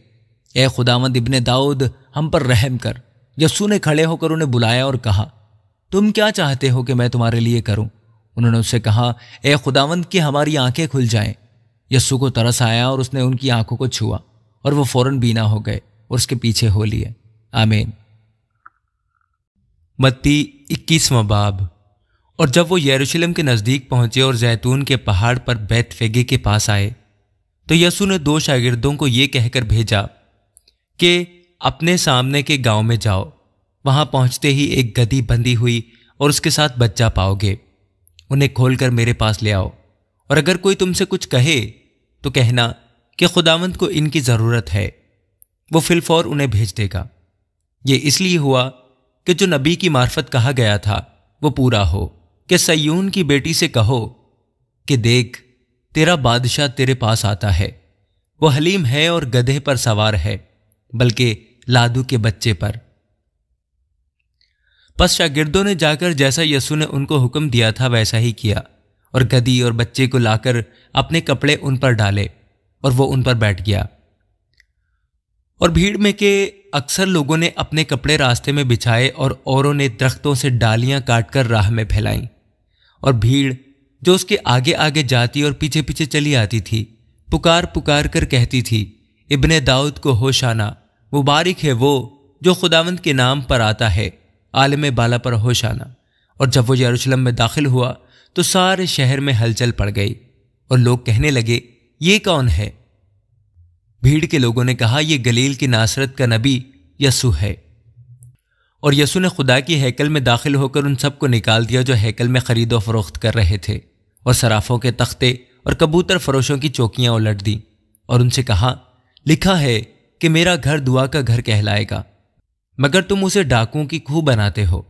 Speaker 1: ए खुदावंद इब्ने दाऊद हम पर रहम कर यस्सु ने खड़े होकर उन्हें बुलाया और कहा तुम क्या चाहते हो कि मैं तुम्हारे लिए करूं उन्होंने उससे कहा ए खुदावंद की हमारी आंखें खुल जाएं यस्सु को तरस आया और उसने उनकी आंखों को छुआ और वो फौरन बीना हो गए और उसके पीछे हो लिए आमीन मत्ती इक्कीसवां बाब और जब वो यरूशलेम के नज़दीक पहुंचे और जैतून के पहाड़ पर बैतफेगे के पास आए तो यसु ने दो शागिर्दों को यह कहकर भेजा कि अपने सामने के गांव में जाओ वहां पहुंचते ही एक गदी बंधी हुई और उसके साथ बच्चा पाओगे उन्हें खोलकर मेरे पास ले आओ और अगर कोई तुमसे कुछ कहे तो कहना कि खुदावंत को इनकी ज़रूरत है वो फिलफौर उन्हें भेज देगा ये इसलिए हुआ कि जो नबी की मार्फत कहा गया था वो पूरा हो कि सयून की बेटी से कहो कि देख तेरा बादशाह तेरे पास आता है वो हलीम है और गधे पर सवार है बल्कि लादू के बच्चे पर बस शागिर्दों ने जाकर जैसा यसु ने उनको हुक्म दिया था वैसा ही किया और गदी और बच्चे को लाकर अपने कपड़े उन पर डाले और वो उन पर बैठ गया और भीड़ में के अक्सर लोगों ने अपने कपड़े रास्ते में बिछाए और औरों ने दरख्तों से डालियां काटकर राह में फैलाईं और भीड़ जो उसके आगे आगे जाती और पीछे पीछे चली आती थी पुकार पुकार कर कहती थी इब्ने दाऊद को होश आना मुबारक है वो जो खुदावंत के नाम पर आता है आलम बाला पर होश आना और जब वो यरूशलम में दाखिल हुआ तो सारे शहर में हलचल पड़ गई और लोग कहने लगे ये कौन है भीड़ के लोगों ने कहा यह गलील की नासरत का नबी यसु है और यसु ने खुदा की हैकल में दाखिल होकर उन सबको निकाल दिया जो हैकल में खरीदो फरोख्त कर रहे थे और सराफों के तख्ते और कबूतर फरोशों की चौकियां उलट दी और उनसे कहा लिखा है कि मेरा घर दुआ का घर कहलाएगा मगर तुम उसे डाकुओं की खूह बनाते हो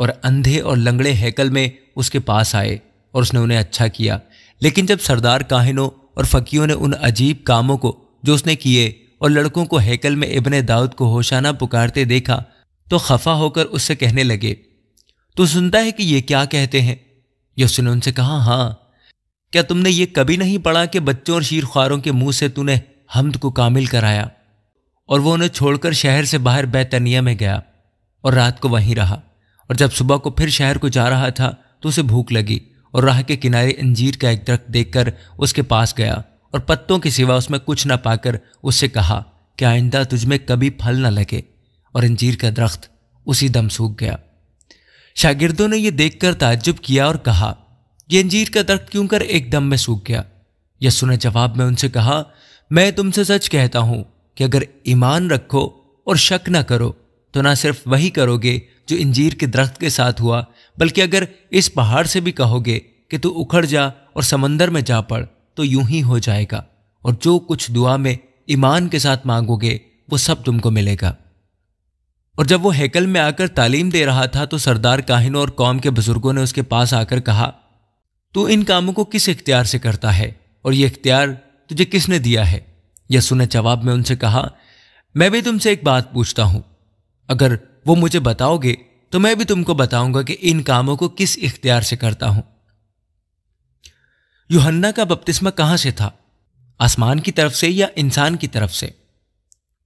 Speaker 1: और अंधे और लंगड़े हैकल में उसके पास आए और उसने उन्हें अच्छा किया लेकिन जब सरदार काहिनों और फकीयों ने उन अजीब कामों को जो उसने किए और लड़कों को हैकल में इबन दाऊद को होशाना पुकारते देखा तो खफा होकर उससे कहने लगे तो सुनता है कि ये क्या कहते हैं यस्सु ने उनसे कहा हाँ क्या तुमने ये कभी नहीं पढ़ा कि बच्चों और शीरख्वारों के मुंह से तूने हमद को कामिल कराया और वो उन्हें छोड़कर शहर से बाहर बैतनिया में गया और रात को वहीं रहा और जब सुबह को फिर शहर को जा रहा था तो उसे भूख लगी और राह के किनारे अंजीर का एक दरख्त देखकर उसके पास गया और पत्तों के सिवा उसमें कुछ ना पाकर उससे कहा कि आइंदा तुझमें कभी फल ना लगे और अंजीर का दरख्त उसी दम सूख गया शागिर्दों ने यह देखकर ताज्जुब किया और कहा यह अंजीर का दरख्त क्यों कर एकदम में सूख गया यसु ने जवाब में उनसे कहा मैं तुमसे सच कहता हूं कि अगर ईमान रखो और शक ना करो तो ना सिर्फ वही करोगे जो इंजीर के दरख्त के साथ हुआ बल्कि अगर इस पहाड़ से भी कहोगे कि तू उखड़ जा और समंदर में जा पड़ तो यूं ही हो जाएगा और जो कुछ दुआ में ईमान के साथ मांगोगे वो सब तुमको मिलेगा और जब वो हैकल में आकर तालीम दे रहा था तो सरदार काहिनों और कौम के बुजुर्गों ने उसके पास आकर कहा तू इन कामों को किस इख्तियार से करता है और ये इख्तियार तुझे किसने दिया है यसु ने जवाब में उनसे कहा मैं भी तुमसे एक बात पूछता हूं अगर वो मुझे बताओगे तो मैं भी तुमको बताऊंगा कि इन कामों को किस इख्तियार से करता हूं युहन्ना का बपतिस्मा कहां से था आसमान की तरफ से या इंसान की तरफ से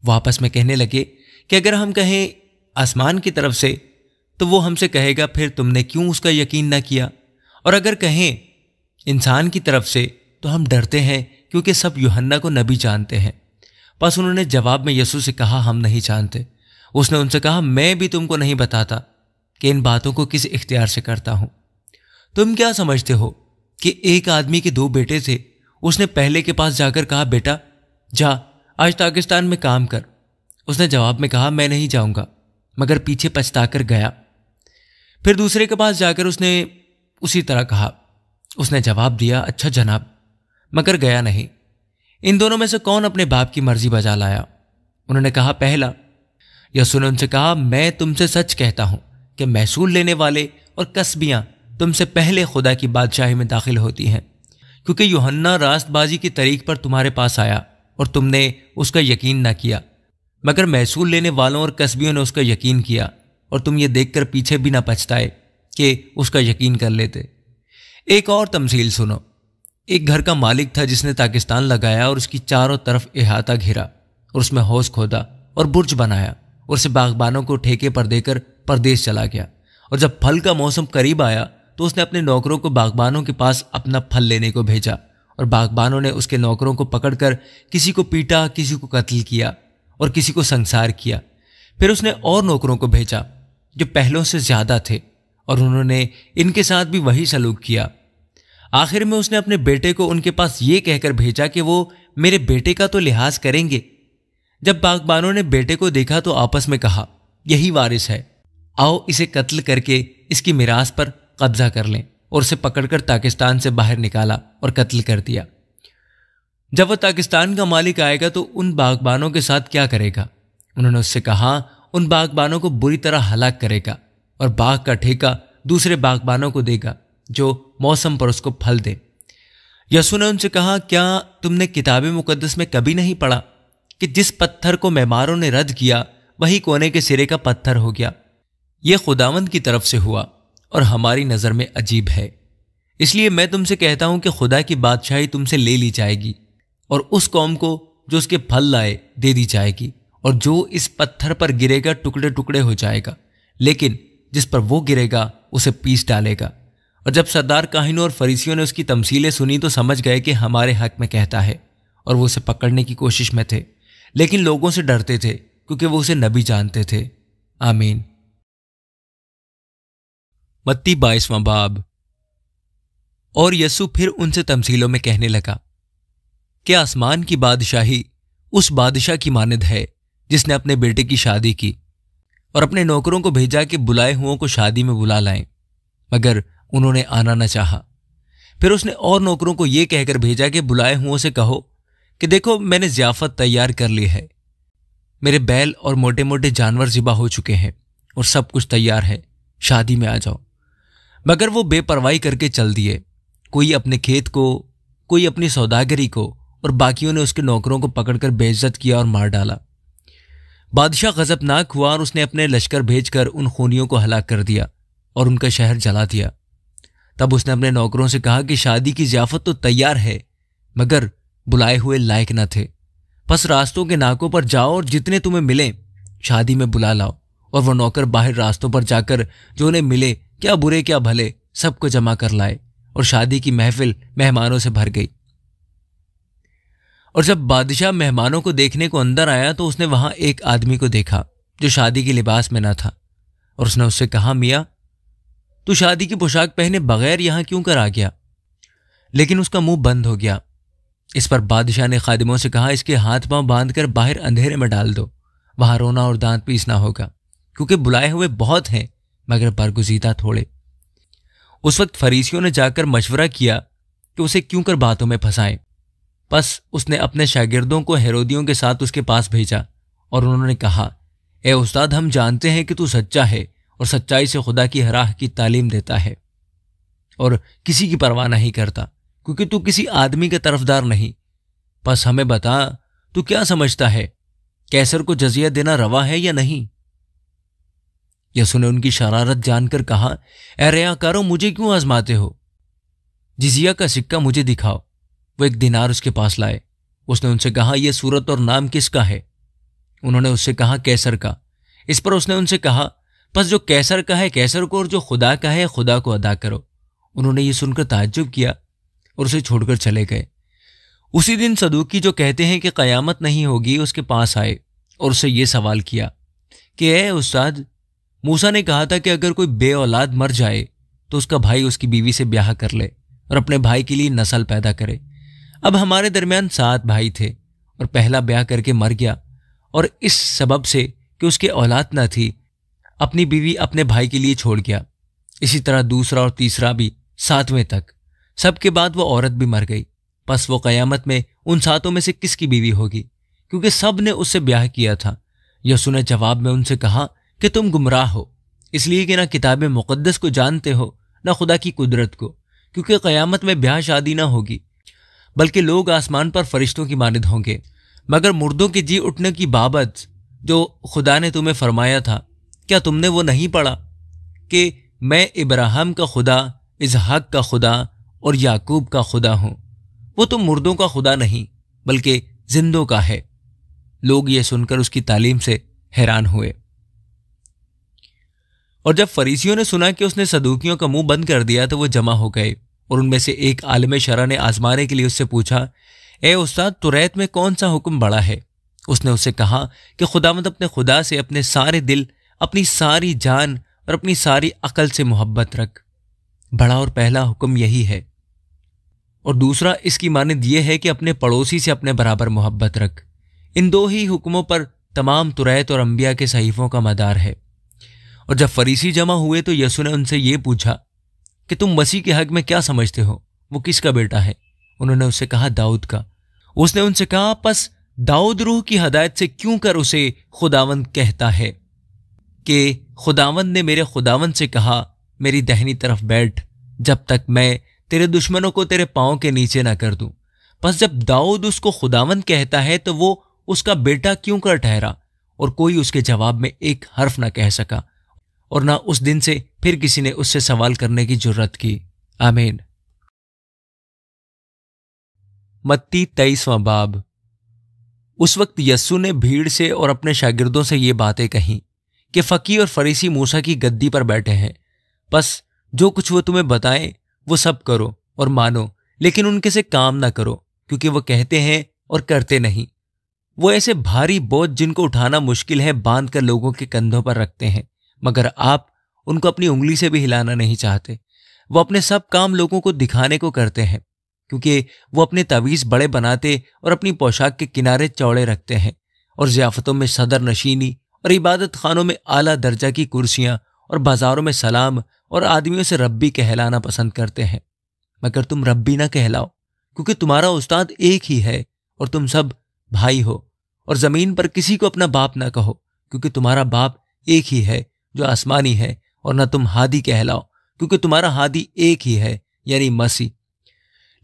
Speaker 1: वापस में कहने लगे कि अगर हम कहें आसमान की तरफ से तो वो हमसे कहेगा फिर तुमने क्यों उसका यकीन ना किया और अगर कहें इंसान की तरफ से तो हम डरते हैं क्योंकि सब यूहन्ना को नबी जानते हैं बस उन्होंने जवाब में यसु से कहा हम नहीं जानते उसने उनसे कहा मैं भी तुमको नहीं बताता कि इन बातों को किस इख्तियार से करता हूं तुम क्या समझते हो कि एक आदमी के दो बेटे थे उसने पहले के पास जाकर कहा बेटा जा आज पाकिस्तान में काम कर उसने जवाब में कहा मैं नहीं जाऊंगा मगर पीछे पछता कर गया फिर दूसरे के पास जाकर उसने उसी तरह कहा उसने जवाब दिया अच्छा जनाब मगर गया नहीं इन दोनों में से कौन अपने बाप की मर्जी बजा लाया उन्होंने कहा पहला यसु ने उनसे कहा मैं तुमसे सच कहता हूं कि महसूल लेने वाले और कस्बियां तुमसे पहले खुदा की बादशाही में दाखिल होती हैं क्योंकि योहन्ना रास्तबाजी की तरीक पर तुम्हारे पास आया और तुमने उसका यकीन ना किया मगर महसूल लेने वालों और कस्बियों ने उसका यकीन किया और तुम ये देखकर पीछे भी ना पछताए कि उसका यकीन कर लेते एक और तमसील सुनो एक घर का मालिक था जिसने ताकिस्तान लगाया और उसकी चारों तरफ अहाता घिरा और उसमें हौस खोदा और बुर्ज बनाया और उसे बागबानों को ठेके पर देकर परदेश चला गया और जब फल का मौसम करीब आया तो उसने अपने नौकरों को बागबानों के पास अपना फल लेने को भेजा और बागबानों ने उसके नौकरों को पकड़कर किसी को पीटा किसी को कत्ल किया और किसी को संसार किया फिर उसने और नौकरों को भेजा जो पहलों से ज्यादा थे और उन्होंने इनके साथ भी वही सलूक किया आखिर में उसने अपने बेटे को उनके पास ये कहकर भेजा कि वो मेरे बेटे का तो लिहाज करेंगे जब बागबानों ने बेटे को देखा तो आपस में कहा यही वारिस है आओ इसे कत्ल करके इसकी मिरास पर कब्जा कर लें और उसे पकड़कर पाकिस्तान से बाहर निकाला और कत्ल कर दिया जब वह पाकिस्तान का मालिक आएगा तो उन बागबानों के साथ क्या करेगा उन्होंने उससे कहा उन बागबानों को बुरी तरह हलाक करेगा और बाघ का ठेका दूसरे बागबानों को देगा जो मौसम पर उसको फल दे यसु ने उनसे कहा क्या तुमने किताब मुकदस में कभी नहीं पढ़ा कि जिस पत्थर को मेहमानों ने रद्द किया वही कोने के सिरे का पत्थर हो गया यह खुदावंद की तरफ से हुआ और हमारी नज़र में अजीब है इसलिए मैं तुमसे कहता हूं कि खुदा की बादशाही तुमसे ले ली जाएगी और उस कौम को जो उसके फल लाए दे दी जाएगी और जो इस पत्थर पर गिरेगा टुकड़े टुकड़े हो जाएगा लेकिन जिस पर वो गिरेगा उसे पीस डालेगा और जब सरदार काहिनों और फरीसियों ने उसकी तमसीलें सुनी तो समझ गए कि हमारे हक में कहता है और वो उसे पकड़ने की कोशिश में थे लेकिन लोगों से डरते थे क्योंकि वो उसे नबी जानते थे आमीन मत्ती बाईसवां बाब और यस्सु फिर उनसे तमसीलों में कहने लगा कि आसमान की बादशाही उस बादशाह की मानद है जिसने अपने बेटे की शादी की और अपने नौकरों को भेजा कि बुलाए हुओं को शादी में बुला लाएं मगर उन्होंने आना न चाहा फिर उसने और नौकरों को यह कहकर भेजा कि बुलाए हुओं से कहो कि देखो मैंने जियाफत तैयार कर ली है मेरे बैल और मोटे मोटे जानवर जिबा हो चुके हैं और सब कुछ तैयार है शादी में आ जाओ मगर वो बेपरवाही करके चल दिए कोई अपने खेत को कोई अपनी सौदागरी को और बाकियों ने उसके नौकरों को पकड़कर बेइज्जत किया और मार डाला बादशाह गजबनाक हुआ और उसने अपने लश्कर भेजकर उन खूनियों को हलाक कर दिया और उनका शहर जला दिया तब उसने अपने नौकरों से कहा कि शादी की जियाफत तो तैयार है मगर बुलाए हुए लायक न थे बस रास्तों के नाकों पर जाओ और जितने तुम्हें मिले शादी में बुला लाओ और वह नौकर बाहर रास्तों पर जाकर जो उन्हें मिले क्या बुरे क्या भले सबको जमा कर लाए और शादी की महफिल मेहमानों से भर गई और जब बादशाह मेहमानों को देखने को अंदर आया तो उसने वहां एक आदमी को देखा जो शादी के लिबास में न था और उसने उससे कहा मियाँ तू शादी की पोशाक पहने बगैर यहां क्यों कर आ गया लेकिन उसका मुंह बंद हो गया इस पर बादशाह ने खादिमों से कहा इसके हाथ पांव बांध कर बाहर अंधेरे में डाल दो वहां रोना और दांत पीसना होगा क्योंकि बुलाए हुए बहुत हैं मगर बरगुजीदा थोड़े उस वक्त फरीसियों ने जाकर मशवरा किया कि उसे क्यों कर बातों में फंसाएं बस उसने अपने शागिर्दों को हेरोदियों के साथ उसके पास भेजा और उन्होंने कहा ए उस्ताद हम जानते हैं कि तू सच्चा है और सच्चाई से खुदा की हराह की तालीम देता है और किसी की परवाह नहीं करता क्योंकि तू किसी आदमी का तरफदार नहीं बस हमें बता तू क्या समझता है कैसर को जजिया देना रवा है या नहीं यसु ने उनकी शरारत जानकर कहा करो मुझे क्यों आजमाते हो जिजिया का सिक्का मुझे दिखाओ वो एक दिनार उसके पास लाए उसने उनसे कहा यह सूरत और नाम किसका है उन्होंने उससे कहा कैसर का इस पर उसने उनसे कहा बस जो कैसर का है कैसर को और जो खुदा का है खुदा को अदा करो उन्होंने ये सुनकर ताज्जुब किया और उसे छोड़कर चले गए उसी दिन सदूकी जो कहते हैं कि क़यामत नहीं होगी उसके पास आए और उसे ये सवाल किया कि ए उस्ताद मूसा ने कहा था कि अगर कोई बे औलाद मर जाए तो उसका भाई उसकी बीवी से ब्याह कर ले और अपने भाई के लिए नस्ल पैदा करे अब हमारे दरमियान सात भाई थे और पहला ब्याह करके मर गया और इस सबब से कि उसकी औलाद ना थी अपनी बीवी अपने भाई के लिए छोड़ गया इसी तरह दूसरा और तीसरा भी सातवें तक सबके बाद वो औरत भी मर गई बस वो कयामत में उन सातों में से किसकी बीवी होगी क्योंकि सब ने उससे ब्याह किया था यसु ने जवाब में उनसे कहा कि तुम गुमराह हो इसलिए कि ना किताब मुकदस को जानते हो ना खुदा की कुदरत को क्योंकि क़यामत में ब्याह शादी ना होगी बल्कि लोग आसमान पर फरिश्तों की मानद होंगे मगर मुर्दों के जी उठने की बाबत जो खुदा ने तुम्हें फरमाया था क्या तुमने वो नहीं पढ़ा कि मैं इब्राहिम का खुदा इसहाक का खुदा और याकूब का खुदा हूं वो तो मुर्दों का खुदा नहीं बल्कि जिंदों का है लोग ये सुनकर उसकी तालीम से हैरान हुए और जब फरीसियों ने सुना कि उसने सदूकियों का मुंह बंद कर दिया तो वो जमा हो गए और उनमें से एक आलम शरा ने आजमाने के लिए उससे पूछा ए उस्ताद तुरैत में कौन सा हुक्म बड़ा है उसने उसे कहा कि खुदामद अपने खुदा से अपने सारे दिल अपनी सारी जान और अपनी सारी अकल से मोहब्बत रख बड़ा और पहला हुक्म यही है और दूसरा इसकी मानद यह है कि अपने पड़ोसी से अपने बराबर मोहब्बत रख इन दो ही हुक्मों पर तमाम तुरैत और अंबिया के सहीफों का मदार है और जब फरीसी जमा हुए तो यसु ने उनसे ये पूछा कि तुम मसीह के हक में क्या समझते हो वो किसका बेटा है उन्होंने उसे कहा दाऊद का उसने उनसे कहा बस दाऊद रूह की हदायत से क्यों कर उसे खुदावंद कहता है कि खुदावन ने मेरे खुदावन से कहा मेरी दहनी तरफ बैठ जब तक मैं तेरे दुश्मनों को तेरे पाँव के नीचे ना कर दूं बस जब दाऊद उसको खुदावन कहता है तो वो उसका बेटा क्यों कर ठहरा और कोई उसके जवाब में एक हर्फ ना कह सका और ना उस दिन से फिर किसी ने उससे सवाल करने की जरूरत की आमीन मत्ती तेईसवा बाब उस वक्त यस्सु ने भीड़ से और अपने शागिर्दों से ये बातें कहीं कि फ़की और फरीसी मूसा की गद्दी पर बैठे हैं बस जो कुछ वो तुम्हें बताएं वो सब करो और मानो लेकिन उनके से काम ना करो क्योंकि वो कहते हैं और करते नहीं वो ऐसे भारी बोझ जिनको उठाना मुश्किल है बांध कर लोगों के कंधों पर रखते हैं मगर आप उनको अपनी उंगली से भी हिलाना नहीं चाहते वो अपने सब काम लोगों को दिखाने को करते हैं क्योंकि वो अपने तवीज़ बड़े बनाते और अपनी पोशाक के किनारे चौड़े रखते हैं और जियाफतों में सदर नशीनी और इबादत खानों में आला दर्जा की कुर्सियां और बाजारों में सलाम और आदमियों से रब्बी कहलाना पसंद करते हैं मगर तुम रब्बी ना कहलाओ क्योंकि तुम्हारा उस्ताद एक ही है और तुम सब भाई हो और जमीन पर किसी को अपना बाप ना कहो क्योंकि तुम्हारा बाप एक ही है जो आसमानी है और न तुम हादी कहलाओ क्योंकि तुम्हारा हादी एक ही है यानी मसी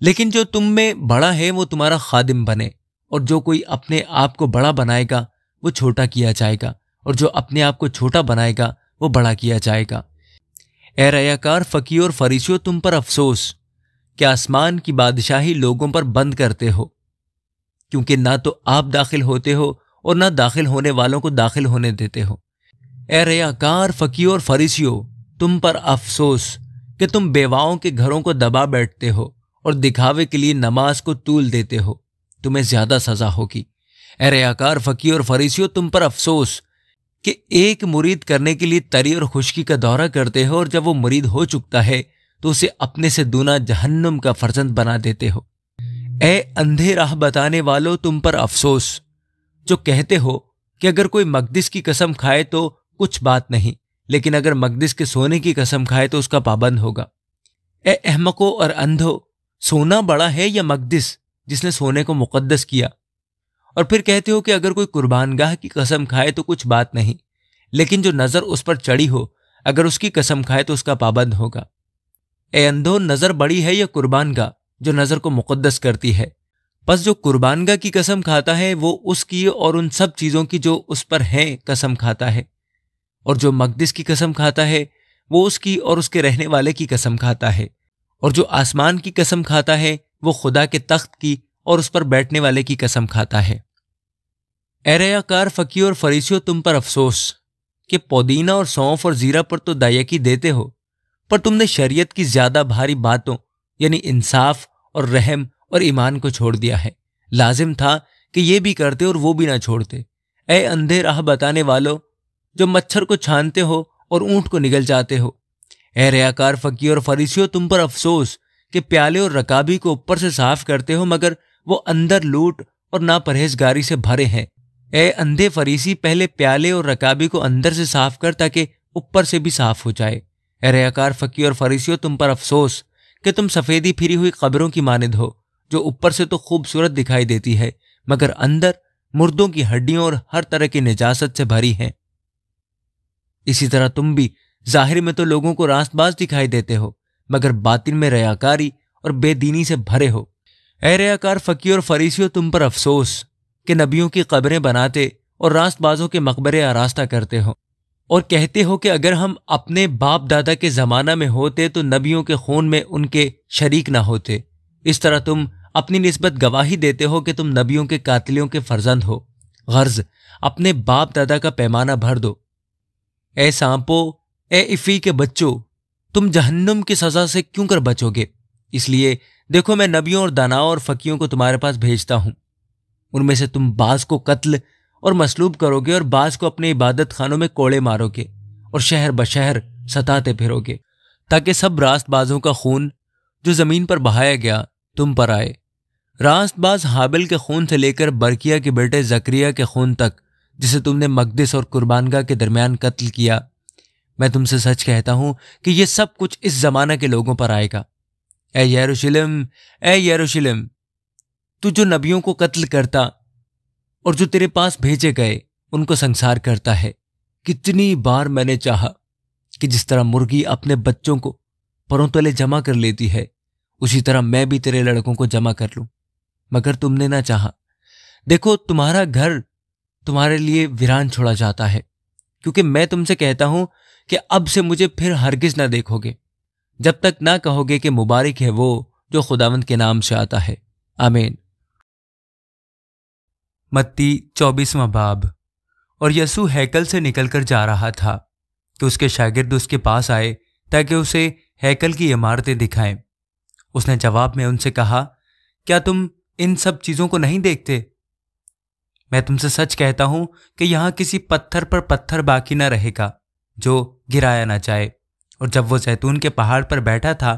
Speaker 1: लेकिन जो तुम में बड़ा है वो तुम्हारा खादिम बने और जो कोई अपने आप को बड़ा बनाएगा वो छोटा किया जाएगा और जो अपने आप को छोटा बनाएगा वो बड़ा किया जाएगा ए रयाकार फकीर और फरीशो तुम पर अफसोस कि आसमान की बादशाही लोगों पर बंद करते हो क्योंकि ना तो आप दाखिल होते हो और ना दाखिल होने वालों को दाखिल होने देते हो ए रयाकार फकीर और फरीशियो तुम पर अफसोस कि तुम बेवाओं के घरों को दबा बैठते हो और दिखावे के लिए नमाज को तूल देते हो तुम्हें ज्यादा सजा होगी ए रयाकार फकीर और फरीसियो तुम पर अफसोस कि एक मुरीद करने के लिए तरी और खुशकी का दौरा करते हो और जब वो मुरीद हो चुकता है तो उसे अपने से दूना जहन्नुम का फर्जंद बना देते हो ऐ अंधे राह बताने वालों तुम पर अफसोस जो कहते हो कि अगर कोई मकदिस की कसम खाए तो कुछ बात नहीं लेकिन अगर मकदिस के सोने की कसम खाए तो उसका पाबंद होगा ए अहमको और अंधो सोना बड़ा है या मकदिस जिसने सोने को मुकदस किया और फिर कहते हो कि अगर कोई कुर्बानगाह की कसम खाए तो कुछ बात नहीं लेकिन जो नजर उस पर चढ़ी हो अगर उसकी कसम खाए तो उसका पाबंद होगा ए अंधो नजर बड़ी है या कुर्बानगाह जो नजर को मुकदस करती है बस जो गाह की कसम खाता है वो उसकी और उन सब चीजों की जो उस पर हैं कसम खाता है और जो मकदस की कसम खाता है वो उसकी और उसके रहने वाले की कसम खाता है और जो आसमान की कसम खाता है वो खुदा के तख्त की और उस पर बैठने वाले की कसम खाता है एरेयाकार फकी और फरीसियों तुम पर अफसोस कि पुदीना और सौंफ और जीरा पर तो दायकी देते हो पर तुमने शरीयत की ज्यादा भारी बातों यानी इंसाफ और रहम और ईमान को छोड़ दिया है लाजिम था कि ये भी करते और वो भी ना छोड़ते ए अंधे राह बताने वालों जो मच्छर को छानते हो और ऊंट को निगल जाते हो ए रयाकार फकीर और फरीसियो तुम पर अफसोस कि प्याले और रकाबी को ऊपर से साफ करते हो मगर वो अंदर लूट और ना परहेजगारी से भरे हैं ए अंधे फरीसी पहले प्याले और रकाबी को अंदर से साफ कर ताकि ऊपर से भी साफ हो जाए ए रयाकार फकी और फरीसी तुम पर अफसोस कि तुम सफ़ेदी फिरी हुई कब्रों की मानद हो जो ऊपर से तो खूबसूरत दिखाई देती है मगर अंदर मुर्दों की हड्डियों और हर तरह की निजात से भरी है इसी तरह तुम भी जाहिर में तो लोगों को रास्तबाज दिखाई देते हो मगर बातिन में रयाकारी और बेदीनी से भरे हो ए रयाकार फकी और फरीसी तुम पर अफसोस कि नबियों की कब्रें बनाते और रास्तबाजों के मकबरे आरास्ता करते हो और कहते हो कि अगर हम अपने बाप दादा के ज़माना में होते तो नबियों के खून में उनके शरीक ना होते इस तरह तुम अपनी नस्बत गवाही देते हो कि तुम नबियों के कातिलों के फर्जंद हो गर्ज अपने बाप दादा का पैमाना भर दो ए सांपो ए इफ़ी के बच्चों तुम जहन्नुम की सज़ा से क्यों कर बचोगे इसलिए देखो मैं नबियों और दानाओं और फ़कीयों को तुम्हारे पास भेजता हूँ उनमें से तुम बाज को कत्ल और मसलूब करोगे और बाज को अपने इबादत खानों में कोड़े मारोगे और शहर बशहर सताते फिरोगे ताकि सब रास्तबाजों का खून जो जमीन पर बहाया गया तुम पर आए रास्तबाज हाबिल के खून से लेकर बरकिया के बेटे जक्रिया के खून तक जिसे तुमने मकदस और कुर्बानगा के दरमियान कत्ल किया मैं तुमसे सच कहता हूं कि यह सब कुछ इस जमाना के लोगों पर आएगा ए यरूशलेम ए यरूशलेम तू जो नबियों को कत्ल करता और जो तेरे पास भेजे गए उनको संसार करता है कितनी बार मैंने चाहा कि जिस तरह मुर्गी अपने बच्चों को परों तले जमा कर लेती है उसी तरह मैं भी तेरे लड़कों को जमा कर लूं मगर तुमने ना चाहा देखो तुम्हारा घर तुम्हारे लिए वीरान छोड़ा जाता है क्योंकि मैं तुमसे कहता हूं कि अब से मुझे फिर हरगिज ना देखोगे जब तक ना कहोगे कि मुबारक है वो जो खुदावंत के नाम से आता है आमीन मत्ती चौबीसवा बाब और यसु हैकल से निकलकर जा रहा था कि तो उसके शागिर्द उसके पास आए ताकि उसे हैकल की इमारतें दिखाएं उसने जवाब में उनसे कहा क्या तुम इन सब चीज़ों को नहीं देखते मैं तुमसे सच कहता हूं कि यहां किसी पत्थर पर पत्थर बाकी न रहेगा जो गिराया ना जाए और जब वो जैतून के पहाड़ पर बैठा था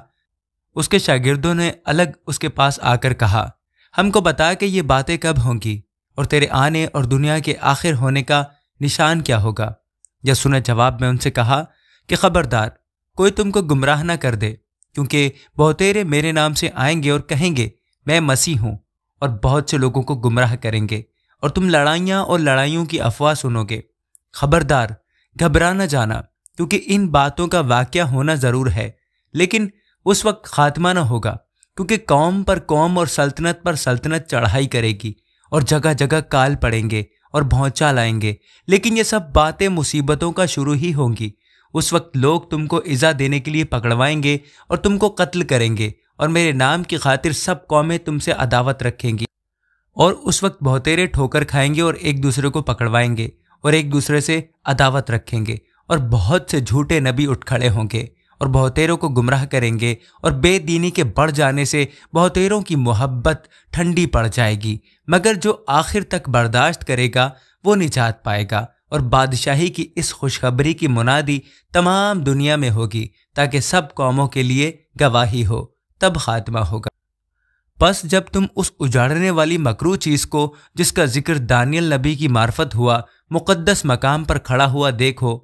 Speaker 1: उसके शागिर्दों ने अलग उसके पास आकर कहा हमको बता कि ये बातें कब होंगी और तेरे आने और दुनिया के आखिर होने का निशान क्या होगा यसू ने जवाब में उनसे कहा कि खबरदार कोई तुमको गुमराह ना कर दे क्योंकि बहुतेरे मेरे नाम से आएंगे और कहेंगे मैं मसीह हूँ और बहुत से लोगों को गुमराह करेंगे और तुम लड़ाइयाँ और लड़ाइयों की अफवाह सुनोगे खबरदार घबरा ना जाना क्योंकि इन बातों का वाक्य होना ज़रूर है लेकिन उस वक्त खात्मा ना होगा क्योंकि कौम पर कौम और सल्तनत पर सल्तनत चढ़ाई करेगी और जगह जगह काल पड़ेंगे और भौचाल आएंगे लेकिन ये सब बातें मुसीबतों का शुरू ही होंगी उस वक्त लोग तुमको इज़ा देने के लिए पकड़वाएंगे और तुमको कत्ल करेंगे और मेरे नाम की खातिर सब कौमें तुमसे अदावत रखेंगी और उस वक्त बहुतेरे ठोकर खाएंगे और एक दूसरे को पकड़वाएंगे और एक दूसरे से अदावत रखेंगे और बहुत से झूठे नबी उठ खड़े होंगे और बहुतेरों को गुमराह करेंगे और बेदीनी के बढ़ जाने से बहुतेरों की मोहब्बत ठंडी पड़ जाएगी मगर जो आखिर तक बर्दाश्त करेगा वो निजात पाएगा और बादशाही की इस खुशखबरी की मुनादी तमाम दुनिया में होगी ताकि सब कौमों के लिए गवाही हो तब खात्मा होगा बस जब तुम उस उजाड़ने वाली मकरू चीज़ को जिसका जिक्र दानियल नबी की मार्फत हुआ मुकद्दस मकाम पर खड़ा हुआ देखो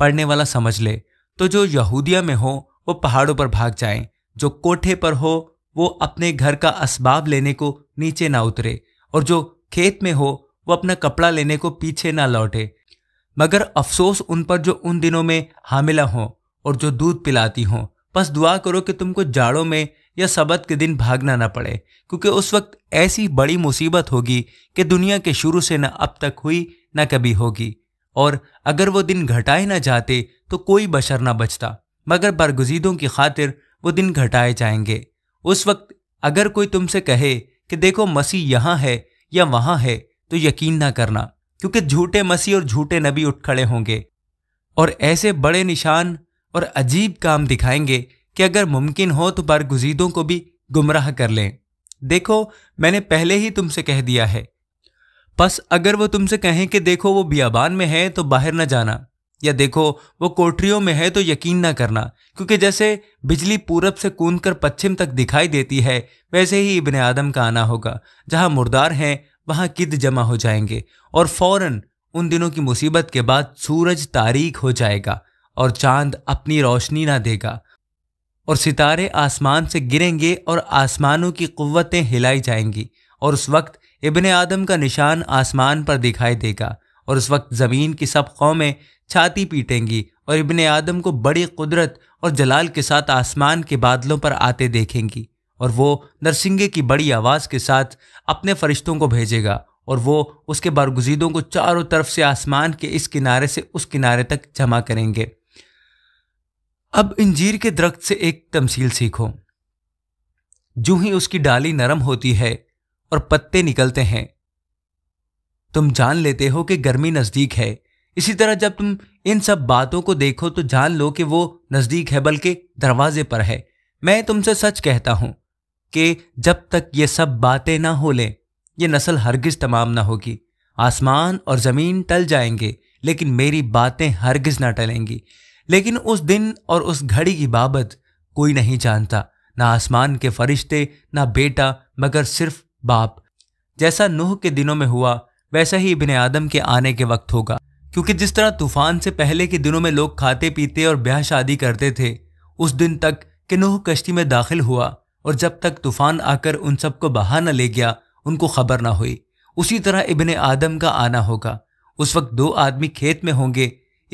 Speaker 1: पढ़ने वाला समझ ले तो जो यहूदिया में हो वो पहाड़ों पर भाग जाए जो कोठे पर हो वो अपने घर का असबाब लेने को नीचे ना उतरे और जो खेत में हो वो अपना कपड़ा लेने को पीछे ना लौटे मगर अफसोस उन पर जो उन दिनों में हामिला हों और जो दूध पिलाती हों बस दुआ करो कि तुमको जाड़ों में या सबत के दिन भागना ना पड़े क्योंकि उस वक्त ऐसी बड़ी मुसीबत होगी कि दुनिया के शुरू से न अब तक हुई न कभी होगी और अगर वो दिन घटाए ना जाते तो कोई बशर ना बचता मगर बरगुजीदों की खातिर वो दिन घटाए जाएंगे उस वक्त अगर कोई तुमसे कहे कि देखो मसीह यहाँ है या वहाँ है तो यकीन ना करना क्योंकि झूठे मसीह और झूठे नबी उठ खड़े होंगे और ऐसे बड़े निशान और अजीब काम दिखाएंगे कि अगर मुमकिन हो तो बरगुजीदों को भी गुमराह कर लें देखो मैंने पहले ही तुमसे कह दिया है बस अगर वो तुमसे कहें कि देखो वो बियाबान में है तो बाहर ना जाना या देखो वो कोठरियों में है तो यकीन ना करना क्योंकि जैसे बिजली पूरब से कूद कर पश्चिम तक दिखाई देती है वैसे ही इबन आदम का आना होगा जहाँ मुर्दार हैं वहाँ किद जमा हो जाएंगे और फौरन उन दिनों की मुसीबत के बाद सूरज तारीख हो जाएगा और चांद अपनी रोशनी ना देगा और सितारे आसमान से गिरेंगे और आसमानों की कुतें हिलाई जाएंगी और उस वक्त इबन आदम का निशान आसमान पर दिखाई देगा और उस वक्त ज़मीन की सब कौमें छाती पीटेंगी और इबन आदम को बड़ी कुदरत और जलाल के साथ आसमान के बादलों पर आते देखेंगी और वो नरसिंगे की बड़ी आवाज़ के साथ अपने फरिश्तों को भेजेगा और वो उसके बरगजीदों को चारों तरफ से आसमान के इस किनारे से उस किनारे तक जमा करेंगे अब इंजीर के दरख्त से एक तमसील सीखो जूं ही उसकी डाली नरम होती है और पत्ते निकलते हैं तुम जान लेते हो कि गर्मी नज़दीक है इसी तरह जब तुम इन सब बातों को देखो तो जान लो कि वो नज़दीक है बल्कि दरवाजे पर है मैं तुमसे सच कहता हूं कि जब तक ये सब बातें ना हो लें ये नस्ल हरगिज़ तमाम ना होगी आसमान और ज़मीन टल जाएंगे लेकिन मेरी बातें हरगिज़ ना टलेंगी लेकिन उस दिन और उस घड़ी की बाबत कोई नहीं जानता ना आसमान के फरिश्ते ना बेटा मगर सिर्फ बाप जैसा नूह के दिनों में हुआ वैसा ही इबन आदम के आने के वक्त होगा क्योंकि जिस तरह तूफान से पहले के दिनों में लोग खाते पीते और ब्याह शादी करते थे उस दिन तक कि नूह कश्ती में दाखिल हुआ और जब तक तूफान आकर उन सबको बहा न ले गया उनको खबर ना हुई उसी तरह इबन आदम का आना होगा उस वक्त दो आदमी खेत में होंगे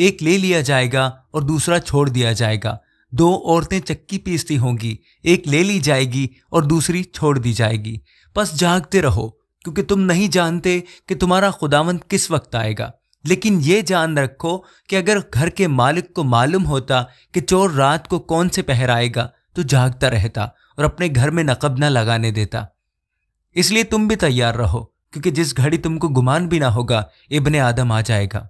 Speaker 1: एक ले लिया जाएगा और दूसरा छोड़ दिया जाएगा दो औरतें चक्की पीसती होंगी एक ले ली जाएगी और दूसरी छोड़ दी जाएगी बस जागते रहो क्योंकि तुम नहीं जानते कि तुम्हारा खुदावंत किस वक्त आएगा लेकिन ये जान रखो कि अगर घर के मालिक को मालूम होता कि चोर रात को कौन से पहराएगा तो जागता रहता और अपने घर में नकब ना लगाने देता इसलिए तुम भी तैयार रहो क्योंकि जिस घड़ी तुमको गुमान भी ना होगा इबन आदम आ जाएगा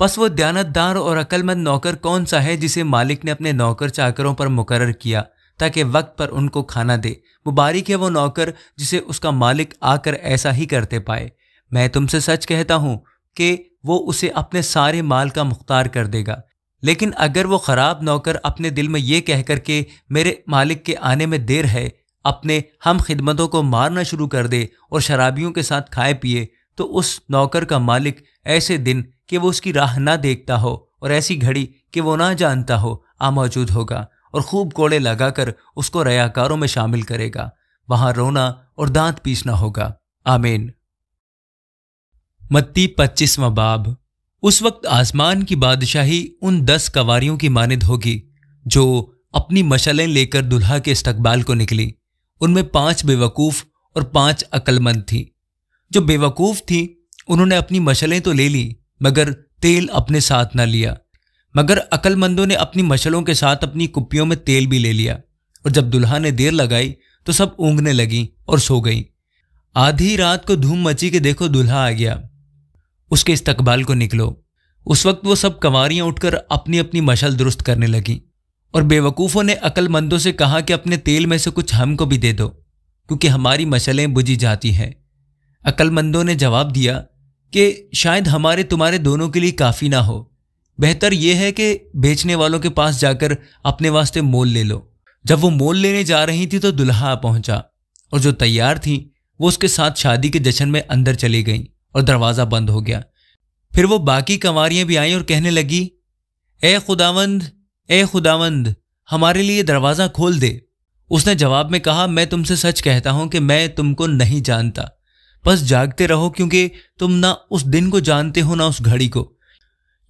Speaker 1: बस वो दयानतदार और अक्लमंद नौकर कौन सा है जिसे मालिक ने अपने नौकर चाकरों पर मुकर किया ताकि वक्त पर उनको खाना दे मुबारक है वो नौकर जिसे उसका मालिक आकर ऐसा ही करते पाए मैं तुमसे सच कहता हूँ कि वो उसे अपने सारे माल का मुख्तार कर देगा लेकिन अगर वो ख़राब नौकर अपने दिल में ये कहकर के मेरे मालिक के आने में देर है अपने हम खिदमतों को मारना शुरू कर दे और शराबियों के साथ खाए पिए तो उस नौकर का मालिक ऐसे दिन कि वो उसकी राह ना देखता हो और ऐसी घड़ी कि वो ना जानता हो आ मौजूद होगा और खूब कोड़े लगाकर उसको रयाकारों में शामिल करेगा वहां रोना और दांत पीसना होगा आमीन मत्ती पच्चीसवा बाब उस वक्त आसमान की बादशाही उन दस कवारियों की मानद होगी जो अपनी मशलें लेकर दुल्हा के इस्तकबाल को निकली उनमें पांच बेवकूफ़ और पांच अक्लमंद थी जो बेवकूफ़ थी उन्होंने अपनी मशलें तो ले ली मगर तेल अपने साथ ना लिया मगर अकलमंदों ने अपनी मछलों के साथ अपनी कुप्पियों में तेल भी ले लिया और जब दुल्हा ने देर लगाई तो सब ऊँगने लगी और सो गई आधी रात को धूम मची के देखो दुल्हा आ गया उसके इस्तकबाल को निकलो उस वक्त वो सब कंवारियां उठकर अपनी अपनी मशल दुरुस्त करने लगी और बेवकूफ़ों ने अकलमंदों से कहा कि अपने तेल में से कुछ हमको भी दे दो क्योंकि हमारी मशलें बुझी जाती हैं अकलमंदों ने जवाब दिया कि शायद हमारे तुम्हारे दोनों के लिए काफ़ी ना हो बेहतर यह है कि बेचने वालों के पास जाकर अपने वास्ते मोल ले लो जब वो मोल लेने जा रही थी तो दुल्हा पहुंचा और जो तैयार थी वो उसके साथ शादी के जश्न में अंदर चली गई और दरवाज़ा बंद हो गया फिर वो बाकी कंवरियां भी आई और कहने लगी ए खुदावंद ए खुदावंद हमारे लिए दरवाज़ा खोल दे उसने जवाब में कहा मैं तुमसे सच कहता हूं कि मैं तुमको नहीं जानता बस जागते रहो क्योंकि तुम ना उस दिन को जानते हो ना उस घड़ी को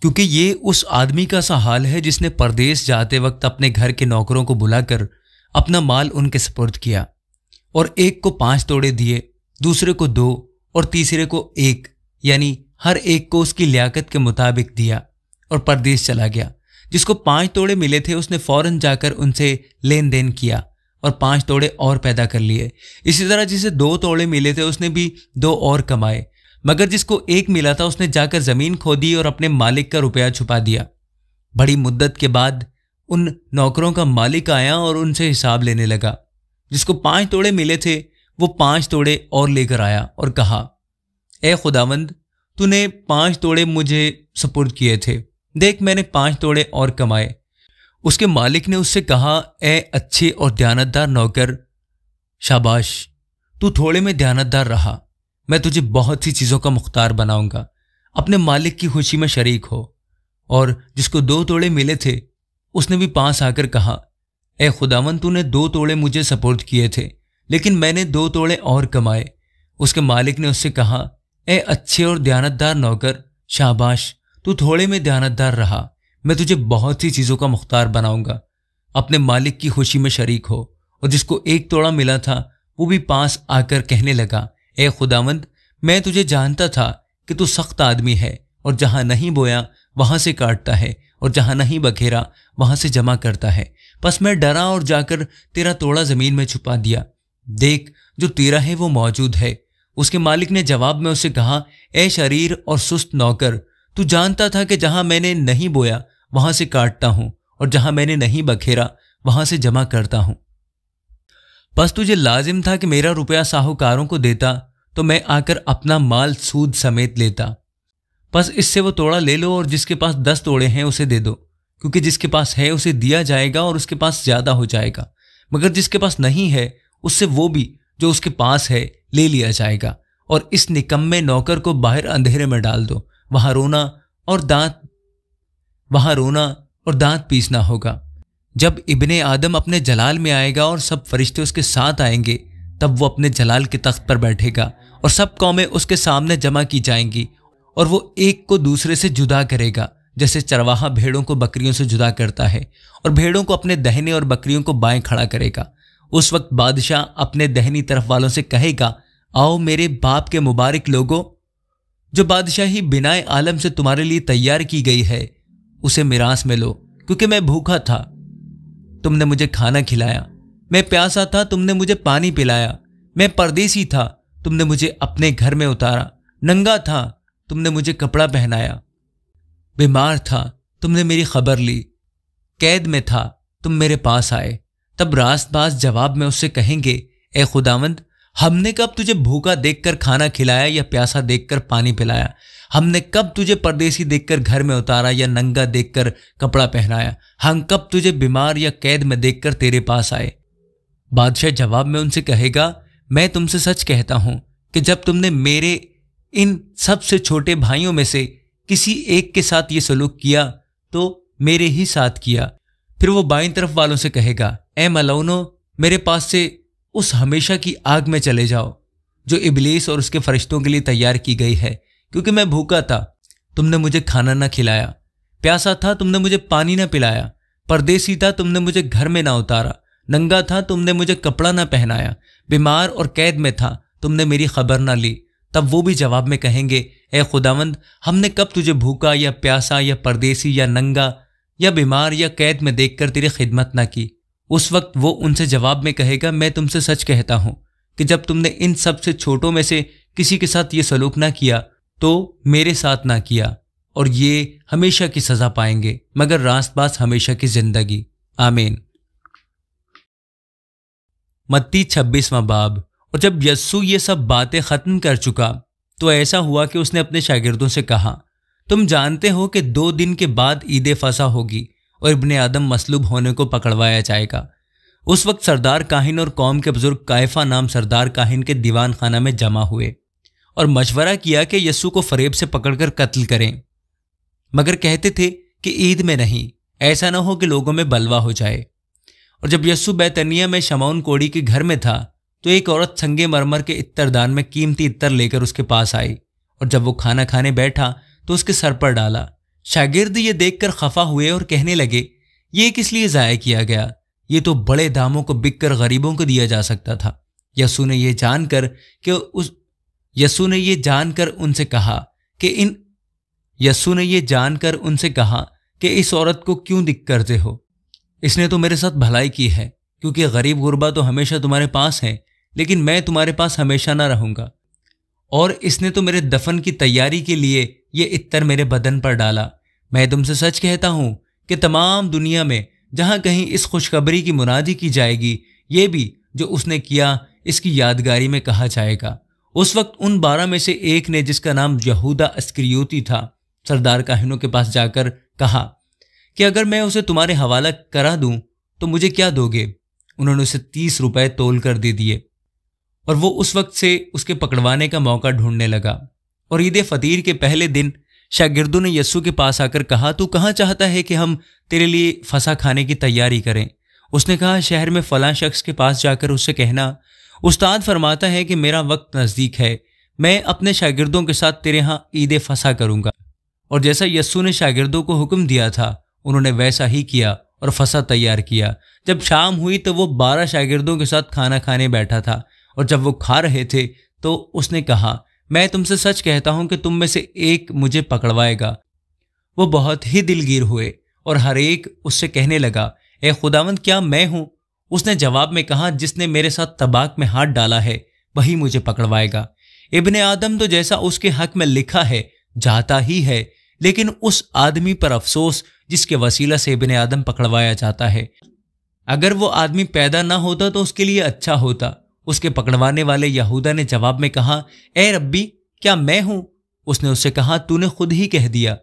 Speaker 1: क्योंकि ये उस आदमी का सा हाल है जिसने परदेश जाते वक्त अपने घर के नौकरों को बुलाकर अपना माल उनके सपर्द किया और एक को पांच तोड़े दिए दूसरे को दो और तीसरे को एक यानी हर एक को उसकी लियाकत के मुताबिक दिया और परदेश चला गया जिसको पांच तोड़े मिले थे उसने फौरन जाकर उनसे लेन देन किया और पांच तोड़े और पैदा कर लिए इसी तरह जिसे दो तोड़े मिले थे उसने भी दो और कमाए मगर जिसको एक मिला था उसने जाकर जमीन खोदी और अपने मालिक का रुपया छुपा दिया बड़ी मुद्दत के बाद उन नौकरों का मालिक आया और उनसे हिसाब लेने लगा जिसको पांच तोड़े मिले थे वो पांच तोड़े और लेकर आया और कहा ए खुदावंद तूने पांच तोड़े मुझे सपुर्द किए थे देख मैंने पांच तोड़े और कमाए उसके मालिक ने उससे कहा ए अच्छे और ध्यानतदार नौकर शाबाश तू थोड़े में ध्यानतदार रहा मैं तुझे बहुत सी चीज़ों का मुख्तार बनाऊंगा अपने मालिक की खुशी में शरीक हो और जिसको दो तोड़े मिले थे उसने भी पास आकर कहा ए खुदावन तूने दो तोड़े मुझे सपोर्ट किए थे लेकिन मैंने दो तोड़े और कमाए उसके मालिक ने उससे कहा ए अच्छे और दयानतदार नौकर शाबाश तू थोड़े में दयानतदार रहा मैं तुझे बहुत सी चीज़ों का मुख्तार बनाऊंगा अपने मालिक की खुशी में शरीक हो और जिसको एक तोड़ा मिला था वो भी पास आकर कहने लगा ए खुदावंद मैं तुझे जानता था कि तू सख्त आदमी है और जहां नहीं बोया वहां से काटता है और जहां नहीं बखेरा वहां से जमा करता है बस मैं डरा और जाकर तेरा तोड़ा जमीन में छुपा दिया देख जो तेरा है वो मौजूद है उसके मालिक ने जवाब में उसे कहा ए शरीर और सुस्त नौकर तू जानता था कि जहां मैंने नहीं बोया वहां से काटता हूं और जहां मैंने नहीं बखेरा वहां से जमा करता हूं बस तुझे लाजिम था कि मेरा रुपया साहूकारों को देता तो मैं आकर अपना माल सूद समेत लेता बस इससे वो तोड़ा ले लो और जिसके पास दस तोड़े हैं उसे दे दो क्योंकि जिसके पास है उसे दिया जाएगा और उसके पास ज़्यादा हो जाएगा मगर जिसके पास नहीं है उससे वो भी जो उसके पास है ले लिया जाएगा और इस निकम्मे नौकर को बाहर अंधेरे में डाल दो वहाँ रोना और दांत वहाँ रोना और दांत पीसना होगा जब इबन आदम अपने जलाल में आएगा और सब फरिश्ते उसके साथ आएंगे तब वो अपने जलाल के तख्त पर बैठेगा और सब कौमें उसके सामने जमा की जाएंगी और वो एक को दूसरे से जुदा करेगा जैसे चरवाहा भेड़ों को बकरियों से जुदा करता है और भेड़ों को अपने दहने और बकरियों को बाएं खड़ा करेगा उस वक्त बादशाह अपने दहनी तरफ वालों से कहेगा आओ मेरे बाप के मुबारक लोगों जो बादशाही बिनाए आलम से तुम्हारे लिए तैयार की गई है उसे मिरास में लो क्योंकि मैं भूखा था तुमने मुझे खाना खिलाया मैं प्यासा था तुमने मुझे पानी पिलाया मैं परदेसी था तुमने मुझे अपने घर में उतारा नंगा था तुमने मुझे कपड़ा पहनाया बीमार था तुमने मेरी खबर ली कैद में था तुम मेरे पास आए तब रास्त बास जवाब में उससे कहेंगे ए खुदावंद हमने कब तुझे भूखा देखकर खाना खिलाया या प्यासा देखकर पानी पिलाया हमने कब तुझे परदेसी देखकर घर में उतारा या नंगा देखकर कपड़ा पहनाया हम कब तुझे बीमार या कैद में देखकर तेरे पास आए बादशाह जवाब में उनसे कहेगा मैं तुमसे सच कहता हूं कि जब तुमने मेरे इन सबसे छोटे भाइयों में से किसी एक के साथ ये सलूक किया तो मेरे ही साथ किया फिर वो बाई तरफ वालों से कहेगा ए मलौनो मेरे पास से उस हमेशा की आग में चले जाओ जो इबलीस और उसके फरिश्तों के लिए तैयार की गई है क्योंकि मैं भूखा था तुमने मुझे खाना ना खिलाया प्यासा था तुमने मुझे पानी ना पिलाया परदेसी था तुमने मुझे घर में ना उतारा नंगा था तुमने मुझे कपड़ा ना पहनाया बीमार और कैद में था तुमने मेरी खबर ना ली तब वो भी जवाब में कहेंगे ए खुदावंद हमने कब तुझे भूखा या प्यासा या परदेसी या नंगा या बीमार या कैद में देखकर तेरी खिदमत ना की उस वक्त वो उनसे जवाब में कहेगा मैं तुमसे सच कहता हूं कि जब तुमने इन सबसे छोटों में से किसी के साथ ये सलूक ना किया तो मेरे साथ ना किया और ये हमेशा की सजा पाएंगे मगर बास हमेशा की जिंदगी आमीन मत्ती छब्बीसवा बाब और जब यस्सु ये सब बातें खत्म कर चुका तो ऐसा हुआ कि उसने अपने शागिर्दों से कहा तुम जानते हो कि दो दिन के बाद ईद फसा होगी और इबन आदम मसलूब होने को पकड़वाया जाएगा उस वक्त सरदार काहिन और कौम के बुजुर्ग कायफा नाम सरदार काहिन के दीवान खाना में जमा हुए और मशवरा किया कि यस्सू को फरेब से पकड़कर कत्ल करें मगर कहते थे कि ईद में नहीं ऐसा ना हो कि लोगों में बलवा हो जाए और जब यस्सु बैतनिया में शमाउन कोड़ी के घर में था तो एक औरत संगे मरमर के इत्तरदान में कीमती इत्तर लेकर उसके पास आई और जब वो खाना खाने बैठा तो उसके सर पर डाला शागिर्द ये देखकर खफा हुए और कहने लगे ये किस लिए ज़ाया किया गया ये तो बड़े दामों को बिककर गरीबों को दिया जा सकता था यसु ने यह जानकर कि उस यसु ने यह जानकर उनसे कहा कि इन यसु ने यह जानकर उनसे कहा कि इस औरत को क्यों दिक करते हो इसने तो मेरे साथ भलाई की है क्योंकि गरीब गुरबा तो हमेशा तुम्हारे पास है लेकिन मैं तुम्हारे पास हमेशा ना रहूंगा और इसने तो मेरे दफन की तैयारी के लिए ये इत्र मेरे बदन पर डाला मैं तुमसे सच कहता हूँ कि तमाम दुनिया में जहाँ कहीं इस खुशखबरी की मुनादी की जाएगी ये भी जो उसने किया इसकी यादगारी में कहा जाएगा उस वक्त उन बारह में से एक ने जिसका नाम यहूदा अस्क्रियोती था सरदार काहिनों के पास जाकर कहा कि अगर मैं उसे तुम्हारे हवाला करा दूं तो मुझे क्या दोगे उन्होंने उसे तीस रुपए तोल कर दे दिए और वो उस वक्त से उसके पकड़वाने का मौका ढूंढने लगा और ईद फतीर के पहले दिन शागिर्दों ने यस्सु के पास आकर कहा तू कहाँ चाहता है कि हम तेरे लिए फंसा खाने की तैयारी करें उसने कहा शहर में फला शख्स के पास जाकर उससे कहना उस्ताद फरमाता है कि मेरा वक्त नज़दीक है मैं अपने शागिर्दों के साथ तेरे यहाँ ईद फंसा करूँगा और जैसा यस्सु ने शागिर्दों को हुक्म दिया था उन्होंने वैसा ही किया और फसा तैयार किया जब शाम हुई तो वो बारह शागिर्दों के साथ खाना खाने बैठा था और जब वो खा रहे थे तो उसने कहा मैं तुमसे सच कहता हूं कि तुम में से एक मुझे पकड़वाएगा वो बहुत ही दिलगीर हुए और हर एक उससे कहने लगा ए खुदावंद क्या मैं हूं उसने जवाब में कहा जिसने मेरे साथ तबाक में हाथ डाला है वही मुझे पकड़वाएगा इबन आदम तो जैसा उसके हक में लिखा है जाता ही है लेकिन उस आदमी पर अफसोस जिसके वसीला से इबन आदम पकड़वाया जाता है अगर वो आदमी पैदा ना होता तो उसके लिए अच्छा होता उसके पकड़वाने वाले यहूदा ने जवाब में कहा ए रब्बी क्या मैं हूं उसने उससे कहा तूने खुद ही कह दिया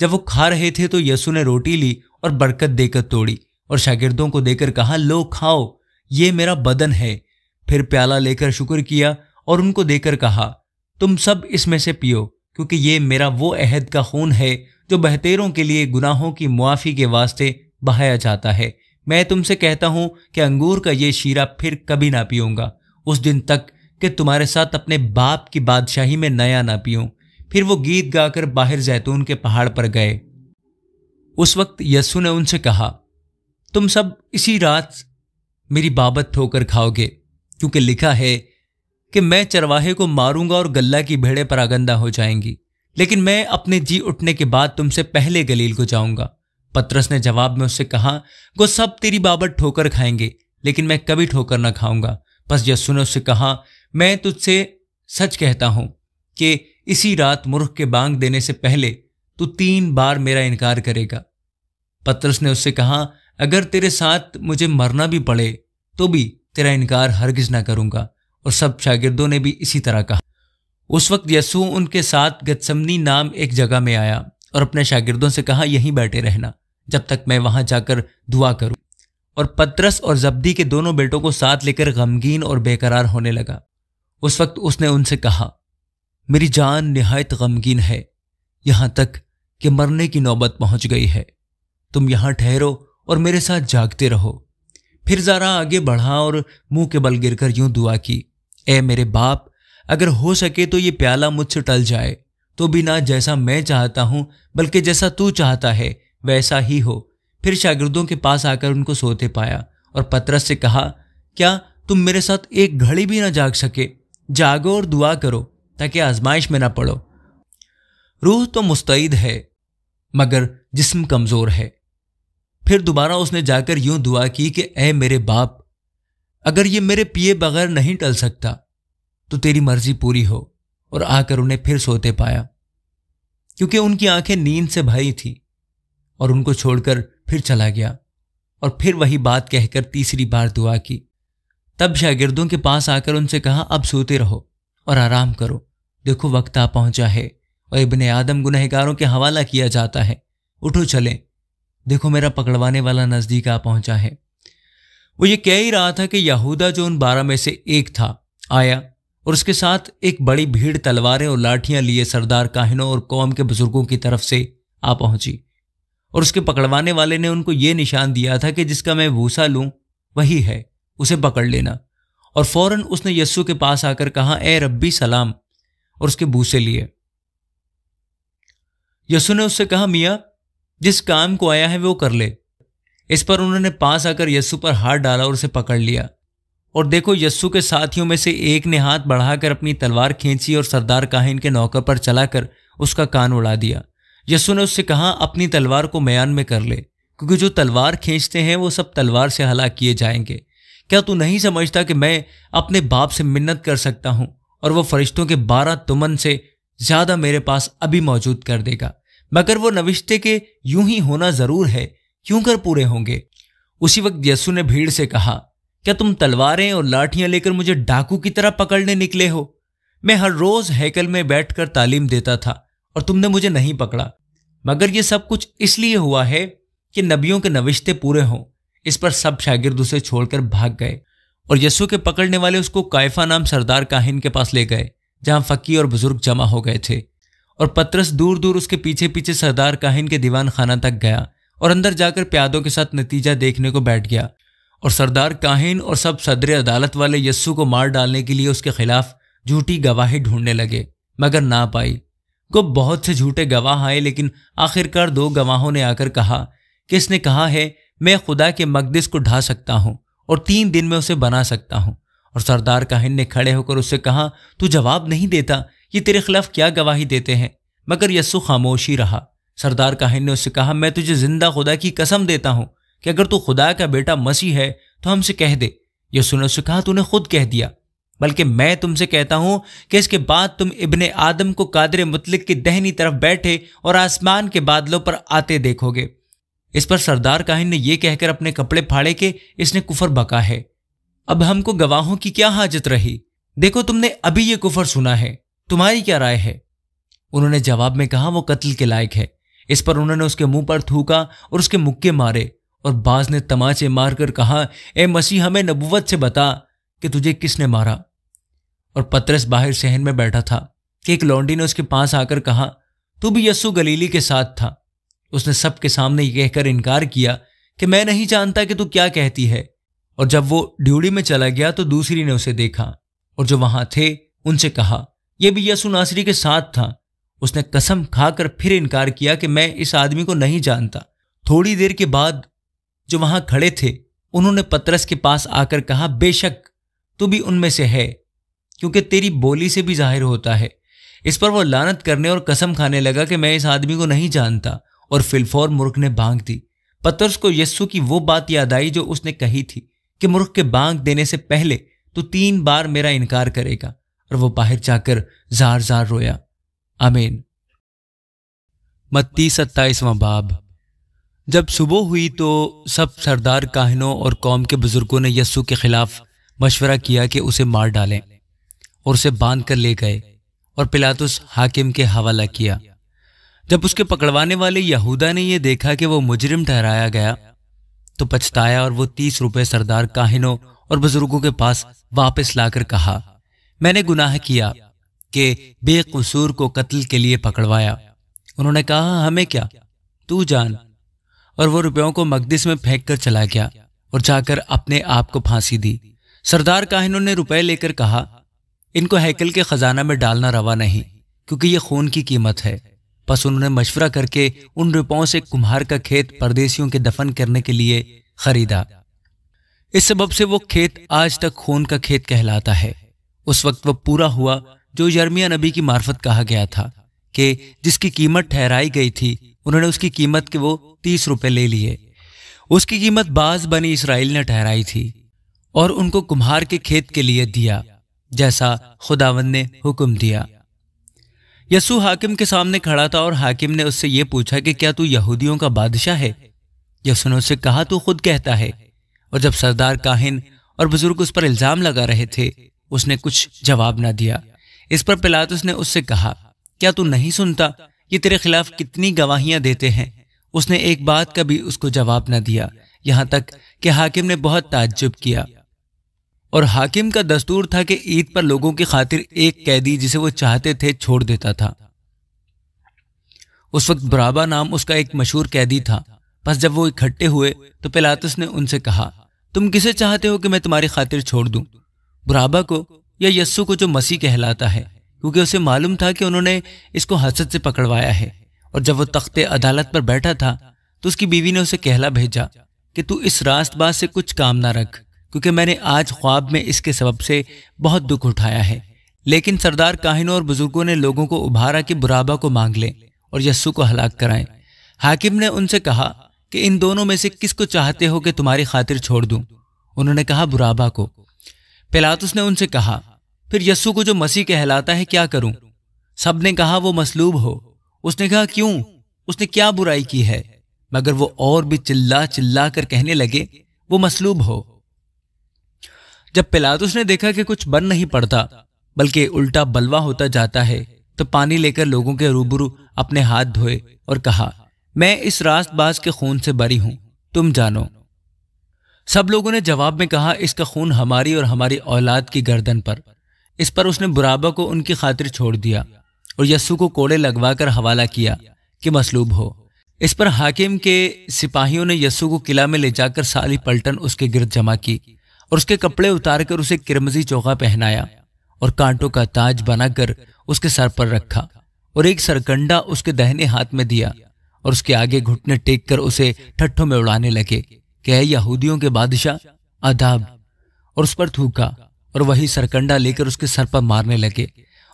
Speaker 1: जब वो खा रहे थे तो यसु ने रोटी ली और बरकत देकर तोड़ी और शागिर्दों को देकर कहा लो खाओ ये मेरा बदन है फिर प्याला लेकर शुक्र किया और उनको देकर कहा तुम सब इसमें से पियो क्योंकि ये मेरा वो अहद का खून है जो बहतेरों के लिए गुनाहों की मुआफ़ी के वास्ते बहाया जाता है मैं तुमसे कहता हूं कि अंगूर का ये शीरा फिर कभी ना पियूंगा उस दिन तक कि तुम्हारे साथ अपने बाप की बादशाही में नया ना पीऊं फिर वो गीत गाकर बाहर जैतून के पहाड़ पर गए उस वक्त यस्सु ने उनसे कहा तुम सब इसी रात मेरी बाबत ठोकर खाओगे क्योंकि लिखा है कि मैं चरवाहे को मारूंगा और गल्ला की भेड़े पर आगंदा हो जाएंगी लेकिन मैं अपने जी उठने के बाद तुमसे पहले गलील को जाऊंगा पत्रस ने जवाब में उससे कहा वो सब तेरी बाबत ठोकर खाएंगे लेकिन मैं कभी ठोकर ना खाऊंगा बस यस्सु ने उससे कहा मैं तुझसे सच कहता हूं कि इसी रात मुरख के बांग देने से पहले तू तीन बार मेरा इनकार करेगा पत्रस ने उससे कहा अगर तेरे साथ मुझे मरना भी पड़े तो भी तेरा इनकार हरगिज ना करूंगा और सब शागिर्दों ने भी इसी तरह कहा उस वक्त यसु उनके साथ गतसमनी नाम एक जगह में आया और अपने शागिर्दों से कहा यहीं बैठे रहना जब तक मैं वहां जाकर दुआ करूं और पत्रस और जब्दी के दोनों बेटों को साथ लेकर गमगीन और बेकरार होने लगा उस वक्त उसने उनसे कहा मेरी जान निहायत गमगीन है यहां तक कि मरने की नौबत पहुंच गई है तुम यहां ठहरो और मेरे साथ जागते रहो फिर ज़रा आगे बढ़ा और मुंह के बल गिरकर यूं दुआ की ए मेरे बाप अगर हो सके तो ये प्याला मुझसे टल जाए तो भी ना जैसा मैं चाहता हूं बल्कि जैसा तू चाहता है वैसा ही हो फिर शागिर्दों के पास आकर उनको सोते पाया और पतरस से कहा क्या तुम मेरे साथ एक घड़ी भी ना जाग सके जागो और दुआ करो ताकि आजमाइश में ना पड़ो रूह तो मुस्तैद है मगर जिस्म कमज़ोर है फिर दोबारा उसने जाकर यूं दुआ की कि ए मेरे बाप अगर ये मेरे पिए बगैर नहीं टल सकता तो तेरी मर्जी पूरी हो और आकर उन्हें फिर सोते पाया क्योंकि उनकी आंखें नींद से भरी थी और उनको छोड़कर फिर चला गया और फिर वही बात कहकर तीसरी बार दुआ की तब शागिर्दों के पास आकर उनसे कहा अब सोते रहो और आराम करो देखो वक्त आ पहुंचा है और इबन आदम गुनहगारों के हवाला किया जाता है उठो चलें देखो मेरा पकड़वाने वाला नज़दीक आ पहुंचा है वो ये कह ही रहा था कि यहूदा जो उन बारह में से एक था आया और उसके साथ एक बड़ी भीड़ तलवारें और लाठियां लिए सरदार काहिनों और कौम के बुजुर्गों की तरफ से आ पहुंची और उसके पकड़वाने वाले ने उनको ये निशान दिया था कि जिसका मैं भूसा लूं वही है उसे पकड़ लेना और फौरन उसने यस्सु के पास आकर कहा ए रब्बी सलाम और उसके भूसे लिए यस्सु ने उससे कहा मियाँ जिस काम को आया है वो कर ले इस पर उन्होंने पास आकर यस्सु पर हाथ डाला और उसे पकड़ लिया और देखो यस्सु के साथियों में से एक ने हाथ बढ़ाकर अपनी तलवार खींची और सरदार काहिन के नौकर पर चलाकर उसका कान उड़ा दिया यसु ने उससे कहा अपनी तलवार को मयान में कर ले क्योंकि जो तलवार खींचते हैं वो सब तलवार से हला किए जाएंगे क्या तू नहीं समझता कि मैं अपने बाप से मिन्नत कर सकता हूँ और वह फरिश्तों के बारह तुमन से ज़्यादा मेरे पास अभी मौजूद कर देगा मगर वो नविश्ते के यूं ही होना ज़रूर है क्यों कर पूरे होंगे उसी वक्त यसु ने भीड़ से कहा क्या तुम तलवारें और लाठियां लेकर मुझे डाकू की तरह पकड़ने निकले हो मैं हर रोज़ हैकल में बैठकर तालीम देता था और तुमने मुझे नहीं पकड़ा मगर ये सब कुछ इसलिए हुआ है कि नबियों के नविश्ते पूरे हों इस पर सब शागिर्द उसे छोड़कर भाग गए और यस्सु के पकड़ने वाले उसको कायफा नाम सरदार काहिन के पास ले गए जहां फकी और बुजुर्ग जमा हो गए थे और पत्रस दूर दूर उसके पीछे पीछे सरदार काहिन के दीवान खाना तक गया और अंदर जाकर प्यादों के साथ नतीजा देखने को बैठ गया और सरदार काहिन और सब सदर अदालत वाले यस्सु को मार डालने के लिए उसके खिलाफ झूठी गवाही ढूंढने लगे मगर ना पाई को बहुत से झूठे गवाह आए लेकिन आखिरकार दो गवाहों ने आकर कहा किसने कहा है मैं खुदा के मकदिस को ढा सकता हूँ और तीन दिन में उसे बना सकता हूँ और सरदार काहिन ने खड़े होकर उससे कहा तू जवाब नहीं देता ये तेरे खिलाफ क्या गवाही देते हैं मगर यस्सु खामोशी रहा सरदार काहिन ने उससे कहा मैं तुझे जिंदा खुदा की कसम देता हूँ कि अगर तू खुदा का बेटा मसीह है तो हमसे कह दे यस्सु ने उससे कहा तूने खुद कह दिया बल्कि मैं तुमसे कहता हूं कि इसके बाद तुम इब्ने आदम को कादर मुतलिक की दहनी तरफ बैठे और आसमान के बादलों पर आते देखोगे इस पर सरदार काहिन ने यह कहकर अपने कपड़े फाड़े के इसने कुफर बका है अब हमको गवाहों की क्या हाजत रही देखो तुमने अभी यह कुफर सुना है तुम्हारी क्या राय है उन्होंने जवाब में कहा वो कत्ल के लायक है इस पर उन्होंने उसके मुंह पर थूका और उसके मुक्के मारे और बाज ने तमाचे मारकर कहा ए मसीह हमें नबूवत से बता कि तुझे किसने मारा और पतरस बाहर सहन में बैठा था कि एक लौंडी ने उसके पास आकर कहा तू भी यस्सु गलीली के साथ था उसने सबके सामने ये कहकर इनकार किया कि मैं नहीं जानता कि तू क्या कहती है और जब वो ड्यूड़ी में चला गया तो दूसरी ने उसे देखा और जो वहां थे उनसे कहा यह भी यसु नासरी के साथ था उसने कसम खाकर फिर इनकार किया कि मैं इस आदमी को नहीं जानता थोड़ी देर के बाद जो वहां खड़े थे उन्होंने पतरस के पास आकर कहा बेशक तू भी उनमें से है क्योंकि तेरी बोली से भी जाहिर होता है इस पर वो लानत करने और कसम खाने लगा कि मैं इस आदमी को नहीं जानता और फिलफौर मुर्ख ने बांग दी पतरस को यस्सु की वो बात याद आई जो उसने कही थी कि मुर्ख के बांग देने से पहले तो तीन बार मेरा इनकार करेगा और वो बाहर जाकर जार जार रोया अमेन मत्ती सत्ताईसवां बाब जब सुबह हुई तो सब सरदार काहनों और कौम के बुजुर्गों ने यस्सु के खिलाफ मशवरा किया कि उसे मार डालें और उसे बांध कर ले गए और पिलातुस हाकिम के हवाला किया जब उसके पकड़वाने वाले यहूदा ने यह देखा कि वो मुजरिम ठहराया गया तो पछताया और वो तीस रुपए सरदार काहिनों और बुजुर्गों के पास वापस लाकर कहा मैंने गुनाह किया कि बेकसूर को कत्ल के लिए पकड़वाया उन्होंने कहा हमें क्या तू जान और वो रुपयों को मकदिस में फेंक कर चला गया और जाकर अपने आप को फांसी दी सरदार काहिनों ने रुपए लेकर कहा इनको हैकल के खजाना में डालना रवा नहीं क्योंकि ये खून की कीमत है बस उन्होंने मशवरा करके उन रुपयों से कुम्हार का खेत परदेशियों के दफन करने के लिए खरीदा इस सबब से वो खेत आज तक खून का खेत कहलाता है उस वक्त वह पूरा हुआ जो यर्मिया नबी की मार्फत कहा गया था कि जिसकी कीमत ठहराई गई थी उन्होंने उसकी कीमत के वो तीस रुपए ले लिए उसकी कीमत बाज बनी इसराइल ने ठहराई थी और उनको कुम्हार के खेत के लिए दिया जैसा खुदावन ने हुक्म दिया यसु हाकिम के सामने खड़ा था और हाकिम ने उससे यह पूछा कि क्या तू यहूदियों का बादशाह है यसु ने उससे कहा तू खुद कहता है और जब सरदार काहिन और बुजुर्ग उस पर इल्जाम लगा रहे थे उसने कुछ जवाब ना दिया इस पर पिलातुस ने उससे कहा क्या तू नहीं सुनता ये तेरे खिलाफ कितनी गवाहियां देते हैं उसने एक बात का भी उसको जवाब ना दिया यहां तक कि हाकिम ने बहुत ताज्जुब किया और हाकिम का दस्तूर था कि ईद पर लोगों की खातिर एक कैदी जिसे वो चाहते थे छोड़ देता था उस वक्त बराबा नाम उसका एक मशहूर कैदी था बस जब वो इकट्ठे हुए तो पिलातस ने उनसे कहा तुम किसे चाहते हो कि मैं तुम्हारी खातिर छोड़ दूं बुराबा को या यस्सु को जो मसीह कहलाता है क्योंकि उसे मालूम था कि उन्होंने इसको हसद से पकड़वाया है और जब वो तख्ते अदालत पर बैठा था तो उसकी बीवी ने उसे कहला भेजा कि तू इस रास्तबाज से कुछ काम ना रख क्योंकि मैंने आज ख्वाब में इसके सबब से बहुत दुख उठाया है लेकिन सरदार काहिनों और बुजुर्गों ने लोगों को उभारा कि बुराबा को मांग लें और यस्सू को हलाक कराएं हाकिम ने उनसे कहा कि इन दोनों में से किसको चाहते हो कि तुम्हारी खातिर छोड़ दूं उन्होंने कहा बुराबा को पिलातुस ने उनसे कहा फिर यस्सू को जो मसीह कहलाता है क्या करूं सब ने कहा वो मसलूब हो उसने कहा क्यों उसने क्या बुराई की है मगर वो और भी चिल्ला चिल्ला कर कहने लगे वो मसलूब हो जब पिलातुस ने देखा कि कुछ बन नहीं पड़ता बल्कि उल्टा बलवा होता जाता है तो पानी लेकर लोगों के रूबरू अपने हाथ धोए और कहा मैं इस रास्तबाज के खून से बरी हूं तुम जानो सब लोगों ने जवाब में कहा इसका खून हमारी और हमारी औलाद की गर्दन पर इस पर उसने बुराबा को उनकी खातिर छोड़ दिया और यस्सु को कोड़े लगवाकर हवाला किया कि मसलूब हो इस पर हाकिम के सिपाहियों ने यस्सु को किला में ले जाकर साली पलटन उसके गिरद जमा की और उसके कपड़े उतारकर उसे किरमजी चोगा पहनाया और कांटों का ताज बनाकर उसके सर पर रखा और एक सरकंडा उसके दहने हाथ में दिया और उसके आगे घुटने टेक कर उसे ठट्ठों में उड़ाने लगे कह यहूदियों के बादशाह आदाब और उस पर थूका और वही सरकंडा लेकर उसके सर पर मारने लगे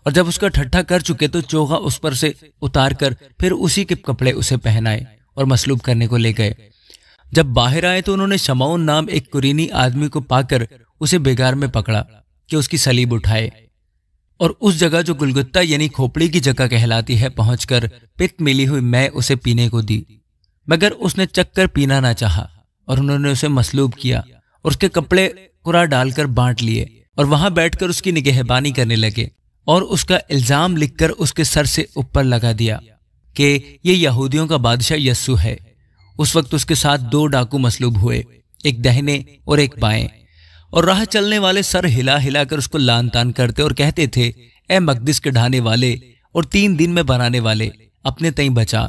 Speaker 1: और जब उसका ठट्ठा कर चुके तो चोगा उस पर से उतार कर फिर उसी के कपड़े उसे पहनाए और मसलूब करने को ले गए जब बाहर आए तो उन्होंने शमाउन नाम एक कुरीनी आदमी को पाकर उसे बेगार में पकड़ा कि उसकी सलीब उठाए और उस जगह जो गुलगुत्ता यानी खोपड़ी की जगह कहलाती है पहुंचकर पित मिली हुई मैं उसे पीने को दी मगर उसने चक्कर पीना ना चाहा और उन्होंने उसे मसलूब किया और उसके कपड़े कुरा डालकर बांट लिए और वहां बैठकर उसकी निगहबानी करने लगे और उसका इल्जाम लिखकर उसके सर से ऊपर लगा दिया कि ये यहूदियों का बादशाह यस्सु है उस वक्त उसके साथ दो डाकू मसलूब हुए एक दहने और एक बाएं और राह चलने वाले सर हिला हिलाकर उसको लान तान करते और कहते थे ए मकदिस के ढाने वाले और तीन दिन में बनाने वाले अपने तई बचा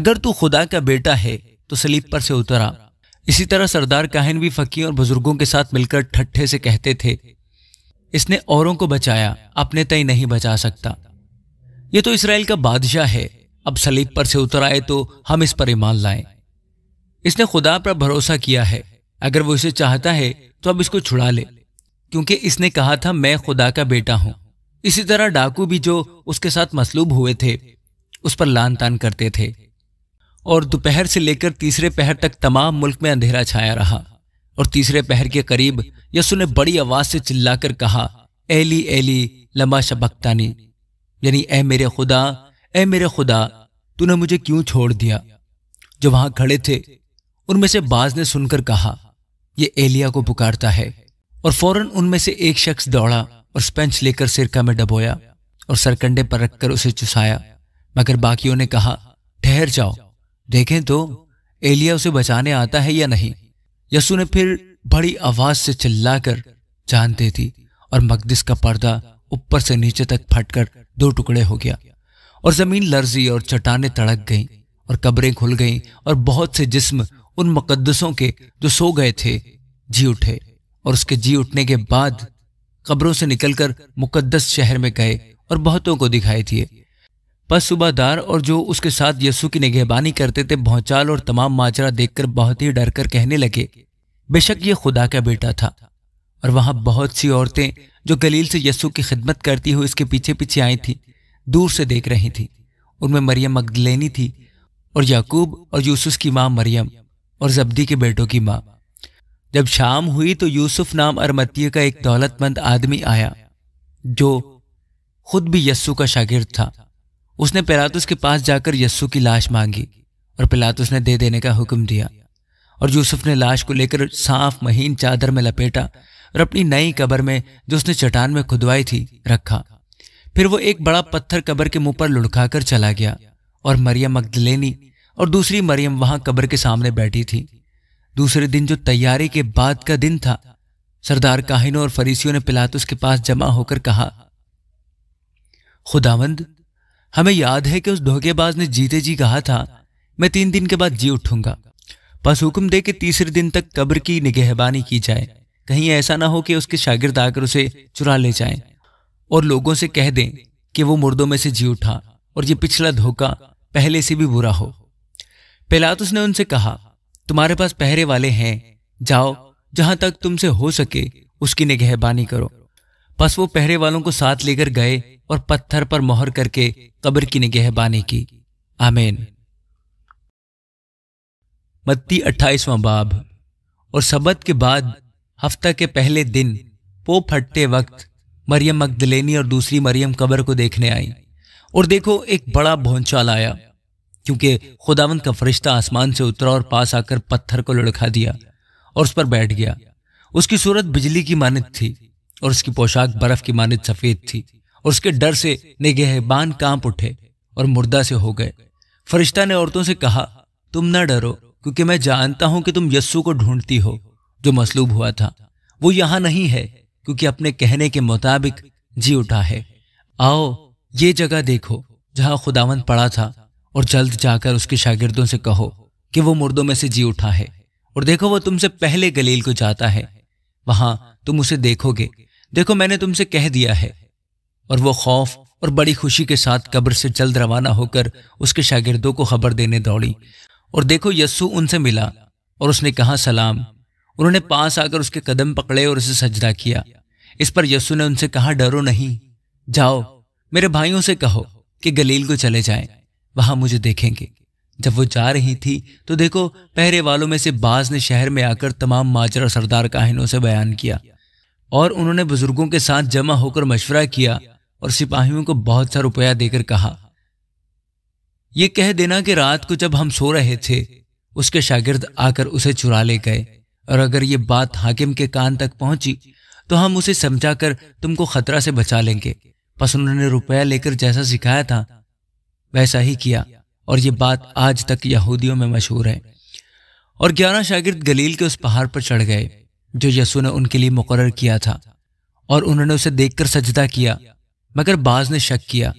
Speaker 1: अगर तू खुदा का बेटा है तो सलीब पर से उतरा इसी तरह सरदार काहिन भी फकी और बुजुर्गों के साथ मिलकर ठट्ठे से कहते थे इसने औरों को बचाया अपने तय नहीं बचा सकता ये तो इसराइल का बादशाह है अब सलीब पर से उतर आए तो हम इस पर ईमान लाएं इसने खुदा पर भरोसा किया है अगर वो इसे चाहता है तो अब इसको छुड़ा ले क्योंकि इसने कहा था मैं खुदा का बेटा हूं इसी तरह डाकू भी जो उसके साथ मसलूब हुए थे उस पर लान तान करते थे और दोपहर से लेकर तीसरे पहर तक तमाम मुल्क में अंधेरा छाया रहा और तीसरे पहर के करीब यसु ने बड़ी आवाज से चिल्लाकर कहा एली एली लमा शबक्तानी यानी ए मेरे खुदा ए मेरे खुदा तूने मुझे क्यों छोड़ दिया जो वहां खड़े थे उनमें से बाज ने सुनकर कहा यह एलिया को पुकारता है और फौरन उनमें से एक शख्स दौड़ा और स्पेंच लेकर सिरका में डबोया और सरकंडे पर रखकर उसे चुसाया मगर बाकियों ने कहा ठहर जाओ देखें तो एलिया उसे बचाने आता है या नहीं यसु ने फिर बड़ी आवाज से चिल्लाकर जान दे दी और मकदिस का पर्दा ऊपर से नीचे तक फटकर दो टुकड़े हो गया और जमीन लर्जी और चट्टाने तड़क गईं और कब्रें खुल गईं और बहुत से जिस्म उन मुकदसों के जो सो गए थे जी उठे और उसके जी उठने के बाद कब्रों से निकलकर मुकद्दस शहर में गए और बहुतों को दिखाए थे बस सुबहदार और जो उसके साथ यसु की निगहबानी करते थे भौचाल और तमाम माजरा देखकर बहुत ही डर कर कहने लगे बेशक ये खुदा का बेटा था और वहां बहुत सी औरतें जो गलील से यसु की खिदमत करती हुई इसके पीछे पीछे आई थी दूर से देख रही थी उनमें मरियम मगदलेनी थी और याकूब और यूसुस की माँ मरियम और जब्दी के बेटों की माँ जब शाम हुई तो यूसुफ नाम अरमतिया का एक दौलतमंद आदमी आया जो खुद भी यस्सु का शागिर्द था उसने पिलातुस के पास जाकर यस्सु की लाश मांगी और पिलातुस ने दे देने का हुक्म दिया और यूसुफ ने लाश को लेकर साफ महीन चादर में लपेटा और अपनी नई कबर में जो उसने चट्टान में खुदवाई थी रखा फिर वो एक बड़ा पत्थर कबर के मुंह पर लुढ़काकर चला गया और मरियम मगदलेनी और दूसरी मरियम वहां कब्र के सामने बैठी थी दूसरे दिन जो तैयारी के बाद का दिन था सरदार काहिनों और फरीसियों ने पिलातुस के पास जमा होकर कहा खुदावंद हमें याद है कि उस धोखेबाज ने जीते जी कहा था मैं तीन दिन के बाद जी उठूंगा बस हुक्म दे कि तीसरे दिन तक कब्र की निगहबानी की जाए कहीं ऐसा ना हो कि उसके शागिर्द आकर उसे चुरा ले जाए और लोगों से कह दें कि वो मुर्दों में से जी उठा और ये पिछला धोखा पहले से भी बुरा हो पिलातुस ने उनसे कहा तुम्हारे पास पहरे वाले हैं जाओ जहां तक तुमसे हो सके उसकी निगहबानी करो बस वो पहरे वालों को साथ लेकर गए और पत्थर पर मोहर करके कब्र की निगहबानी की आमेन मत्ती अट्ठाईसवां बाब और सबत के बाद हफ्ता के पहले दिन पोप हटते वक्त मरियम मकदलेनी और दूसरी मरियम कब्र को देखने आई और देखो एक बड़ा भोंचाल आया क्योंकि खुदावंत का फरिश्ता आसमान से उतरा और पास आकर पत्थर को लड़का दिया और उस पर बैठ गया उसकी सूरत बिजली की मानित थी और उसकी पोशाक बर्फ की मानित सफेद थी और उसके डर से निगहबान कांप उठे और मुर्दा से हो गए फरिश्ता ने औरतों से कहा तुम ना डरो क्योंकि मैं जानता हूं कि तुम यस्सू को ढूंढती हो जो मसलूब हुआ था वो यहां नहीं है क्योंकि अपने कहने के मुताबिक जी उठा है आओ ये जगह देखो जहां खुदावंत पड़ा था और जल्द जाकर उसके शागिर्दों से कहो कि वो मुर्दों में से जी उठा है और देखो वो तुमसे पहले गलील को जाता है वहां तुम उसे देखोगे देखो मैंने तुमसे कह दिया है और वो खौफ और बड़ी खुशी के साथ कब्र से जल्द रवाना होकर उसके शागिर्दों को खबर देने दौड़ी और देखो यस्सु उनसे मिला और उसने कहा सलाम उन्होंने पास आकर उसके कदम पकड़े और उसे सजदा किया इस पर यस्सु ने उनसे कहा डरो नहीं जाओ मेरे भाइयों से कहो कि गलील को चले जाएं वहां मुझे देखेंगे जब वो जा रही थी तो देखो पहरे वालों में से बाज ने शहर में आकर तमाम माजरा सरदार काहिनों से बयान किया और उन्होंने बुजुर्गों के साथ जमा होकर मशवरा किया और सिपाहियों को बहुत सा रुपया देकर कहा यह कह देना कि रात को जब हम सो रहे थे उसके शागिर्द आकर उसे चुरा ले गए और अगर ये बात हाकिम के कान तक पहुंची तो हम उसे समझाकर तुमको खतरा से बचा लेंगे बस उन्होंने रुपया लेकर जैसा सिखाया था वैसा ही किया और ये बात आज तक यहूदियों में मशहूर है और ग्यारह शागिर्द गलील के उस पहाड़ पर चढ़ गए जो यसु ने उनके लिए मुकर किया था और उन्होंने उसे देखकर सजदा किया मगर बाज ने शक किया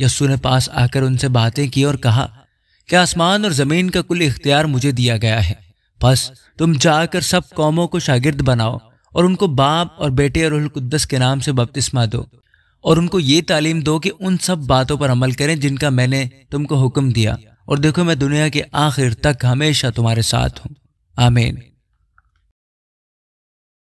Speaker 1: यस्सु ने पास आकर उनसे बातें की और कहा कि आसमान और ज़मीन का कुल इख्तियार मुझे दिया गया है बस तुम जाकर सब कौमों को शागिर्द बनाओ और उनको बाप और बेटे और कुद्दस के नाम से बपतिस्मा दो और उनको ये तालीम दो कि उन सब बातों पर अमल करें जिनका मैंने तुमको हुक्म दिया और देखो मैं दुनिया के आखिर तक हमेशा तुम्हारे साथ हूँ आमीन